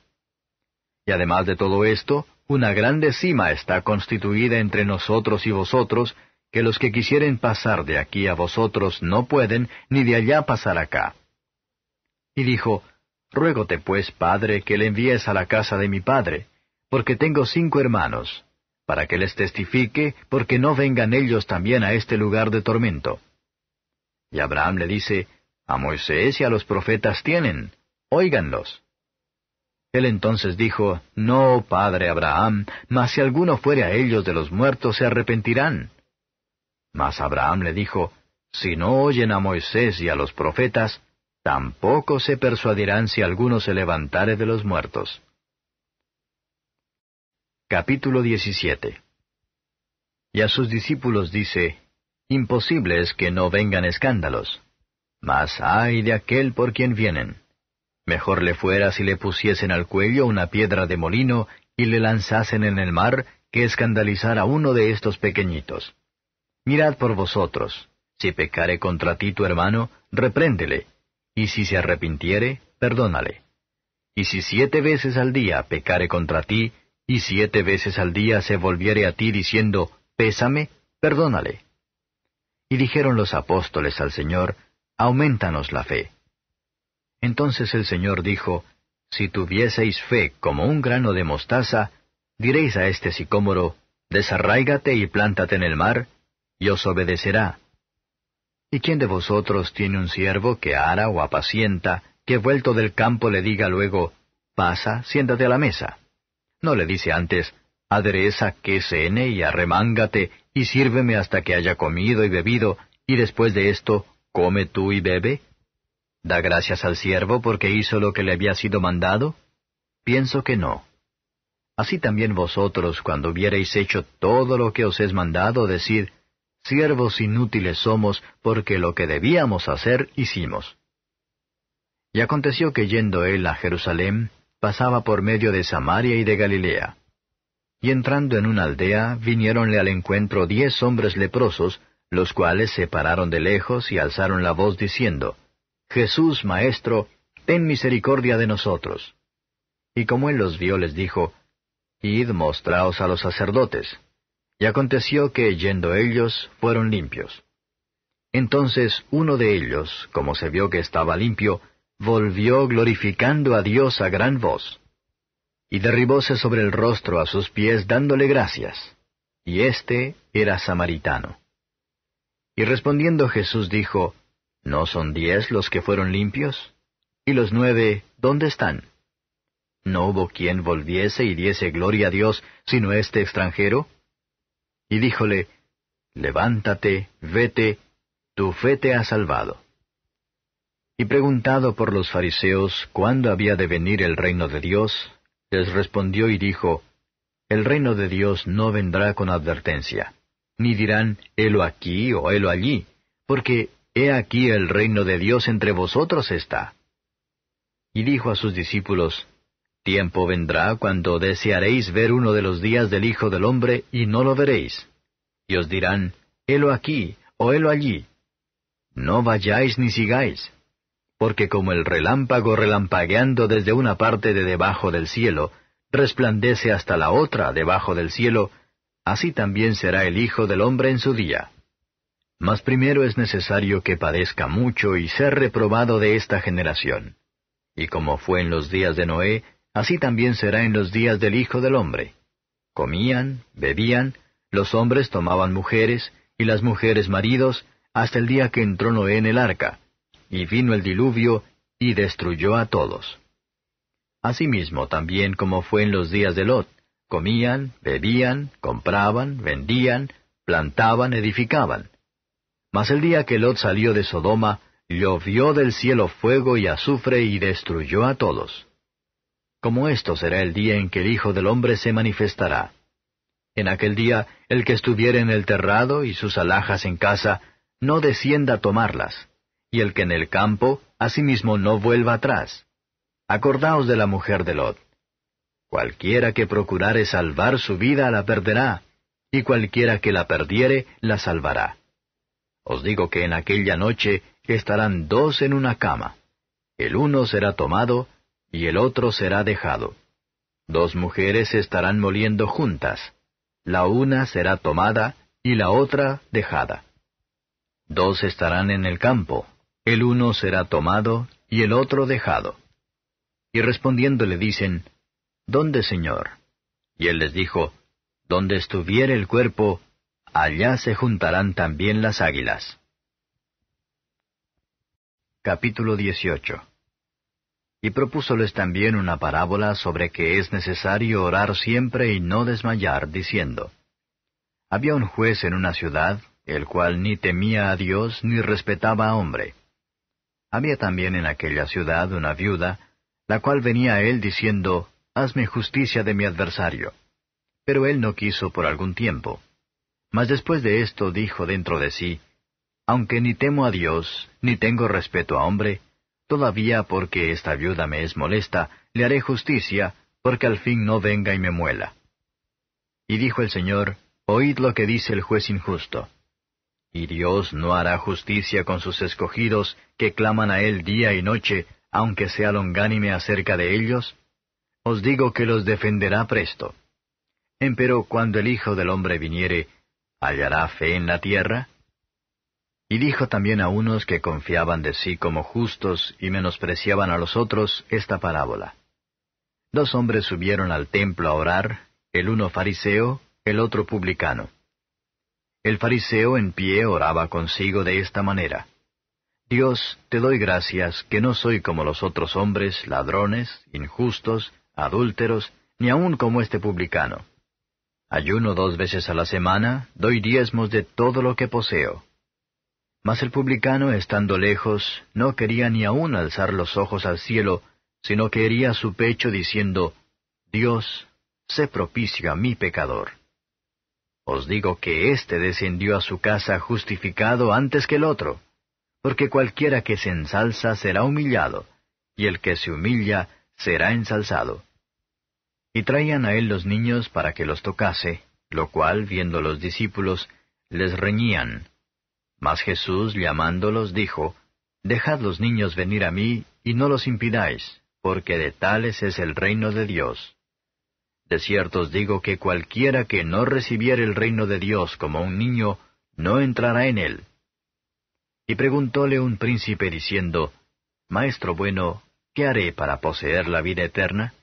Y además de todo esto, una grande cima está constituida entre nosotros y vosotros, que los que quisieren pasar de aquí a vosotros no pueden, ni de allá pasar acá. Y dijo, Ruégote pues, padre, que le envíes a la casa de mi padre, porque tengo cinco hermanos, para que les testifique, porque no vengan ellos también a este lugar de tormento. Y Abraham le dice, A Moisés y a los profetas tienen, óiganlos. Él entonces dijo, No, padre Abraham, mas si alguno fuere a ellos de los muertos se arrepentirán. Mas Abraham le dijo, Si no oyen a Moisés y a los profetas, tampoco se persuadirán si alguno se levantare de los muertos. Capítulo 17 Y a sus discípulos dice, imposible es que no vengan escándalos. Mas ay de aquel por quien vienen. Mejor le fuera si le pusiesen al cuello una piedra de molino y le lanzasen en el mar que escandalizar a uno de estos pequeñitos. Mirad por vosotros. Si pecare contra ti tu hermano, repréndele, y si se arrepintiere, perdónale. Y si siete veces al día pecare contra ti, y siete veces al día se volviere a ti diciendo, pésame, perdónale. Y dijeron los apóstoles al Señor, Aumentanos la fe. Entonces el Señor dijo, Si tuvieseis fe como un grano de mostaza, diréis a este sicómoro, Desarráigate y plántate en el mar, y os obedecerá. ¿Y quién de vosotros tiene un siervo que ara o apacienta, que vuelto del campo le diga luego, Pasa, siéntate a la mesa? No le dice antes, adereza, se en y arremángate, y sírveme hasta que haya comido y bebido, y después de esto, come tú y bebe? ¿Da gracias al siervo porque hizo lo que le había sido mandado? Pienso que no. Así también vosotros, cuando hubierais hecho todo lo que os es mandado, decir, siervos inútiles somos, porque lo que debíamos hacer hicimos. Y aconteció que yendo él a Jerusalén, pasaba por medio de Samaria y de Galilea. Y entrando en una aldea, viniéronle al encuentro diez hombres leprosos, los cuales se pararon de lejos y alzaron la voz diciendo, Jesús, Maestro, ten misericordia de nosotros. Y como él los vio, les dijo, Id mostraos a los sacerdotes. Y aconteció que, yendo ellos, fueron limpios. Entonces uno de ellos, como se vio que estaba limpio, volvió glorificando a Dios a gran voz y derribóse sobre el rostro a sus pies dándole gracias. Y éste era samaritano. Y respondiendo Jesús dijo, ¿No son diez los que fueron limpios? ¿Y los nueve dónde están? ¿No hubo quien volviese y diese gloria a Dios sino este extranjero? Y díjole, Levántate, vete, tu fe te ha salvado. Y preguntado por los fariseos cuándo había de venir el reino de Dios, les respondió y dijo, El reino de Dios no vendrá con advertencia, ni dirán, helo aquí o helo allí, porque he aquí el reino de Dios entre vosotros está. Y dijo a sus discípulos, Tiempo vendrá cuando desearéis ver uno de los días del Hijo del Hombre y no lo veréis. Y os dirán, helo aquí o helo allí. No vayáis ni sigáis porque como el relámpago relampagueando desde una parte de debajo del cielo, resplandece hasta la otra debajo del cielo, así también será el Hijo del hombre en su día. Mas primero es necesario que padezca mucho y ser reprobado de esta generación. Y como fue en los días de Noé, así también será en los días del Hijo del hombre. Comían, bebían, los hombres tomaban mujeres, y las mujeres maridos, hasta el día que entró Noé en el arca, y vino el diluvio, y destruyó a todos. Asimismo, también como fue en los días de Lot, comían, bebían, compraban, vendían, plantaban, edificaban. Mas el día que Lot salió de Sodoma, llovió del cielo fuego y azufre y destruyó a todos. Como esto será el día en que el Hijo del Hombre se manifestará. En aquel día, el que estuviere en el terrado y sus alhajas en casa, no descienda a tomarlas, y el que en el campo, asimismo no vuelva atrás. Acordaos de la mujer de Lot. Cualquiera que procurare salvar su vida la perderá, y cualquiera que la perdiere la salvará. Os digo que en aquella noche estarán dos en una cama. El uno será tomado y el otro será dejado. Dos mujeres estarán moliendo juntas. La una será tomada y la otra dejada. Dos estarán en el campo, el uno será tomado y el otro dejado. Y respondiéndole dicen, ¿Dónde, Señor? Y él les dijo, Donde estuviere el cuerpo, allá se juntarán también las águilas. Capítulo 18 Y propúsoles también una parábola sobre que es necesario orar siempre y no desmayar, diciendo, Había un juez en una ciudad, el cual ni temía a Dios ni respetaba a hombre. Había también en aquella ciudad una viuda, la cual venía a él diciendo, Hazme justicia de mi adversario. Pero él no quiso por algún tiempo. Mas después de esto dijo dentro de sí, Aunque ni temo a Dios, ni tengo respeto a hombre, todavía porque esta viuda me es molesta, le haré justicia, porque al fin no venga y me muela. Y dijo el Señor, Oíd lo que dice el juez injusto. Y Dios no hará justicia con sus escogidos que claman a Él día y noche, aunque sea longánime acerca de ellos? Os digo que los defenderá presto. Empero cuando el Hijo del Hombre viniere, ¿hallará fe en la tierra? Y dijo también a unos que confiaban de sí como justos y menospreciaban a los otros esta parábola. Dos hombres subieron al templo a orar, el uno fariseo, el otro publicano. El fariseo en pie oraba consigo de esta manera. Dios, te doy gracias que no soy como los otros hombres, ladrones, injustos, adúlteros, ni aun como este publicano. Ayuno dos veces a la semana, doy diezmos de todo lo que poseo. Mas el publicano, estando lejos, no quería ni aun alzar los ojos al cielo, sino que hería su pecho diciendo, Dios, sé propicio a mi pecador. Os digo que éste descendió a su casa justificado antes que el otro, porque cualquiera que se ensalza será humillado, y el que se humilla será ensalzado. Y traían a él los niños para que los tocase, lo cual, viendo los discípulos, les reñían. Mas Jesús, llamándolos, dijo, Dejad los niños venir a mí, y no los impidáis, porque de tales es el reino de Dios. De cierto os digo que cualquiera que no recibiere el reino de Dios como un niño, no entrará en él. Y preguntóle un príncipe diciendo, Maestro bueno, ¿qué haré para poseer la vida eterna?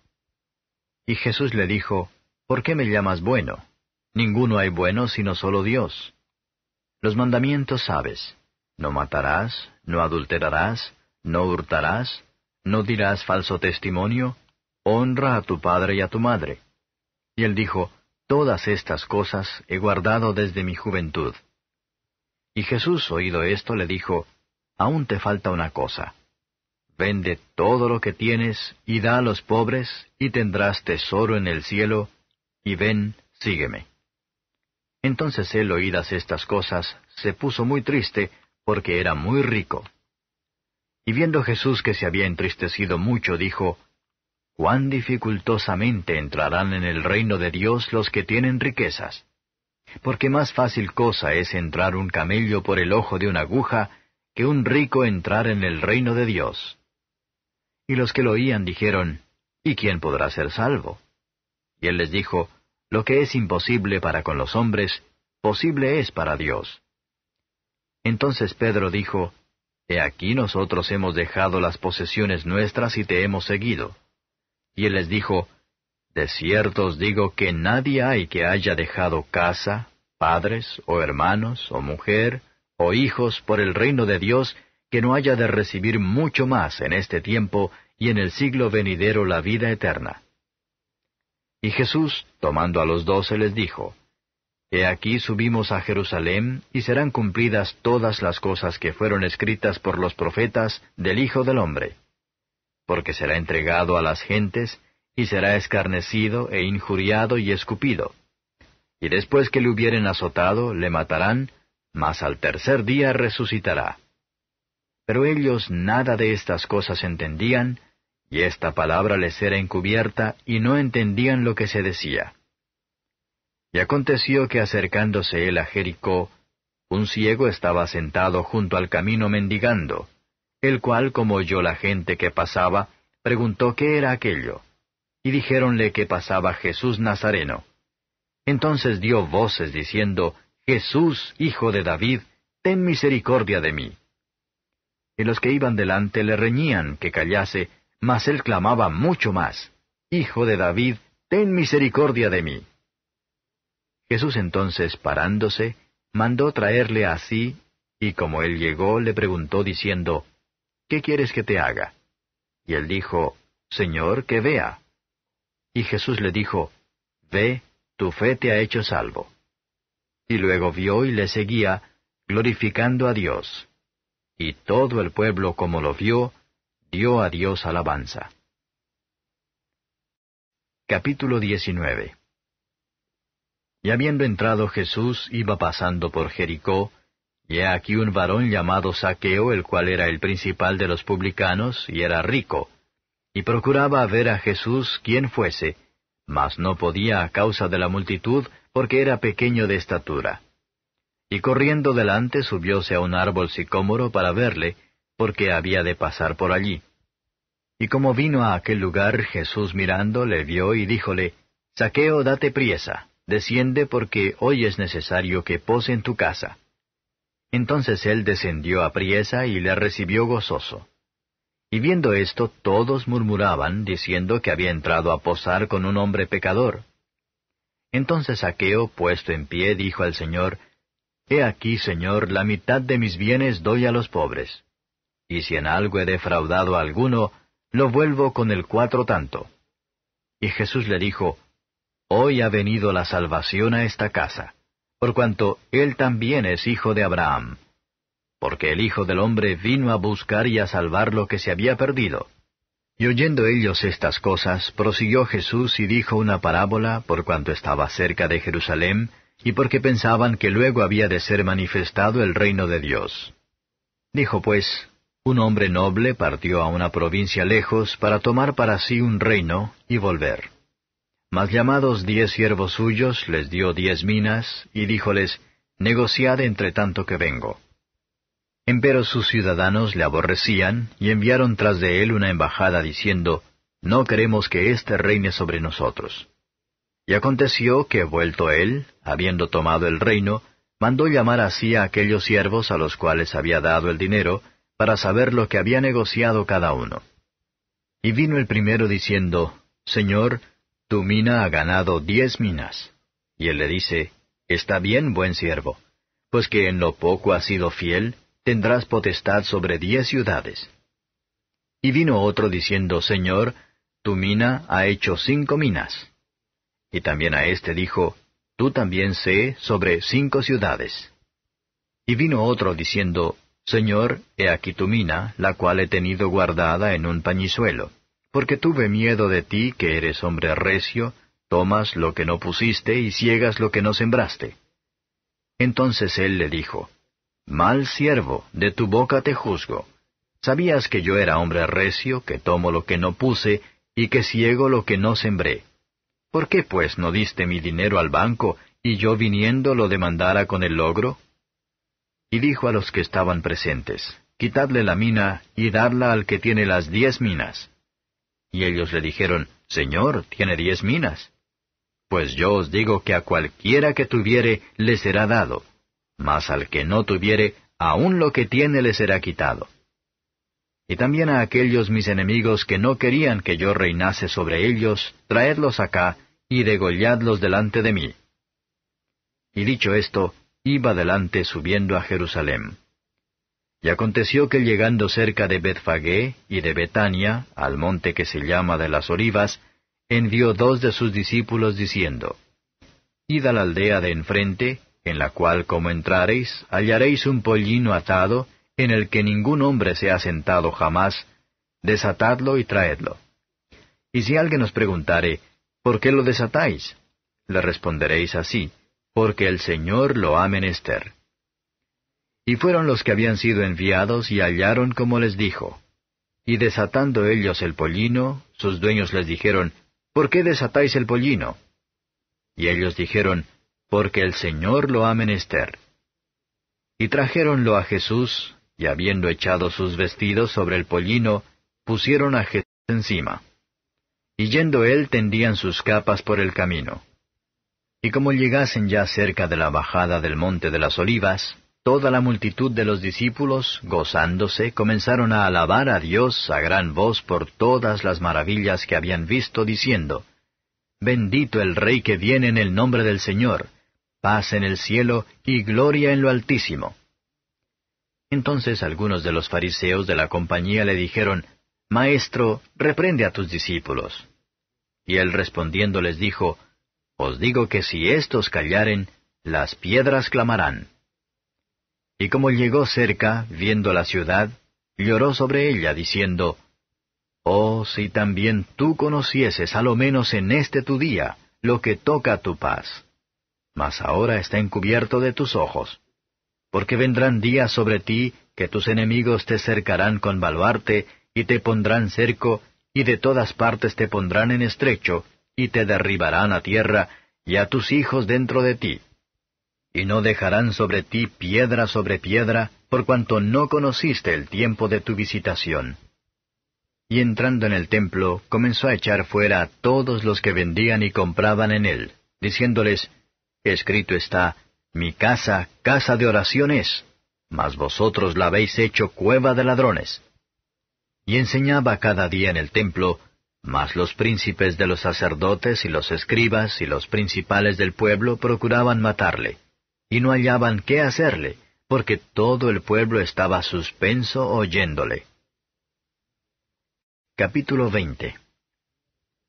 Y Jesús le dijo, ¿Por qué me llamas bueno? Ninguno hay bueno sino solo Dios. Los mandamientos sabes. No matarás, no adulterarás, no hurtarás, no dirás falso testimonio, honra a tu padre y a tu madre. Y él dijo, Todas estas cosas he guardado desde mi juventud. Y Jesús, oído esto, le dijo, Aún te falta una cosa. Vende todo lo que tienes y da a los pobres, y tendrás tesoro en el cielo, y ven, sígueme. Entonces él, oídas estas cosas, se puso muy triste, porque era muy rico. Y viendo Jesús que se había entristecido mucho, dijo, cuán dificultosamente entrarán en el reino de Dios los que tienen riquezas. Porque más fácil cosa es entrar un camello por el ojo de una aguja que un rico entrar en el reino de Dios. Y los que lo oían dijeron, ¿Y quién podrá ser salvo? Y él les dijo, Lo que es imposible para con los hombres, posible es para Dios. Entonces Pedro dijo, He aquí nosotros hemos dejado las posesiones nuestras y te hemos seguido. Y él les dijo, De cierto os digo que nadie hay que haya dejado casa, padres, o hermanos, o mujer, o hijos por el reino de Dios, que no haya de recibir mucho más en este tiempo y en el siglo venidero la vida eterna. Y Jesús, tomando a los doce, les dijo, He aquí subimos a Jerusalén, y serán cumplidas todas las cosas que fueron escritas por los profetas del Hijo del Hombre porque será entregado a las gentes, y será escarnecido e injuriado y escupido. Y después que le hubieren azotado, le matarán, mas al tercer día resucitará. Pero ellos nada de estas cosas entendían, y esta palabra les era encubierta, y no entendían lo que se decía. Y aconteció que acercándose él a Jericó, un ciego estaba sentado junto al camino mendigando, el cual, como oyó la gente que pasaba, preguntó qué era aquello. Y dijéronle que pasaba Jesús Nazareno. Entonces dio voces diciendo, Jesús, hijo de David, ten misericordia de mí. Y los que iban delante le reñían que callase, mas él clamaba mucho más, Hijo de David, ten misericordia de mí. Jesús entonces, parándose, mandó traerle a sí, y como él llegó, le preguntó diciendo, ¿qué quieres que te haga? Y él dijo, Señor, que vea. Y Jesús le dijo, Ve, tu fe te ha hecho salvo. Y luego vio y le seguía, glorificando a Dios. Y todo el pueblo como lo vio, dio a Dios alabanza. Capítulo 19 Y habiendo entrado Jesús iba pasando por Jericó, y aquí un varón llamado Saqueo, el cual era el principal de los publicanos y era rico, y procuraba ver a Jesús quien fuese, mas no podía a causa de la multitud, porque era pequeño de estatura. Y corriendo delante subióse a un árbol sicómoro para verle, porque había de pasar por allí. Y como vino a aquel lugar, Jesús mirando le vio y díjole, Saqueo, date priesa, desciende porque hoy es necesario que pose en tu casa. Entonces él descendió a priesa y le recibió gozoso. Y viendo esto, todos murmuraban, diciendo que había entrado a posar con un hombre pecador. Entonces Saqueo, puesto en pie, dijo al Señor, He aquí, Señor, la mitad de mis bienes doy a los pobres. Y si en algo he defraudado a alguno, lo vuelvo con el cuatro tanto. Y Jesús le dijo, Hoy ha venido la salvación a esta casa por cuanto él también es hijo de Abraham. Porque el Hijo del Hombre vino a buscar y a salvar lo que se había perdido. Y oyendo ellos estas cosas, prosiguió Jesús y dijo una parábola por cuanto estaba cerca de Jerusalén, y porque pensaban que luego había de ser manifestado el reino de Dios. Dijo pues, un hombre noble partió a una provincia lejos para tomar para sí un reino y volver. Mas llamados diez siervos suyos, les dio diez minas, y díjoles, Negociad entre tanto que vengo. Empero sus ciudadanos le aborrecían, y enviaron tras de él una embajada diciendo, No queremos que éste reine sobre nosotros. Y aconteció que, vuelto él, habiendo tomado el reino, mandó llamar así a aquellos siervos a los cuales había dado el dinero, para saber lo que había negociado cada uno. Y vino el primero diciendo, Señor, tu mina ha ganado diez minas. Y él le dice, Está bien, buen siervo, pues que en lo poco has sido fiel, tendrás potestad sobre diez ciudades. Y vino otro diciendo, Señor, tu mina ha hecho cinco minas. Y también a éste dijo, Tú también sé sobre cinco ciudades. Y vino otro diciendo, Señor, he aquí tu mina, la cual he tenido guardada en un pañizuelo porque tuve miedo de ti, que eres hombre recio, tomas lo que no pusiste y ciegas lo que no sembraste. Entonces él le dijo, Mal siervo, de tu boca te juzgo. Sabías que yo era hombre recio, que tomo lo que no puse, y que ciego lo que no sembré. ¿Por qué pues no diste mi dinero al banco, y yo viniendo lo demandara con el logro? Y dijo a los que estaban presentes, Quitadle la mina, y darla al que tiene las diez minas. Y ellos le dijeron, Señor, tiene diez minas. Pues yo os digo que a cualquiera que tuviere le será dado, mas al que no tuviere, aun lo que tiene le será quitado. Y también a aquellos mis enemigos que no querían que yo reinase sobre ellos, traedlos acá, y degolladlos delante de mí. Y dicho esto, iba delante subiendo a Jerusalén. Y aconteció que llegando cerca de Betfagé y de Betania, al monte que se llama de las Olivas, envió dos de sus discípulos diciendo, Id a la aldea de enfrente, en la cual como entrareis, hallaréis un pollino atado, en el que ningún hombre se ha sentado jamás, desatadlo y traedlo. Y si alguien os preguntare, ¿por qué lo desatáis? Le responderéis así, porque el Señor lo ha menester. Y fueron los que habían sido enviados y hallaron como les dijo. Y desatando ellos el pollino, sus dueños les dijeron, ¿Por qué desatáis el pollino? Y ellos dijeron, Porque el Señor lo ha menester. Y trajéronlo a Jesús, y habiendo echado sus vestidos sobre el pollino, pusieron a Jesús encima. Y yendo él tendían sus capas por el camino. Y como llegasen ya cerca de la bajada del monte de las olivas, Toda la multitud de los discípulos, gozándose, comenzaron a alabar a Dios a gran voz por todas las maravillas que habían visto, diciendo, Bendito el Rey que viene en el nombre del Señor, paz en el cielo y gloria en lo altísimo. Entonces algunos de los fariseos de la compañía le dijeron, Maestro, reprende a tus discípulos. Y él respondiendo les dijo, Os digo que si éstos callaren, las piedras clamarán. Y como llegó cerca, viendo la ciudad, lloró sobre ella, diciendo, Oh, si también tú conocieses a lo menos en este tu día lo que toca tu paz. Mas ahora está encubierto de tus ojos. Porque vendrán días sobre ti que tus enemigos te cercarán con baluarte, y te pondrán cerco, y de todas partes te pondrán en estrecho, y te derribarán a tierra, y a tus hijos dentro de ti y no dejarán sobre ti piedra sobre piedra, por cuanto no conociste el tiempo de tu visitación. Y entrando en el templo, comenzó a echar fuera a todos los que vendían y compraban en él, diciéndoles, Escrito está, Mi casa, casa de oraciones, mas vosotros la habéis hecho cueva de ladrones. Y enseñaba cada día en el templo, mas los príncipes de los sacerdotes y los escribas y los principales del pueblo procuraban matarle y no hallaban qué hacerle, porque todo el pueblo estaba suspenso oyéndole. Capítulo 20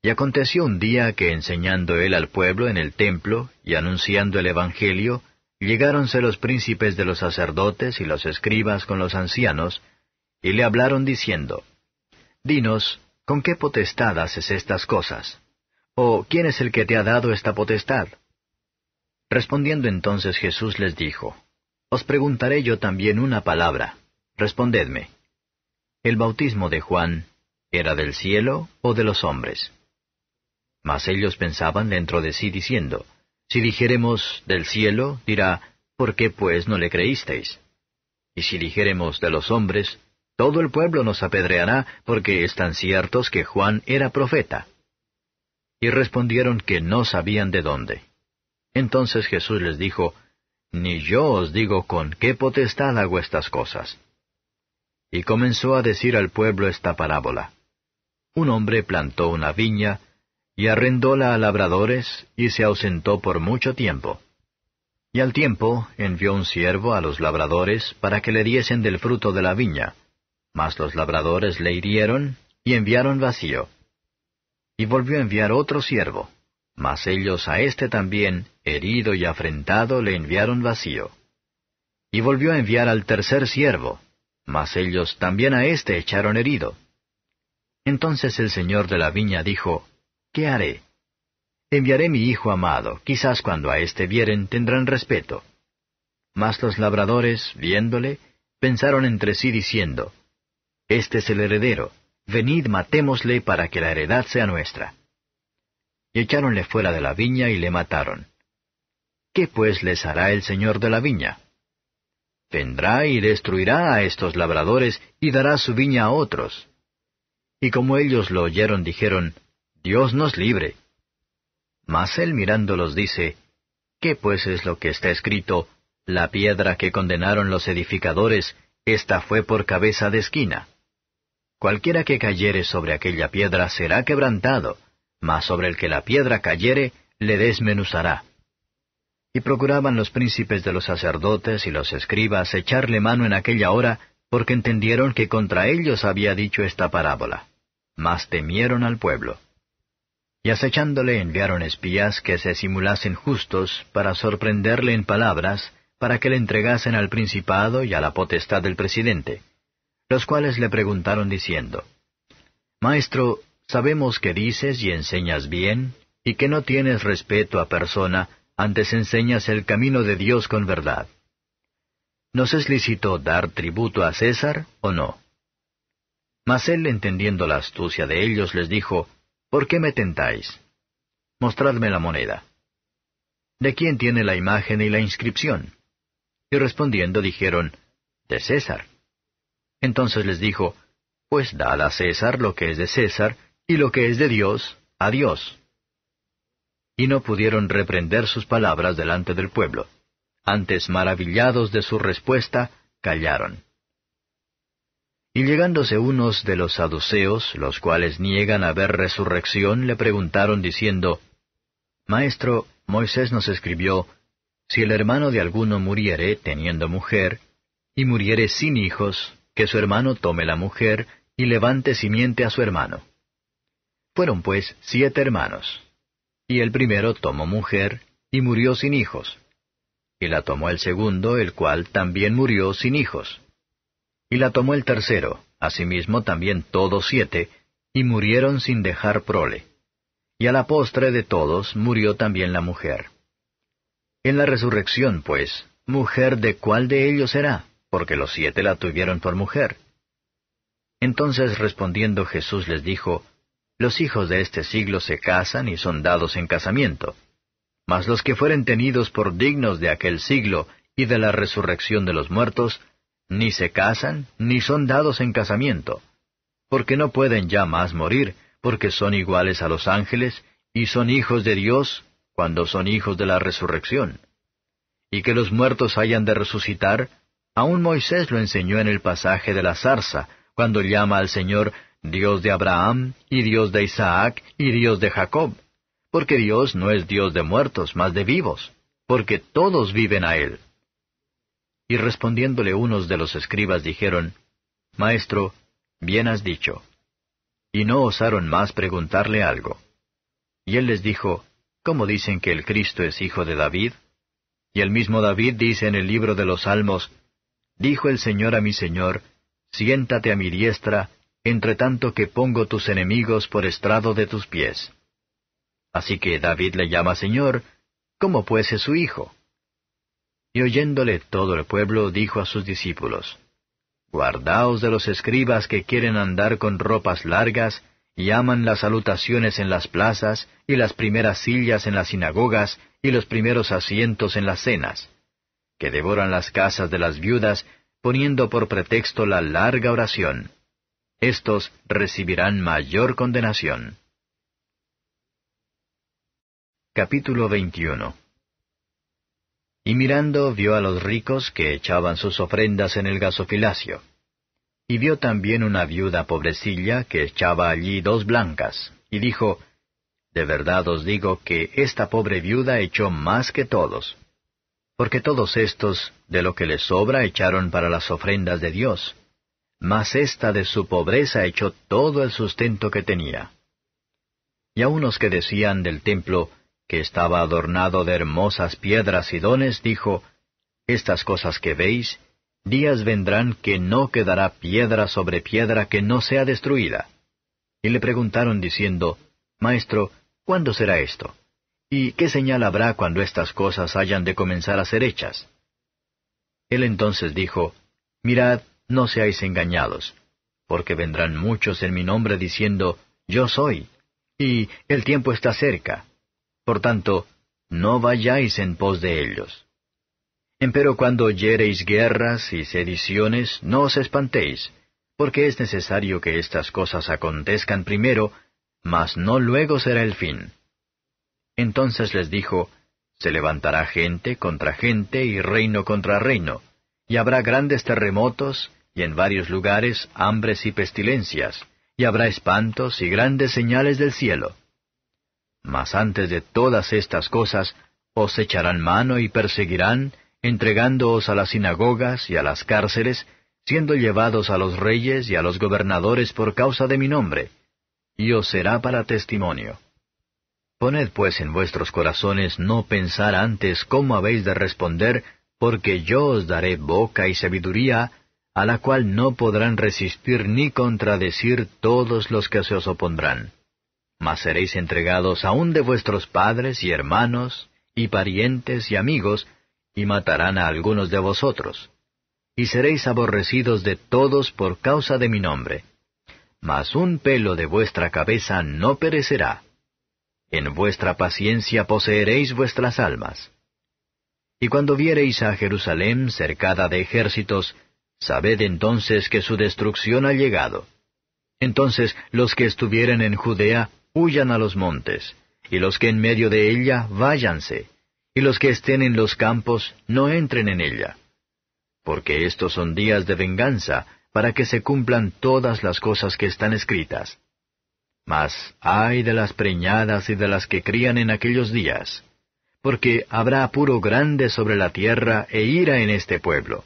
Y aconteció un día que enseñando él al pueblo en el templo y anunciando el Evangelio, llegáronse los príncipes de los sacerdotes y los escribas con los ancianos, y le hablaron diciendo, Dinos, ¿con qué potestad haces estas cosas? ¿O quién es el que te ha dado esta potestad? Respondiendo entonces Jesús les dijo, Os preguntaré yo también una palabra. Respondedme. ¿El bautismo de Juan era del cielo o de los hombres? Mas ellos pensaban dentro de sí diciendo, Si dijéremos del cielo, dirá, ¿por qué pues no le creísteis? Y si dijéremos de los hombres, todo el pueblo nos apedreará, porque están ciertos que Juan era profeta. Y respondieron que no sabían de dónde. Entonces Jesús les dijo, Ni yo os digo con qué potestad hago estas cosas. Y comenzó a decir al pueblo esta parábola. Un hombre plantó una viña, y arrendóla a labradores, y se ausentó por mucho tiempo. Y al tiempo envió un siervo a los labradores para que le diesen del fruto de la viña. Mas los labradores le hirieron, y enviaron vacío. Y volvió a enviar otro siervo, mas ellos a éste también, herido y afrentado, le enviaron vacío. Y volvió a enviar al tercer siervo, mas ellos también a éste echaron herido. Entonces el señor de la viña dijo, ¿Qué haré? Enviaré mi hijo amado, quizás cuando a éste vieren tendrán respeto. Mas los labradores, viéndole, pensaron entre sí diciendo, Este es el heredero, venid matémosle para que la heredad sea nuestra y echáronle fuera de la viña y le mataron. ¿Qué pues les hará el señor de la viña? Vendrá y destruirá a estos labradores y dará su viña a otros. Y como ellos lo oyeron, dijeron, Dios nos libre. Mas él mirándolos dice, ¿Qué pues es lo que está escrito? La piedra que condenaron los edificadores, esta fue por cabeza de esquina. Cualquiera que cayere sobre aquella piedra será quebrantado, mas sobre el que la piedra cayere, le desmenuzará. Y procuraban los príncipes de los sacerdotes y los escribas echarle mano en aquella hora, porque entendieron que contra ellos había dicho esta parábola. Mas temieron al pueblo. Y acechándole enviaron espías que se simulasen justos para sorprenderle en palabras, para que le entregasen al principado y a la potestad del presidente, los cuales le preguntaron diciendo, Maestro, Sabemos que dices y enseñas bien, y que no tienes respeto a persona, antes enseñas el camino de Dios con verdad. ¿Nos es lícito dar tributo a César o no? Mas él, entendiendo la astucia de ellos, les dijo, ¿Por qué me tentáis? Mostradme la moneda. ¿De quién tiene la imagen y la inscripción? Y respondiendo dijeron, De César. Entonces les dijo, Pues dal a César lo que es de César, y lo que es de Dios, a Dios. Y no pudieron reprender sus palabras delante del pueblo. Antes, maravillados de su respuesta, callaron. Y llegándose unos de los saduceos, los cuales niegan haber resurrección, le preguntaron diciendo, Maestro, Moisés nos escribió, Si el hermano de alguno muriere teniendo mujer, y muriere sin hijos, que su hermano tome la mujer, y levante simiente a su hermano. Fueron pues siete hermanos. Y el primero tomó mujer, y murió sin hijos. Y la tomó el segundo, el cual también murió sin hijos. Y la tomó el tercero, asimismo también todos siete, y murieron sin dejar prole. Y a la postre de todos murió también la mujer. En la resurrección, pues, mujer de cuál de ellos será, porque los siete la tuvieron por mujer. Entonces respondiendo Jesús les dijo, los hijos de este siglo se casan y son dados en casamiento. Mas los que fueren tenidos por dignos de aquel siglo y de la resurrección de los muertos, ni se casan, ni son dados en casamiento, porque no pueden ya más morir, porque son iguales a los ángeles, y son hijos de Dios, cuando son hijos de la resurrección. Y que los muertos hayan de resucitar, aun Moisés lo enseñó en el pasaje de la zarza, cuando llama al Señor Dios de Abraham, y Dios de Isaac, y Dios de Jacob. Porque Dios no es Dios de muertos, mas de vivos, porque todos viven a Él. Y respondiéndole unos de los escribas dijeron, Maestro, bien has dicho. Y no osaron más preguntarle algo. Y él les dijo, ¿Cómo dicen que el Cristo es hijo de David? Y el mismo David dice en el libro de los Salmos, Dijo el Señor a mi Señor, Siéntate a mi diestra entre tanto que pongo tus enemigos por estrado de tus pies. Así que David le llama Señor, como pues es su hijo? Y oyéndole todo el pueblo dijo a sus discípulos, Guardaos de los escribas que quieren andar con ropas largas, y aman las salutaciones en las plazas, y las primeras sillas en las sinagogas, y los primeros asientos en las cenas, que devoran las casas de las viudas, poniendo por pretexto la larga oración estos recibirán mayor condenación. Capítulo 21 Y mirando vio a los ricos que echaban sus ofrendas en el gasofilacio. Y vio también una viuda pobrecilla que echaba allí dos blancas, y dijo, De verdad os digo que esta pobre viuda echó más que todos, porque todos estos de lo que les sobra echaron para las ofrendas de Dios, mas ésta de su pobreza echó todo el sustento que tenía. Y a unos que decían del templo, que estaba adornado de hermosas piedras y dones, dijo, Estas cosas que veis, días vendrán que no quedará piedra sobre piedra que no sea destruida. Y le preguntaron diciendo, Maestro, ¿cuándo será esto? ¿Y qué señal habrá cuando estas cosas hayan de comenzar a ser hechas? Él entonces dijo, Mirad, no seáis engañados, porque vendrán muchos en mi nombre diciendo, Yo soy, y el tiempo está cerca. Por tanto, no vayáis en pos de ellos. Empero cuando oyereis guerras y sediciones, no os espantéis, porque es necesario que estas cosas acontezcan primero, mas no luego será el fin. Entonces les dijo, Se levantará gente contra gente y reino contra reino, y habrá grandes terremotos, y en varios lugares hambres y pestilencias, y habrá espantos y grandes señales del cielo. Mas antes de todas estas cosas, os echarán mano y perseguirán, entregándoos a las sinagogas y a las cárceles, siendo llevados a los reyes y a los gobernadores por causa de mi nombre, y os será para testimonio. Poned pues en vuestros corazones no pensar antes cómo habéis de responder, porque yo os daré boca y sabiduría a la cual no podrán resistir ni contradecir todos los que se os opondrán. Mas seréis entregados aún de vuestros padres y hermanos, y parientes y amigos, y matarán a algunos de vosotros. Y seréis aborrecidos de todos por causa de mi nombre. Mas un pelo de vuestra cabeza no perecerá. En vuestra paciencia poseeréis vuestras almas. Y cuando viereis a Jerusalén cercada de ejércitos, Sabed entonces que su destrucción ha llegado. Entonces los que estuvieren en Judea, huyan a los montes, y los que en medio de ella, váyanse, y los que estén en los campos, no entren en ella. Porque estos son días de venganza, para que se cumplan todas las cosas que están escritas. Mas ay de las preñadas y de las que crían en aquellos días, porque habrá apuro grande sobre la tierra e ira en este pueblo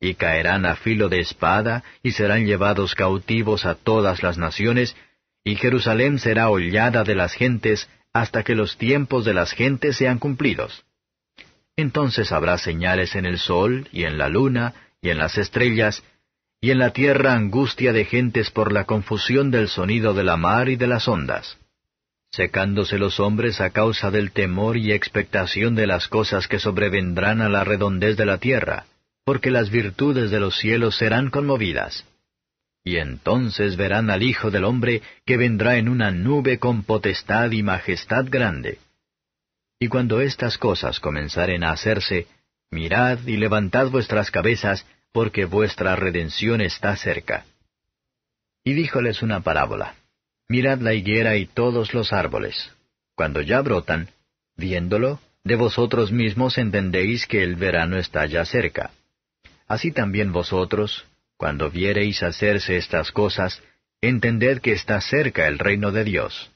y caerán a filo de espada, y serán llevados cautivos a todas las naciones, y Jerusalén será hollada de las gentes hasta que los tiempos de las gentes sean cumplidos. Entonces habrá señales en el sol, y en la luna, y en las estrellas, y en la tierra angustia de gentes por la confusión del sonido de la mar y de las ondas, secándose los hombres a causa del temor y expectación de las cosas que sobrevendrán a la redondez de la tierra, porque las virtudes de los cielos serán conmovidas. Y entonces verán al Hijo del Hombre que vendrá en una nube con potestad y majestad grande. Y cuando estas cosas comenzaren a hacerse, mirad y levantad vuestras cabezas, porque vuestra redención está cerca. Y díjoles una parábola. Mirad la higuera y todos los árboles. Cuando ya brotan, viéndolo, de vosotros mismos entendéis que el verano está ya cerca. Así también vosotros, cuando viereis hacerse estas cosas, entended que está cerca el reino de Dios.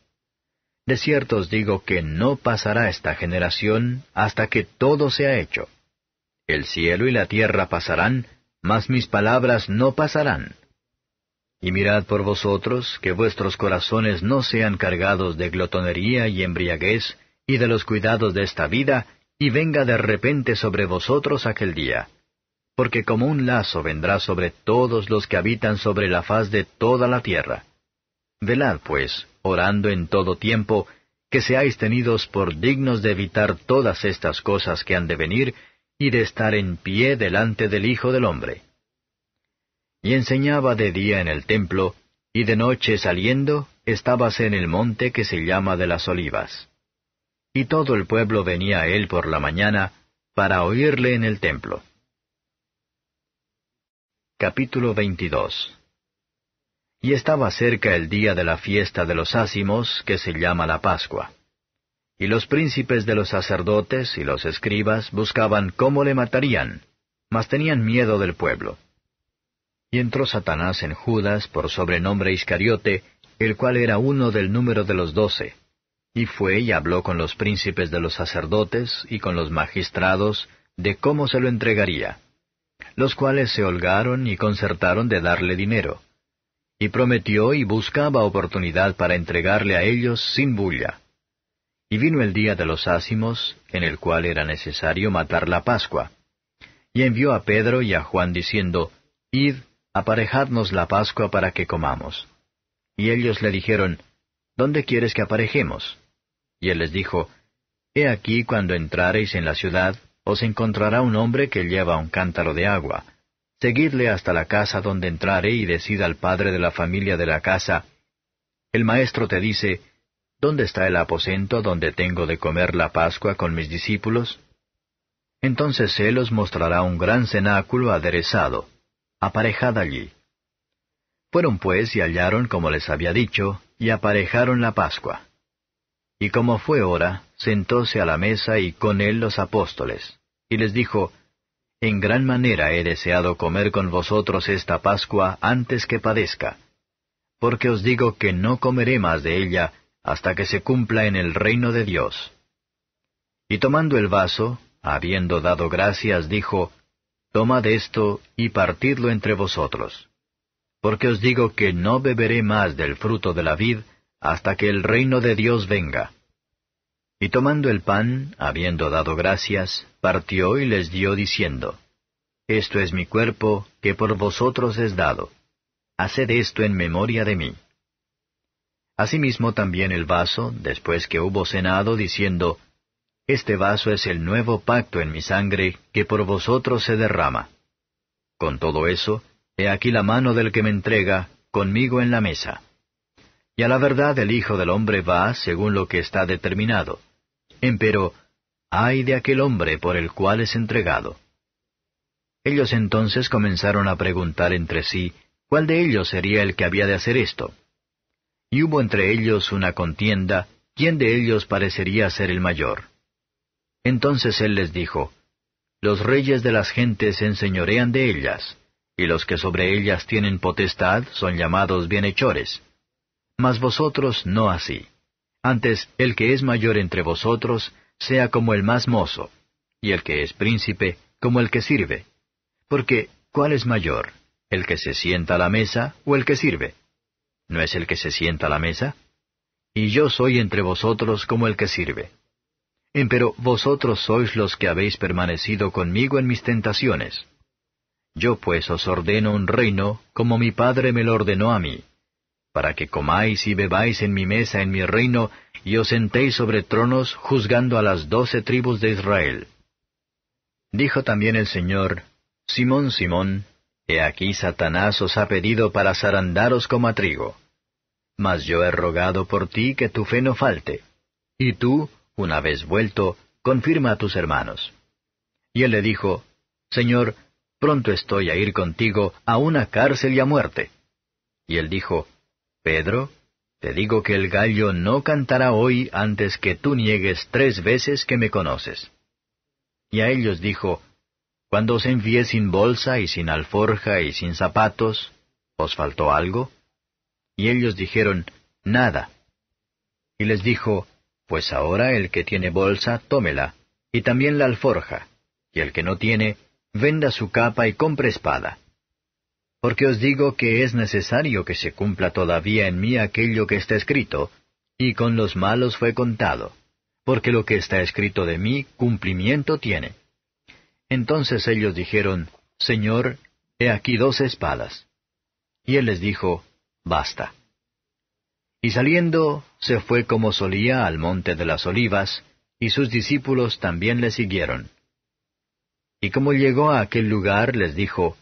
De cierto os digo que no pasará esta generación hasta que todo sea hecho. El cielo y la tierra pasarán, mas mis palabras no pasarán. Y mirad por vosotros que vuestros corazones no sean cargados de glotonería y embriaguez, y de los cuidados de esta vida, y venga de repente sobre vosotros aquel día porque como un lazo vendrá sobre todos los que habitan sobre la faz de toda la tierra. Velad, pues, orando en todo tiempo, que seáis tenidos por dignos de evitar todas estas cosas que han de venir, y de estar en pie delante del Hijo del Hombre. Y enseñaba de día en el templo, y de noche saliendo, estábase en el monte que se llama de las olivas. Y todo el pueblo venía a él por la mañana, para oírle en el templo. Capítulo 22 Y estaba cerca el día de la fiesta de los ácimos, que se llama la Pascua. Y los príncipes de los sacerdotes y los escribas buscaban cómo le matarían, mas tenían miedo del pueblo. Y entró Satanás en Judas, por sobrenombre Iscariote, el cual era uno del número de los doce. Y fue y habló con los príncipes de los sacerdotes y con los magistrados de cómo se lo entregaría los cuales se holgaron y concertaron de darle dinero. Y prometió y buscaba oportunidad para entregarle a ellos sin bulla. Y vino el día de los ácimos, en el cual era necesario matar la Pascua. Y envió a Pedro y a Juan diciendo, Id, aparejadnos la Pascua para que comamos. Y ellos le dijeron, ¿Dónde quieres que aparejemos? Y él les dijo, He aquí cuando entrareis en la ciudad, os encontrará un hombre que lleva un cántaro de agua. Seguidle hasta la casa donde entrare y decid al padre de la familia de la casa, el maestro te dice, ¿dónde está el aposento donde tengo de comer la Pascua con mis discípulos? Entonces él os mostrará un gran cenáculo aderezado, aparejad allí. Fueron pues y hallaron como les había dicho, y aparejaron la Pascua. Y como fue hora, sentóse a la mesa y con él los apóstoles, y les dijo, En gran manera he deseado comer con vosotros esta Pascua antes que padezca, porque os digo que no comeré más de ella hasta que se cumpla en el reino de Dios. Y tomando el vaso, habiendo dado gracias, dijo, Tomad esto y partidlo entre vosotros. Porque os digo que no beberé más del fruto de la vid hasta que el reino de Dios venga. Y tomando el pan, habiendo dado gracias, partió y les dio diciendo, Esto es mi cuerpo, que por vosotros es dado. Haced esto en memoria de mí. Asimismo también el vaso, después que hubo cenado, diciendo, Este vaso es el nuevo pacto en mi sangre, que por vosotros se derrama. Con todo eso, he aquí la mano del que me entrega, conmigo en la mesa. Y a la verdad el Hijo del Hombre va según lo que está determinado Empero, ay de aquel hombre por el cual es entregado. Ellos entonces comenzaron a preguntar entre sí cuál de ellos sería el que había de hacer esto. Y hubo entre ellos una contienda, quién de ellos parecería ser el mayor. Entonces él les dijo, Los reyes de las gentes se enseñorean de ellas, y los que sobre ellas tienen potestad son llamados bienhechores. Mas vosotros no así. Antes, el que es mayor entre vosotros, sea como el más mozo, y el que es príncipe, como el que sirve. Porque, ¿cuál es mayor? ¿El que se sienta a la mesa o el que sirve? ¿No es el que se sienta a la mesa? Y yo soy entre vosotros como el que sirve. Empero vosotros sois los que habéis permanecido conmigo en mis tentaciones. Yo pues os ordeno un reino, como mi Padre me lo ordenó a mí, para que comáis y bebáis en mi mesa en mi reino, y os sentéis sobre tronos juzgando a las doce tribus de Israel. Dijo también el Señor, Simón, Simón, he aquí Satanás os ha pedido para zarandaros como a trigo. Mas yo he rogado por ti que tu fe no falte. Y tú, una vez vuelto, confirma a tus hermanos. Y él le dijo, Señor, pronto estoy a ir contigo a una cárcel y a muerte. Y él dijo, Pedro, te digo que el gallo no cantará hoy antes que tú niegues tres veces que me conoces. Y a ellos dijo, Cuando os envié sin bolsa y sin alforja y sin zapatos, ¿os faltó algo? Y ellos dijeron, Nada. Y les dijo, Pues ahora el que tiene bolsa, tómela, y también la alforja, y el que no tiene, venda su capa y compre espada porque os digo que es necesario que se cumpla todavía en mí aquello que está escrito, y con los malos fue contado, porque lo que está escrito de mí cumplimiento tiene. Entonces ellos dijeron, Señor, he aquí dos espadas. Y él les dijo, Basta. Y saliendo, se fue como solía al monte de las olivas, y sus discípulos también le siguieron. Y como llegó a aquel lugar, les dijo,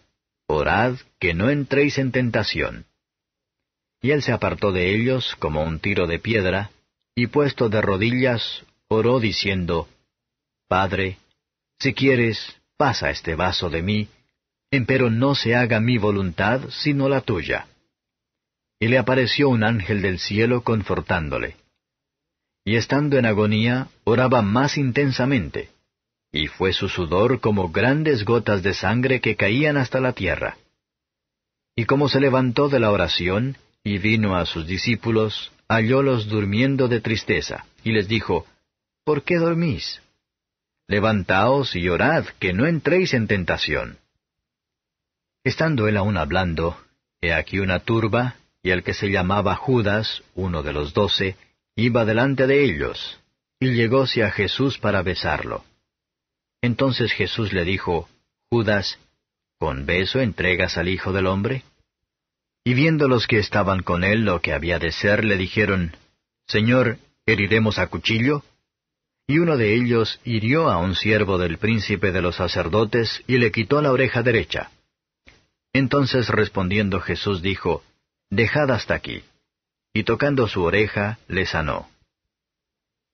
Orad que no entréis en tentación. Y él se apartó de ellos como un tiro de piedra, y puesto de rodillas, oró diciendo, Padre, si quieres, pasa este vaso de mí, empero no se haga mi voluntad sino la tuya. Y le apareció un ángel del cielo confortándole. Y estando en agonía, oraba más intensamente y fue su sudor como grandes gotas de sangre que caían hasta la tierra. Y como se levantó de la oración, y vino a sus discípulos, hallólos durmiendo de tristeza, y les dijo, ¿Por qué dormís? Levantaos y orad, que no entréis en tentación. Estando él aún hablando, he aquí una turba, y el que se llamaba Judas, uno de los doce, iba delante de ellos, y llegóse a Jesús para besarlo. Entonces Jesús le dijo, Judas, ¿con beso entregas al Hijo del Hombre? Y viendo los que estaban con él lo que había de ser, le dijeron, Señor, ¿heriremos a cuchillo? Y uno de ellos hirió a un siervo del príncipe de los sacerdotes y le quitó la oreja derecha. Entonces respondiendo Jesús dijo, Dejad hasta aquí. Y tocando su oreja, le sanó.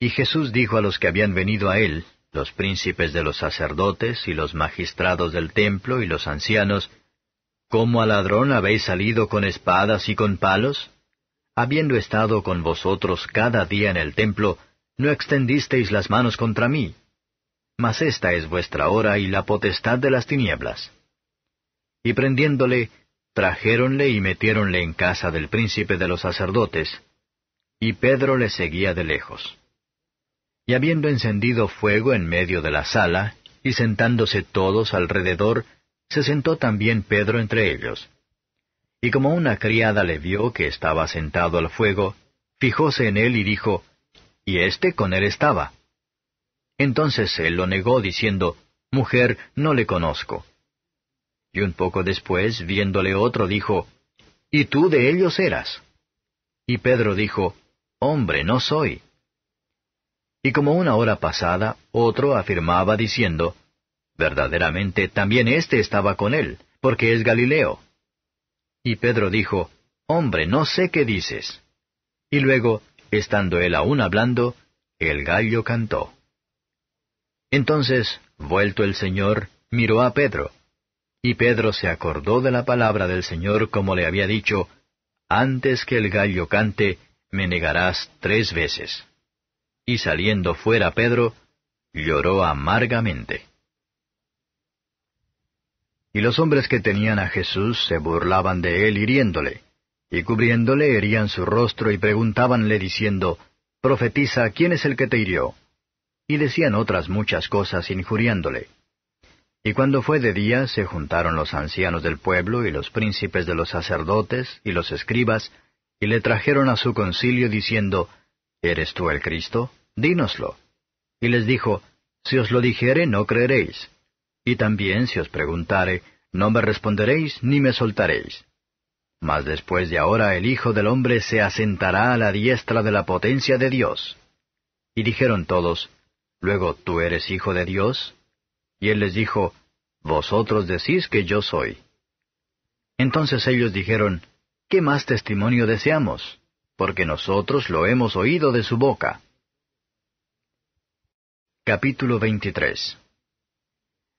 Y Jesús dijo a los que habían venido a él, los príncipes de los sacerdotes y los magistrados del templo y los ancianos, ¿Cómo a ladrón habéis salido con espadas y con palos? Habiendo estado con vosotros cada día en el templo, no extendisteis las manos contra mí. Mas esta es vuestra hora y la potestad de las tinieblas. Y prendiéndole, trajéronle y metiéronle en casa del príncipe de los sacerdotes. Y Pedro le seguía de lejos. Y habiendo encendido fuego en medio de la sala, y sentándose todos alrededor, se sentó también Pedro entre ellos. Y como una criada le vio que estaba sentado al fuego, fijóse en él y dijo, Y éste con él estaba. Entonces él lo negó diciendo, Mujer, no le conozco. Y un poco después, viéndole otro, dijo, ¿Y tú de ellos eras? Y Pedro dijo, Hombre, no soy. Y como una hora pasada, otro afirmaba diciendo, Verdaderamente también éste estaba con él, porque es Galileo. Y Pedro dijo, Hombre, no sé qué dices. Y luego, estando él aún hablando, el gallo cantó. Entonces, vuelto el Señor, miró a Pedro. Y Pedro se acordó de la palabra del Señor como le había dicho, Antes que el gallo cante, me negarás tres veces. Y saliendo fuera Pedro, lloró amargamente. Y los hombres que tenían a Jesús se burlaban de él hiriéndole, y cubriéndole herían su rostro y preguntábanle diciendo, Profetiza, ¿quién es el que te hirió? Y decían otras muchas cosas injuriándole. Y cuando fue de día, se juntaron los ancianos del pueblo y los príncipes de los sacerdotes y los escribas, y le trajeron a su concilio diciendo, ¿Eres tú el Cristo? Dínoslo. Y les dijo, Si os lo dijere, no creeréis. Y también si os preguntare, no me responderéis ni me soltaréis. Mas después de ahora el Hijo del Hombre se asentará a la diestra de la potencia de Dios. Y dijeron todos, Luego, ¿tú eres Hijo de Dios? Y él les dijo, Vosotros decís que yo soy. Entonces ellos dijeron, ¿qué más testimonio deseamos? porque nosotros lo hemos oído de su boca. Capítulo 23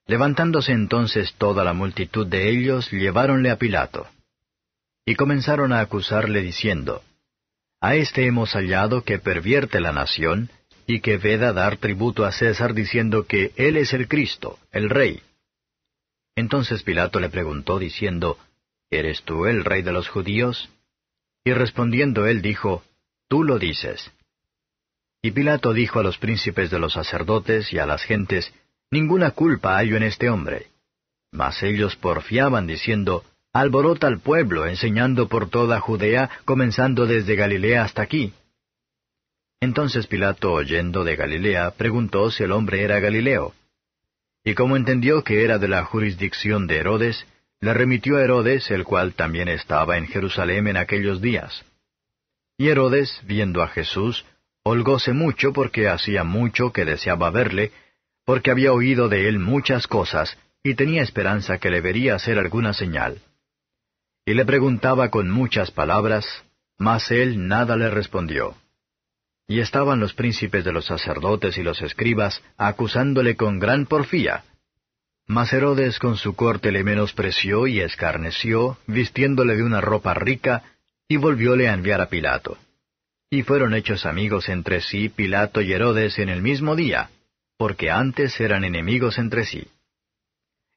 Levantándose entonces toda la multitud de ellos, lleváronle a Pilato. Y comenzaron a acusarle diciendo, A éste hemos hallado que pervierte la nación, y que veda dar tributo a César diciendo que él es el Cristo, el Rey. Entonces Pilato le preguntó diciendo, ¿Eres tú el Rey de los judíos? Y respondiendo él dijo, Tú lo dices. Y Pilato dijo a los príncipes de los sacerdotes y a las gentes, Ninguna culpa hay en este hombre. Mas ellos porfiaban diciendo, Alborota al pueblo, enseñando por toda Judea, comenzando desde Galilea hasta aquí. Entonces Pilato, oyendo de Galilea, preguntó si el hombre era Galileo. Y como entendió que era de la jurisdicción de Herodes, le remitió a Herodes, el cual también estaba en Jerusalén en aquellos días. Y Herodes, viendo a Jesús, holgóse mucho porque hacía mucho que deseaba verle, porque había oído de él muchas cosas, y tenía esperanza que le vería hacer alguna señal. Y le preguntaba con muchas palabras, mas él nada le respondió. Y estaban los príncipes de los sacerdotes y los escribas acusándole con gran porfía, mas Herodes con su corte le menospreció y escarneció, vistiéndole de una ropa rica, y volvióle a enviar a Pilato. Y fueron hechos amigos entre sí Pilato y Herodes en el mismo día, porque antes eran enemigos entre sí.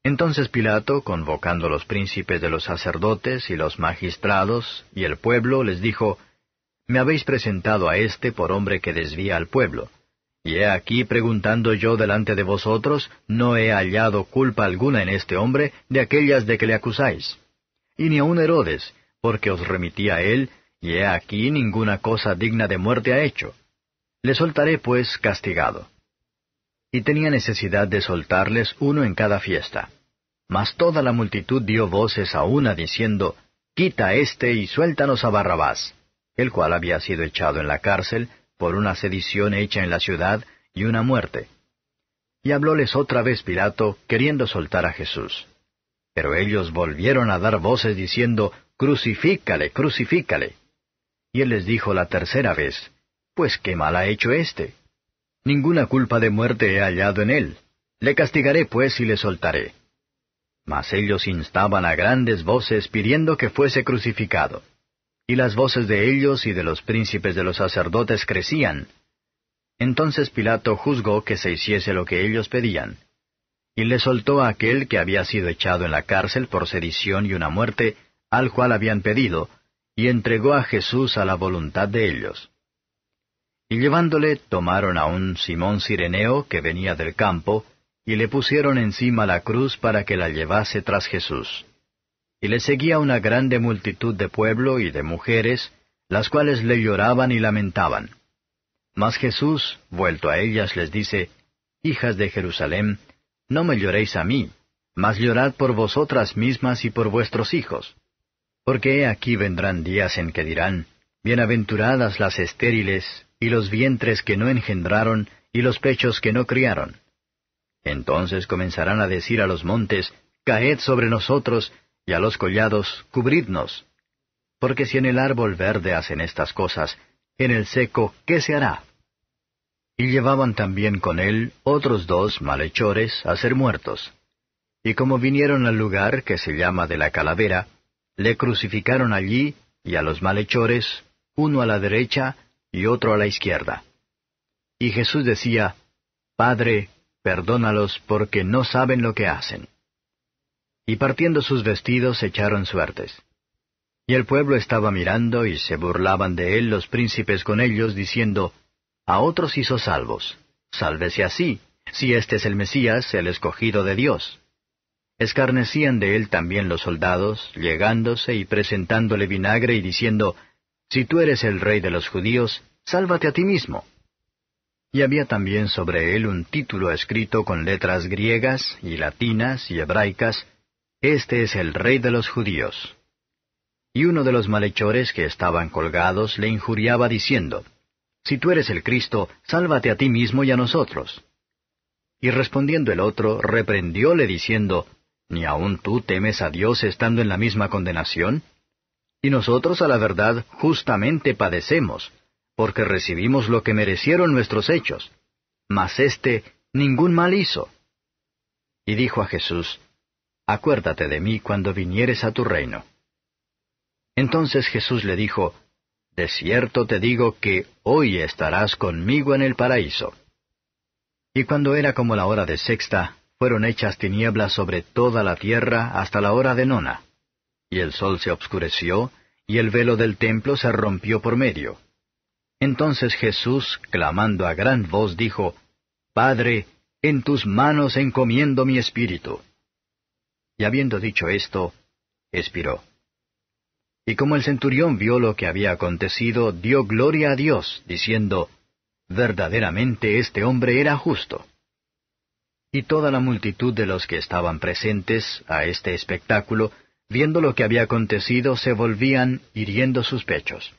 Entonces Pilato, convocando los príncipes de los sacerdotes y los magistrados y el pueblo, les dijo, Me habéis presentado a éste por hombre que desvía al pueblo. Y he aquí preguntando yo delante de vosotros, no he hallado culpa alguna en este hombre de aquellas de que le acusáis. Y ni aun Herodes, porque os remití a él, y he aquí ninguna cosa digna de muerte ha hecho. Le soltaré pues castigado. Y tenía necesidad de soltarles uno en cada fiesta. Mas toda la multitud dio voces a una diciendo, Quita este éste y suéltanos a Barrabás, el cual había sido echado en la cárcel, por una sedición hecha en la ciudad y una muerte. Y hablóles otra vez Pilato, queriendo soltar a Jesús. Pero ellos volvieron a dar voces diciendo, Crucifícale, crucifícale. Y él les dijo la tercera vez, Pues qué mal ha hecho éste. Ninguna culpa de muerte he hallado en él. Le castigaré pues y le soltaré. Mas ellos instaban a grandes voces pidiendo que fuese crucificado y las voces de ellos y de los príncipes de los sacerdotes crecían. Entonces Pilato juzgó que se hiciese lo que ellos pedían. Y le soltó a aquel que había sido echado en la cárcel por sedición y una muerte, al cual habían pedido, y entregó a Jesús a la voluntad de ellos. Y llevándole tomaron a un Simón Cireneo que venía del campo, y le pusieron encima la cruz para que la llevase tras Jesús y le seguía una grande multitud de pueblo y de mujeres, las cuales le lloraban y lamentaban. Mas Jesús, vuelto a ellas, les dice, Hijas de Jerusalén, no me lloréis a mí, mas llorad por vosotras mismas y por vuestros hijos. Porque he aquí vendrán días en que dirán, Bienaventuradas las estériles, y los vientres que no engendraron, y los pechos que no criaron. Entonces comenzarán a decir a los montes, Caed sobre nosotros, y a los collados, cubridnos. Porque si en el árbol verde hacen estas cosas, en el seco, ¿qué se hará? Y llevaban también con él otros dos malhechores a ser muertos. Y como vinieron al lugar que se llama de la calavera, le crucificaron allí y a los malhechores, uno a la derecha y otro a la izquierda. Y Jesús decía, Padre, perdónalos porque no saben lo que hacen y partiendo sus vestidos echaron suertes. Y el pueblo estaba mirando y se burlaban de él los príncipes con ellos, diciendo, A otros hizo salvos, sálvese así, si este es el Mesías, el escogido de Dios. Escarnecían de él también los soldados, llegándose y presentándole vinagre y diciendo, Si tú eres el rey de los judíos, sálvate a ti mismo. Y había también sobre él un título escrito con letras griegas y latinas y hebraicas, este es el rey de los judíos. Y uno de los malhechores que estaban colgados le injuriaba diciendo, Si tú eres el Cristo, sálvate a ti mismo y a nosotros. Y respondiendo el otro, reprendióle diciendo, ¿Ni aun tú temes a Dios estando en la misma condenación? Y nosotros a la verdad justamente padecemos, porque recibimos lo que merecieron nuestros hechos. Mas éste ningún mal hizo. Y dijo a Jesús, acuérdate de mí cuando vinieres a tu reino. Entonces Jesús le dijo, De cierto te digo que hoy estarás conmigo en el paraíso. Y cuando era como la hora de sexta, fueron hechas tinieblas sobre toda la tierra hasta la hora de nona. Y el sol se obscureció, y el velo del templo se rompió por medio. Entonces Jesús, clamando a gran voz, dijo, Padre, en tus manos encomiendo mi espíritu. Y habiendo dicho esto, expiró. Y como el centurión vio lo que había acontecido, dio gloria a Dios, diciendo, verdaderamente este hombre era justo. Y toda la multitud de los que estaban presentes a este espectáculo, viendo lo que había acontecido, se volvían hiriendo sus pechos.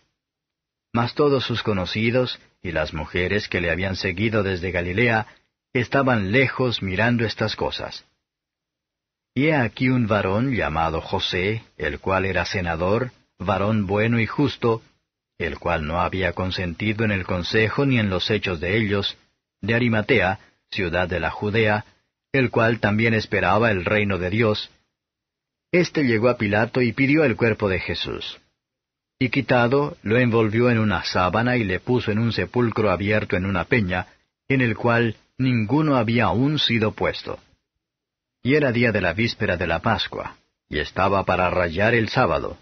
Mas todos sus conocidos y las mujeres que le habían seguido desde Galilea estaban lejos mirando estas cosas. Y he aquí un varón llamado José, el cual era senador, varón bueno y justo, el cual no había consentido en el consejo ni en los hechos de ellos, de Arimatea, ciudad de la Judea, el cual también esperaba el reino de Dios. Este llegó a Pilato y pidió el cuerpo de Jesús. Y quitado, lo envolvió en una sábana y le puso en un sepulcro abierto en una peña, en el cual ninguno había aún sido puesto. Y era día de la víspera de la Pascua, y estaba para rayar el sábado.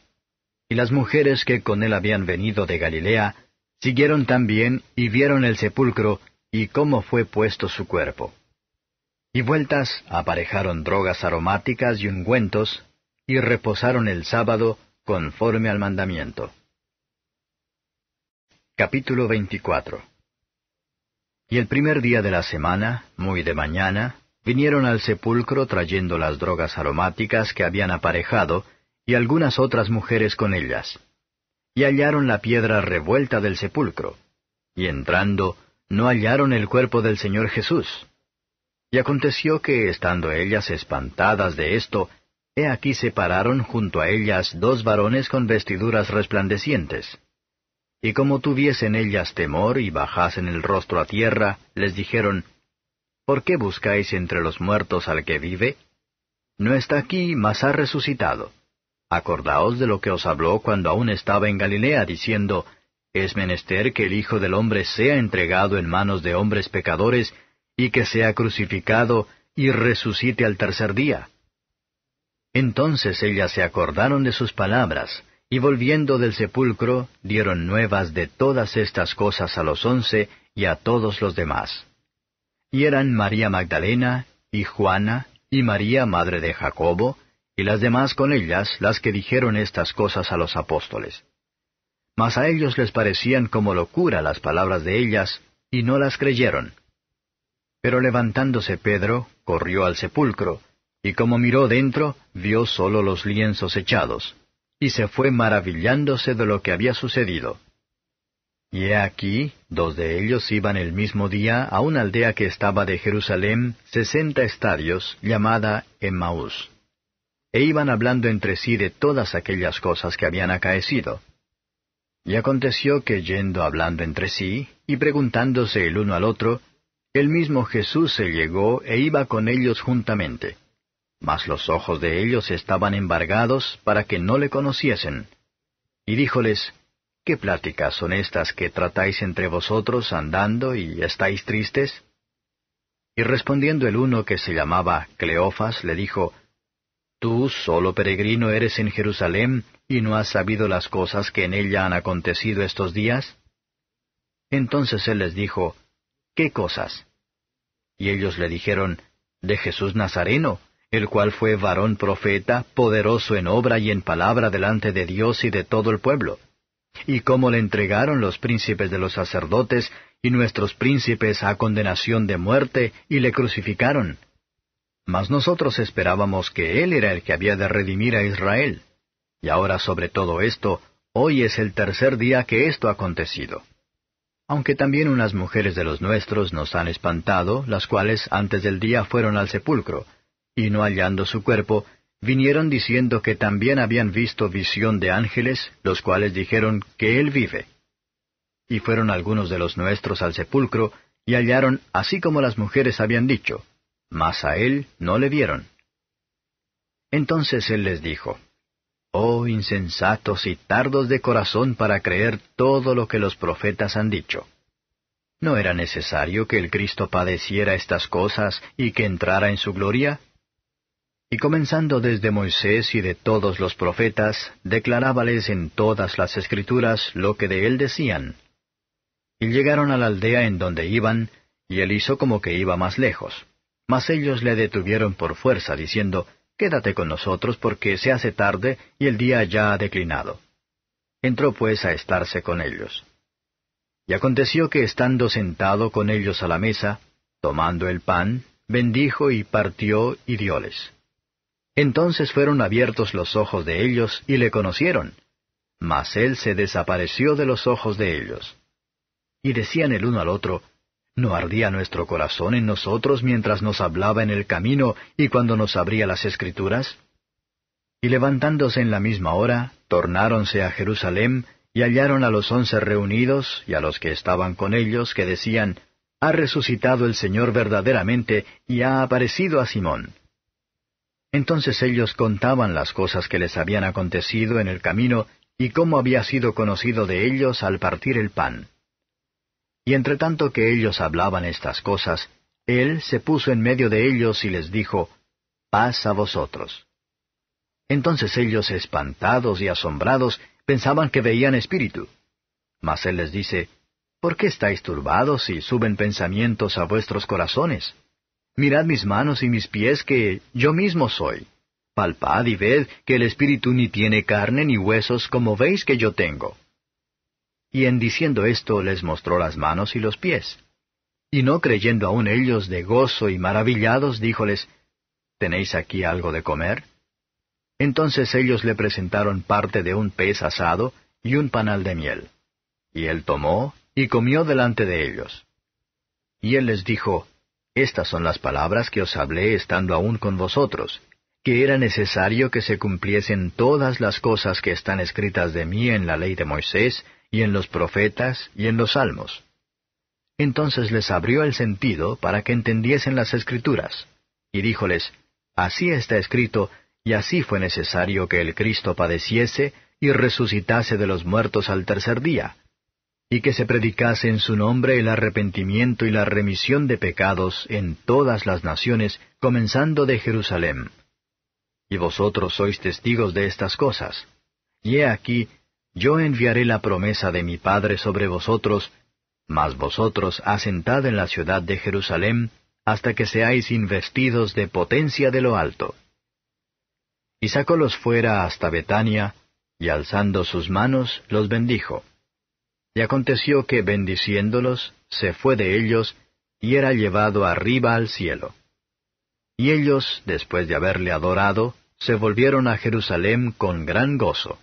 Y las mujeres que con él habían venido de Galilea, siguieron también y vieron el sepulcro y cómo fue puesto su cuerpo. Y vueltas aparejaron drogas aromáticas y ungüentos, y reposaron el sábado conforme al mandamiento. Capítulo Y el primer día de la semana, muy de mañana, vinieron al sepulcro trayendo las drogas aromáticas que habían aparejado, y algunas otras mujeres con ellas. Y hallaron la piedra revuelta del sepulcro. Y entrando, no hallaron el cuerpo del Señor Jesús. Y aconteció que, estando ellas espantadas de esto, he aquí se pararon junto a ellas dos varones con vestiduras resplandecientes. Y como tuviesen ellas temor y bajasen el rostro a tierra, les dijeron, ¿Por qué buscáis entre los muertos al que vive? No está aquí, mas ha resucitado. Acordaos de lo que os habló cuando aún estaba en Galilea, diciendo, Es menester que el Hijo del Hombre sea entregado en manos de hombres pecadores, y que sea crucificado, y resucite al tercer día. Entonces ellas se acordaron de sus palabras, y volviendo del sepulcro, dieron nuevas de todas estas cosas a los once y a todos los demás y eran María Magdalena, y Juana, y María madre de Jacobo, y las demás con ellas las que dijeron estas cosas a los apóstoles. Mas a ellos les parecían como locura las palabras de ellas, y no las creyeron. Pero levantándose Pedro, corrió al sepulcro, y como miró dentro, vio solo los lienzos echados, y se fue maravillándose de lo que había sucedido. Y he aquí Dos de ellos iban el mismo día a una aldea que estaba de Jerusalén sesenta estadios, llamada Emmaús. E iban hablando entre sí de todas aquellas cosas que habían acaecido. Y aconteció que yendo hablando entre sí, y preguntándose el uno al otro, el mismo Jesús se llegó e iba con ellos juntamente. Mas los ojos de ellos estaban embargados para que no le conociesen. Y díjoles, ¿Qué pláticas son estas que tratáis entre vosotros andando y estáis tristes? Y respondiendo el uno que se llamaba Cleofas, le dijo, Tú solo peregrino eres en Jerusalén, y no has sabido las cosas que en ella han acontecido estos días? Entonces él les dijo, ¿Qué cosas? Y ellos le dijeron, De Jesús Nazareno, el cual fue varón profeta, poderoso en obra y en palabra delante de Dios y de todo el pueblo y cómo le entregaron los príncipes de los sacerdotes y nuestros príncipes a condenación de muerte y le crucificaron. Mas nosotros esperábamos que Él era el que había de redimir a Israel. Y ahora sobre todo esto, hoy es el tercer día que esto ha acontecido. Aunque también unas mujeres de los nuestros nos han espantado, las cuales antes del día fueron al sepulcro, y no hallando su cuerpo, vinieron diciendo que también habían visto visión de ángeles, los cuales dijeron que Él vive. Y fueron algunos de los nuestros al sepulcro, y hallaron así como las mujeres habían dicho, mas a Él no le vieron. Entonces Él les dijo, Oh insensatos y tardos de corazón para creer todo lo que los profetas han dicho. ¿No era necesario que el Cristo padeciera estas cosas y que entrara en su gloria? Y comenzando desde Moisés y de todos los profetas, declarábales en todas las escrituras lo que de él decían. Y llegaron a la aldea en donde iban, y él hizo como que iba más lejos. Mas ellos le detuvieron por fuerza, diciendo, Quédate con nosotros porque se hace tarde y el día ya ha declinado. Entró pues a estarse con ellos. Y aconteció que estando sentado con ellos a la mesa, tomando el pan, bendijo y partió y dioles. Entonces fueron abiertos los ojos de ellos y le conocieron. Mas él se desapareció de los ojos de ellos. Y decían el uno al otro, ¿No ardía nuestro corazón en nosotros mientras nos hablaba en el camino y cuando nos abría las escrituras? Y levantándose en la misma hora, tornáronse a Jerusalén, y hallaron a los once reunidos, y a los que estaban con ellos, que decían, Ha resucitado el Señor verdaderamente, y ha aparecido a Simón. Entonces ellos contaban las cosas que les habían acontecido en el camino y cómo había sido conocido de ellos al partir el pan. Y entre tanto que ellos hablaban estas cosas, él se puso en medio de ellos y les dijo, Paz a vosotros. Entonces ellos, espantados y asombrados, pensaban que veían espíritu. Mas él les dice, ¿Por qué estáis turbados y suben pensamientos a vuestros corazones? Mirad mis manos y mis pies, que yo mismo soy. Palpad y ved que el espíritu ni tiene carne ni huesos, como veis que yo tengo. Y en diciendo esto les mostró las manos y los pies. Y no creyendo aún ellos de gozo y maravillados, díjoles, ¿Tenéis aquí algo de comer? Entonces ellos le presentaron parte de un pez asado y un panal de miel. Y él tomó y comió delante de ellos. Y él les dijo, estas son las palabras que os hablé estando aún con vosotros, que era necesario que se cumpliesen todas las cosas que están escritas de mí en la ley de Moisés, y en los profetas, y en los salmos. Entonces les abrió el sentido para que entendiesen las escrituras, y díjoles, Así está escrito, y así fue necesario que el Cristo padeciese y resucitase de los muertos al tercer día, y que se predicase en su nombre el arrepentimiento y la remisión de pecados en todas las naciones, comenzando de Jerusalén. Y vosotros sois testigos de estas cosas. Y he aquí, yo enviaré la promesa de mi Padre sobre vosotros, mas vosotros asentad en la ciudad de Jerusalén, hasta que seáis investidos de potencia de lo alto. Y sacólos fuera hasta Betania, y alzando sus manos los bendijo. Y aconteció que bendiciéndolos, se fue de ellos, y era llevado arriba al cielo. Y ellos, después de haberle adorado, se volvieron a Jerusalén con gran gozo.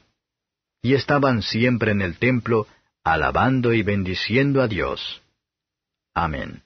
Y estaban siempre en el templo, alabando y bendiciendo a Dios. Amén.